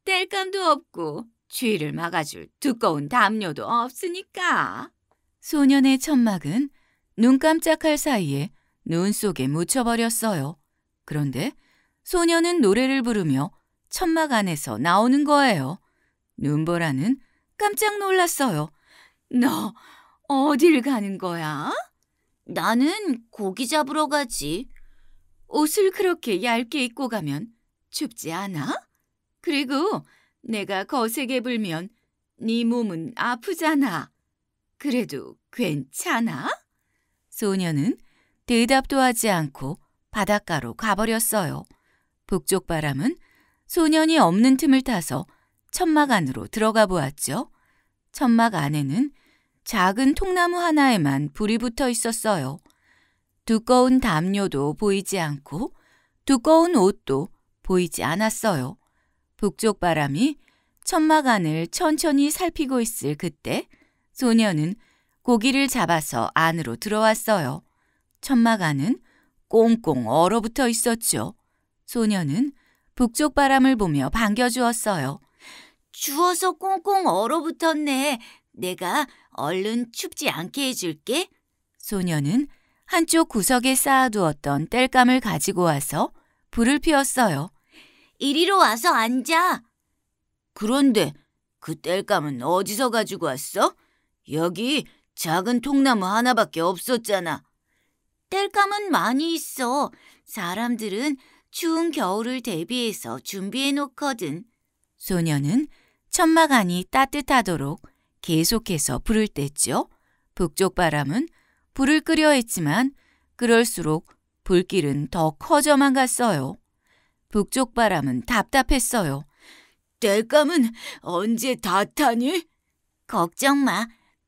땔감도 없고 쥐를 막아줄 두꺼운 담요도 없으니까. 소년의 천막은 눈 깜짝할 사이에 눈 속에 묻혀버렸어요. 그런데 소년은 노래를 부르며 천막 안에서 나오는 거예요. 눈보라는 깜짝 놀랐어요. 너 어딜 가는 거야? 나는 고기 잡으러 가지. 옷을 그렇게 얇게 입고 가면 춥지 않아? 그리고 내가 거세게 불면 네 몸은 아프잖아. 그래도 괜찮아? 소녀는 대답도 하지 않고 바닷가로 가버렸어요. 북쪽 바람은 소년이 없는 틈을 타서 천막 안으로 들어가 보았죠. 천막 안에는 작은 통나무 하나에만 불이 붙어 있었어요. 두꺼운 담요도 보이지 않고 두꺼운 옷도 보이지 않았어요. 북쪽 바람이 천막 안을 천천히 살피고 있을 그때 소녀는 고기를 잡아서 안으로 들어왔어요. 천막 안은 꽁꽁 얼어붙어 있었죠. 소녀는 북쪽 바람을 보며 반겨주었어요. 주워서 꽁꽁 얼어붙었네. 내가 얼른 춥지 않게 해줄게. 소녀는 한쪽 구석에 쌓아두었던 땔감을 가지고 와서 불을 피웠어요. 이리로 와서 앉아. 그런데 그 땔감은 어디서 가지고 왔어? 여기 작은 통나무 하나밖에 없었잖아. 땔감은 많이 있어. 사람들은 추운 겨울을 대비해서 준비해 놓거든. 소녀는 천막안이 따뜻하도록 계속해서 불을 뗐죠. 북쪽 바람은 불을 끄려 했지만 그럴수록 불길은 더 커져만 갔어요. 북쪽 바람은 답답했어요. 땔감은 언제 다 타니? 걱정 마.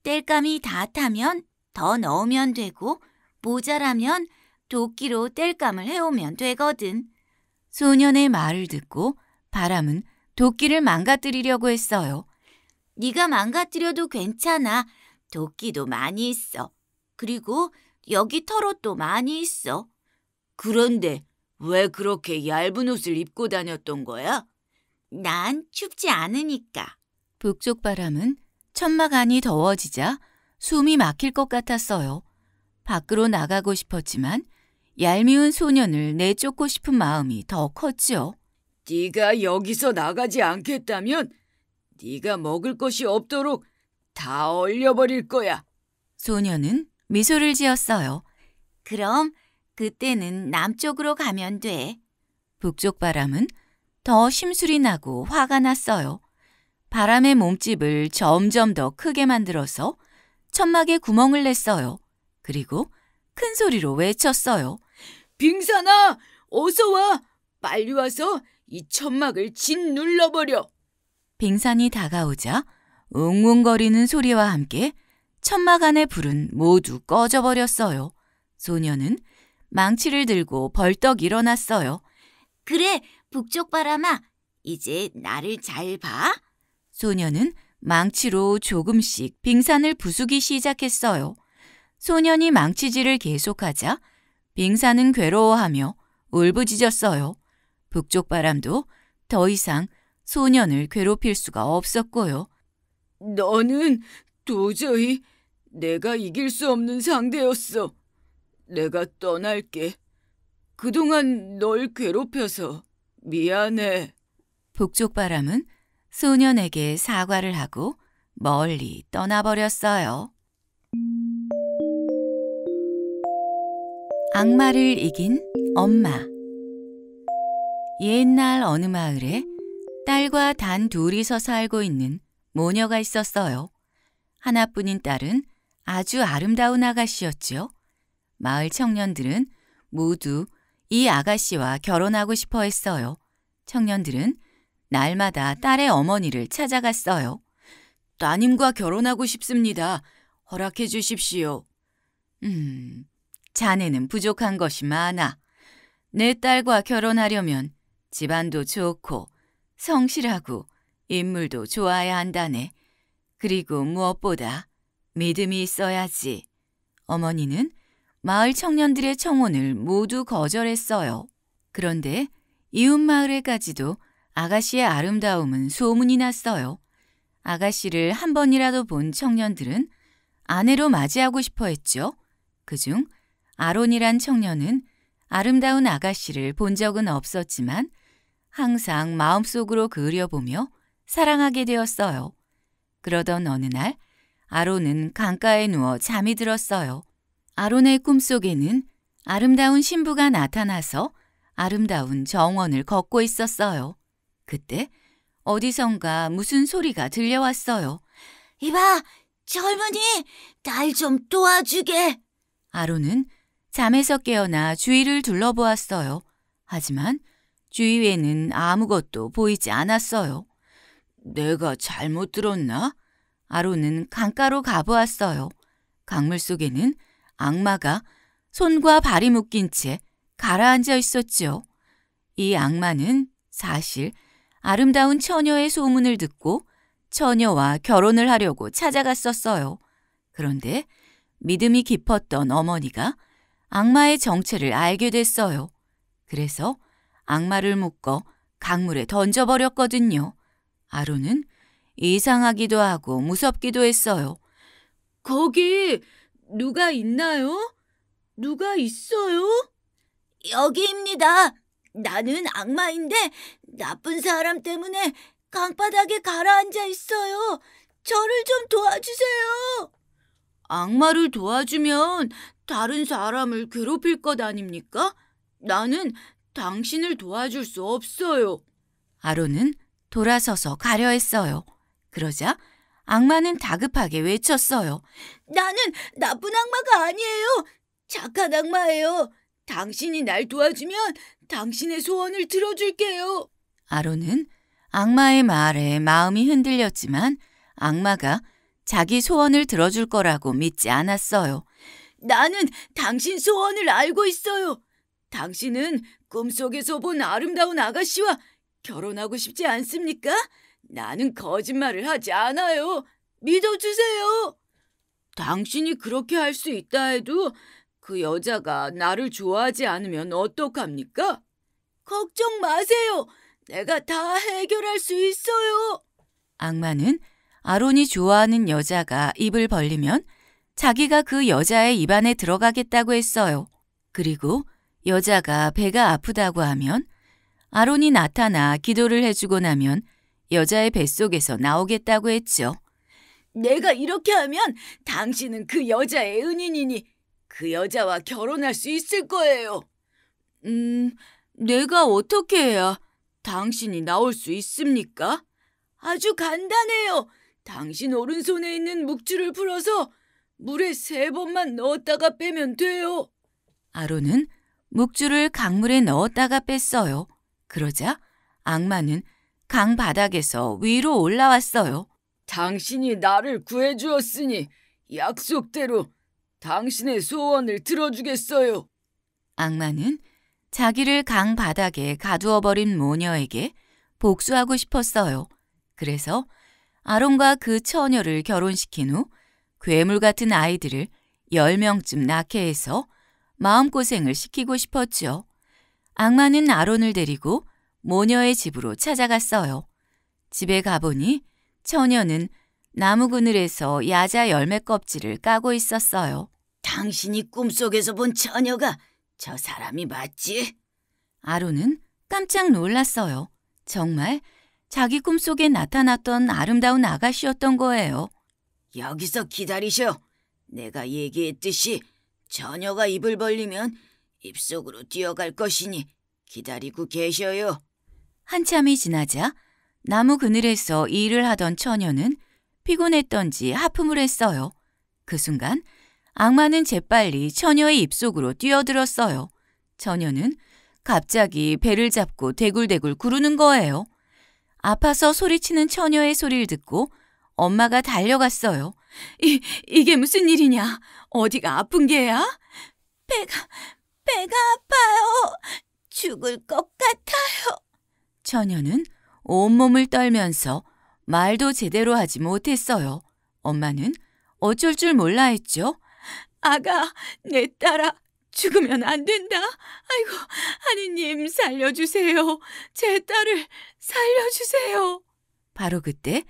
땔감이 다 타면 더 넣으면 되고 모자라면 도끼로 땔감을 해오면 되거든. 소년의 말을 듣고 바람은 도끼를 망가뜨리려고 했어요. 네가 망가뜨려도 괜찮아. 도끼도 많이 있어. 그리고 여기 털옷도 많이 있어. 그런데 왜 그렇게 얇은 옷을 입고 다녔던 거야? 난 춥지 않으니까. 북쪽 바람은 천막 안이 더워지자 숨이 막힐 것 같았어요. 밖으로 나가고 싶었지만 얄미운 소년을 내쫓고 싶은 마음이 더 컸지요. 네가 여기서 나가지 않겠다면 네가 먹을 것이 없도록 다 얼려버릴 거야. 소년은 미소를 지었어요. 그럼 그때는 남쪽으로 가면 돼. 북쪽 바람은 더 심술이 나고 화가 났어요. 바람의 몸집을 점점 더 크게 만들어서 천막에 구멍을 냈어요. 그리고 큰 소리로 외쳤어요. 빙산아, 어서 와! 빨리 와서 이 천막을 짓 눌러버려! 빙산이 다가오자 웅웅거리는 소리와 함께 천막 안의 불은 모두 꺼져버렸어요. 소녀는 망치를 들고 벌떡 일어났어요. 그래, 북쪽 바람아. 이제 나를 잘 봐. 소년은 망치로 조금씩 빙산을 부수기 시작했어요. 소년이 망치질을 계속하자 빙산은 괴로워하며 울부짖었어요. 북쪽 바람도 더 이상 소년을 괴롭힐 수가 없었고요. 너는 도저히 내가 이길 수 없는 상대였어. 내가 떠날게. 그동안 널 괴롭혀서 미안해. 북쪽 바람은 소년에게 사과를 하고 멀리 떠나버렸어요. 악마를 이긴 엄마 옛날 어느 마을에 딸과 단 둘이서 살고 있는 모녀가 있었어요. 하나뿐인 딸은 아주 아름다운 아가씨였지요. 마을 청년들은 모두 이 아가씨와 결혼하고 싶어 했어요. 청년들은 날마다 딸의 어머니를 찾아갔어요. 따님과 결혼하고 싶습니다. 허락해 주십시오. 음, 자네는 부족한 것이 많아. 내 딸과 결혼하려면 집안도 좋고 성실하고 인물도 좋아야 한다네. 그리고 무엇보다 믿음이 있어야지. 어머니는 마을 청년들의 청혼을 모두 거절했어요. 그런데 이웃마을에까지도 아가씨의 아름다움은 소문이 났어요. 아가씨를 한 번이라도 본 청년들은 아내로 맞이하고 싶어 했죠. 그중 아론이란 청년은 아름다운 아가씨를 본 적은 없었지만 항상 마음속으로 그려보며 사랑하게 되었어요. 그러던 어느 날 아론은 강가에 누워 잠이 들었어요. 아론의 꿈속에는 아름다운 신부가 나타나서 아름다운 정원을 걷고 있었어요. 그때 어디선가 무슨 소리가 들려왔어요. 이봐, 젊은이, 날 좀 도와주게. 아로는 잠에서 깨어나 주위를 둘러보았어요. 하지만 주위에는 아무것도 보이지 않았어요. 내가 잘못 들었나? 아로는 강가로 가보았어요. 강물 속에는 악마가 손과 발이 묶인 채 가라앉아 있었지요. 이 악마는 사실 아름다운 처녀의 소문을 듣고 처녀와 결혼을 하려고 찾아갔었어요. 그런데 믿음이 깊었던 어머니가 악마의 정체를 알게 됐어요. 그래서 악마를 묶어 강물에 던져버렸거든요. 아론은 이상하기도 하고 무섭기도 했어요. 거기 누가 있나요? 누가 있어요? 여기입니다. 나는 악마인데 나쁜 사람 때문에 강바닥에 가라앉아 있어요. 저를 좀 도와주세요. 악마를 도와주면 다른 사람을 괴롭힐 것 아닙니까? 나는 당신을 도와줄 수 없어요. 아론은 돌아서서 가려 했어요. 그러자 악마는 다급하게 외쳤어요. 나는 나쁜 악마가 아니에요. 착한 악마예요. 당신이 날 도와주면 당신의 소원을 들어줄게요. 아론은 악마의 말에 마음이 흔들렸지만 악마가 자기 소원을 들어줄 거라고 믿지 않았어요. 나는 당신 소원을 알고 있어요. 당신은 꿈속에서 본 아름다운 아가씨와 결혼하고 싶지 않습니까? 나는 거짓말을 하지 않아요. 믿어주세요. 당신이 그렇게 할 수 있다 해도 그 여자가 나를 좋아하지 않으면 어떡합니까? 걱정 마세요. 내가 다 해결할 수 있어요. 악마는 아론이 좋아하는 여자가 입을 벌리면 자기가 그 여자의 입안에 들어가겠다고 했어요. 그리고 여자가 배가 아프다고 하면 아론이 나타나 기도를 해주고 나면 여자의 뱃속에서 나오겠다고 했죠. 내가 이렇게 하면 당신은 그 여자의 은인이니 그 여자와 결혼할 수 있을 거예요. 음, 내가 어떻게 해야 당신이 나올 수 있습니까? 아주 간단해요. 당신 오른손에 있는 묵주를 풀어서 물에 세 번만 넣었다가 빼면 돼요. 아론은 묵주를 강물에 넣었다가 뺐어요. 그러자 악마는 강 바닥에서 위로 올라왔어요. 당신이 나를 구해주었으니 약속대로 당신의 소원을 들어주겠어요. 악마는 자기를 강 바닥에 가두어 버린 모녀에게 복수하고 싶었어요. 그래서 아론과 그 처녀를 결혼시킨 후 괴물 같은 아이들을 10명쯤 낳게 해서 마음고생을 시키고 싶었지요. 악마는 아론을 데리고 모녀의 집으로 찾아갔어요. 집에 가보니 처녀는 나무 그늘에서 야자 열매 껍질을 까고 있었어요. 당신이 꿈속에서 본 처녀가 저 사람이 맞지? 아론은 깜짝 놀랐어요. 정말 자기 꿈속에 나타났던 아름다운 아가씨였던 거예요. 여기서 기다리셔. 내가 얘기했듯이 처녀가 입을 벌리면 입속으로 뛰어갈 것이니 기다리고 계셔요. 한참이 지나자 나무 그늘에서 일을 하던 처녀는 피곤했던지 하품을 했어요. 그 순간 악마는 재빨리 처녀의 입속으로 뛰어들었어요. 처녀는 갑자기 배를 잡고 대굴대굴 구르는 거예요. 아파서 소리치는 처녀의 소리를 듣고 엄마가 달려갔어요. 이, 이게 무슨 일이냐? 어디가 아픈 게야? 배가, 배가 아파요. 죽을 것 같아요. 처녀는 온몸을 떨면서 말도 제대로 하지 못했어요. 엄마는 어쩔 줄 몰라 했죠. 아가, 내 딸아, 죽으면 안 된다. 아이고, 하느님 살려주세요. 제 딸을 살려주세요. 바로 그때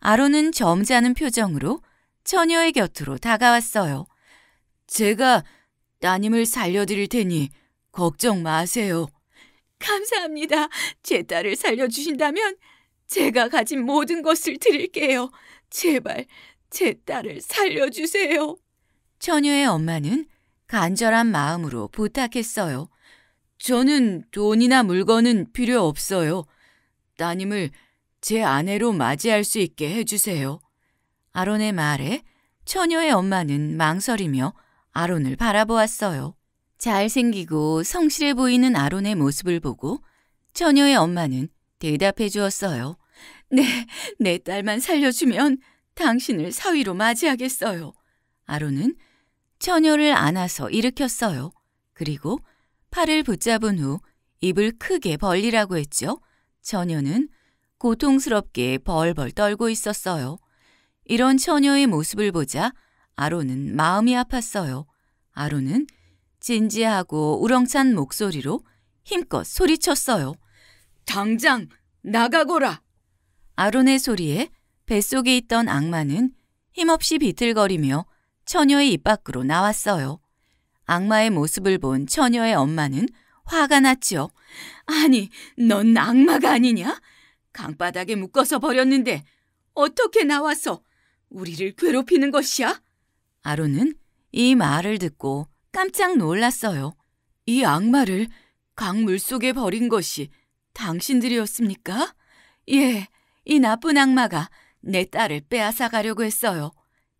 아론은 점잖은 표정으로 처녀의 곁으로 다가왔어요. 제가 따님을 살려드릴 테니 걱정 마세요. 감사합니다. 제 딸을 살려주신다면 제가 가진 모든 것을 드릴게요. 제발 제 딸을 살려주세요. 처녀의 엄마는 간절한 마음으로 부탁했어요. 저는 돈이나 물건은 필요 없어요. 따님을 제 아내로 맞이할 수 있게 해주세요. 아론의 말에 처녀의 엄마는 망설이며 아론을 바라보았어요. 잘생기고 성실해 보이는 아론의 모습을 보고 처녀의 엄마는 대답해 주었어요. 네, 내 딸만 살려주면 당신을 사위로 맞이하겠어요. 아론은 처녀를 안아서 일으켰어요. 그리고 팔을 붙잡은 후 입을 크게 벌리라고 했죠. 처녀는 고통스럽게 벌벌 떨고 있었어요. 이런 처녀의 모습을 보자 아론은 마음이 아팠어요. 아론은 진지하고 우렁찬 목소리로 힘껏 소리쳤어요. 당장 나가거라! 아론의 소리에 뱃속에 있던 악마는 힘없이 비틀거리며 처녀의 입 밖으로 나왔어요. 악마의 모습을 본 처녀의 엄마는 화가 났지요. 아니, 넌 악마가 아니냐? 강바닥에 묶어서 버렸는데 어떻게 나와서 우리를 괴롭히는 것이야? 아론은 이 말을 듣고 깜짝 놀랐어요. 이 악마를 강물 속에 버린 것이 당신들이었습니까? 예, 이 나쁜 악마가 내 딸을 빼앗아 가려고 했어요.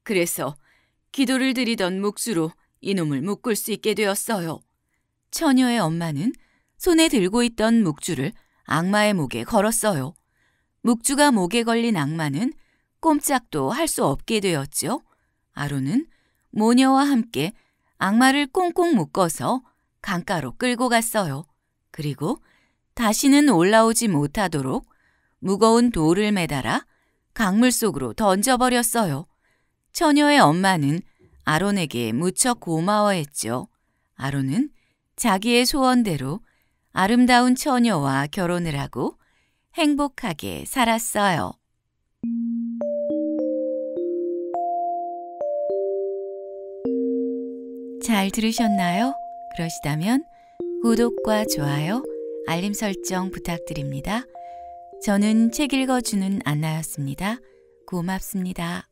그래서 기도를 드리던 묵수로 이놈을 묶을 수 있게 되었어요. 처녀의 엄마는 손에 들고 있던 묵주를 악마의 목에 걸었어요. 묵주가 목에 걸린 악마는 꼼짝도 할 수 없게 되었지요. 아론은 모녀와 함께 악마를 꽁꽁 묶어서 강가로 끌고 갔어요. 그리고 다시는 올라오지 못하도록 무거운 돌을 매달아 강물 속으로 던져버렸어요. 처녀의 엄마는 아론에게 무척 고마워했죠. 아론은 자기의 소원대로 아름다운 처녀와 결혼을 하고 행복하게 살았어요. 잘 들으셨나요? 그러시다면 구독과 좋아요, 알림 설정 부탁드립니다. 저는 책 읽어주는 안나였습니다. 고맙습니다.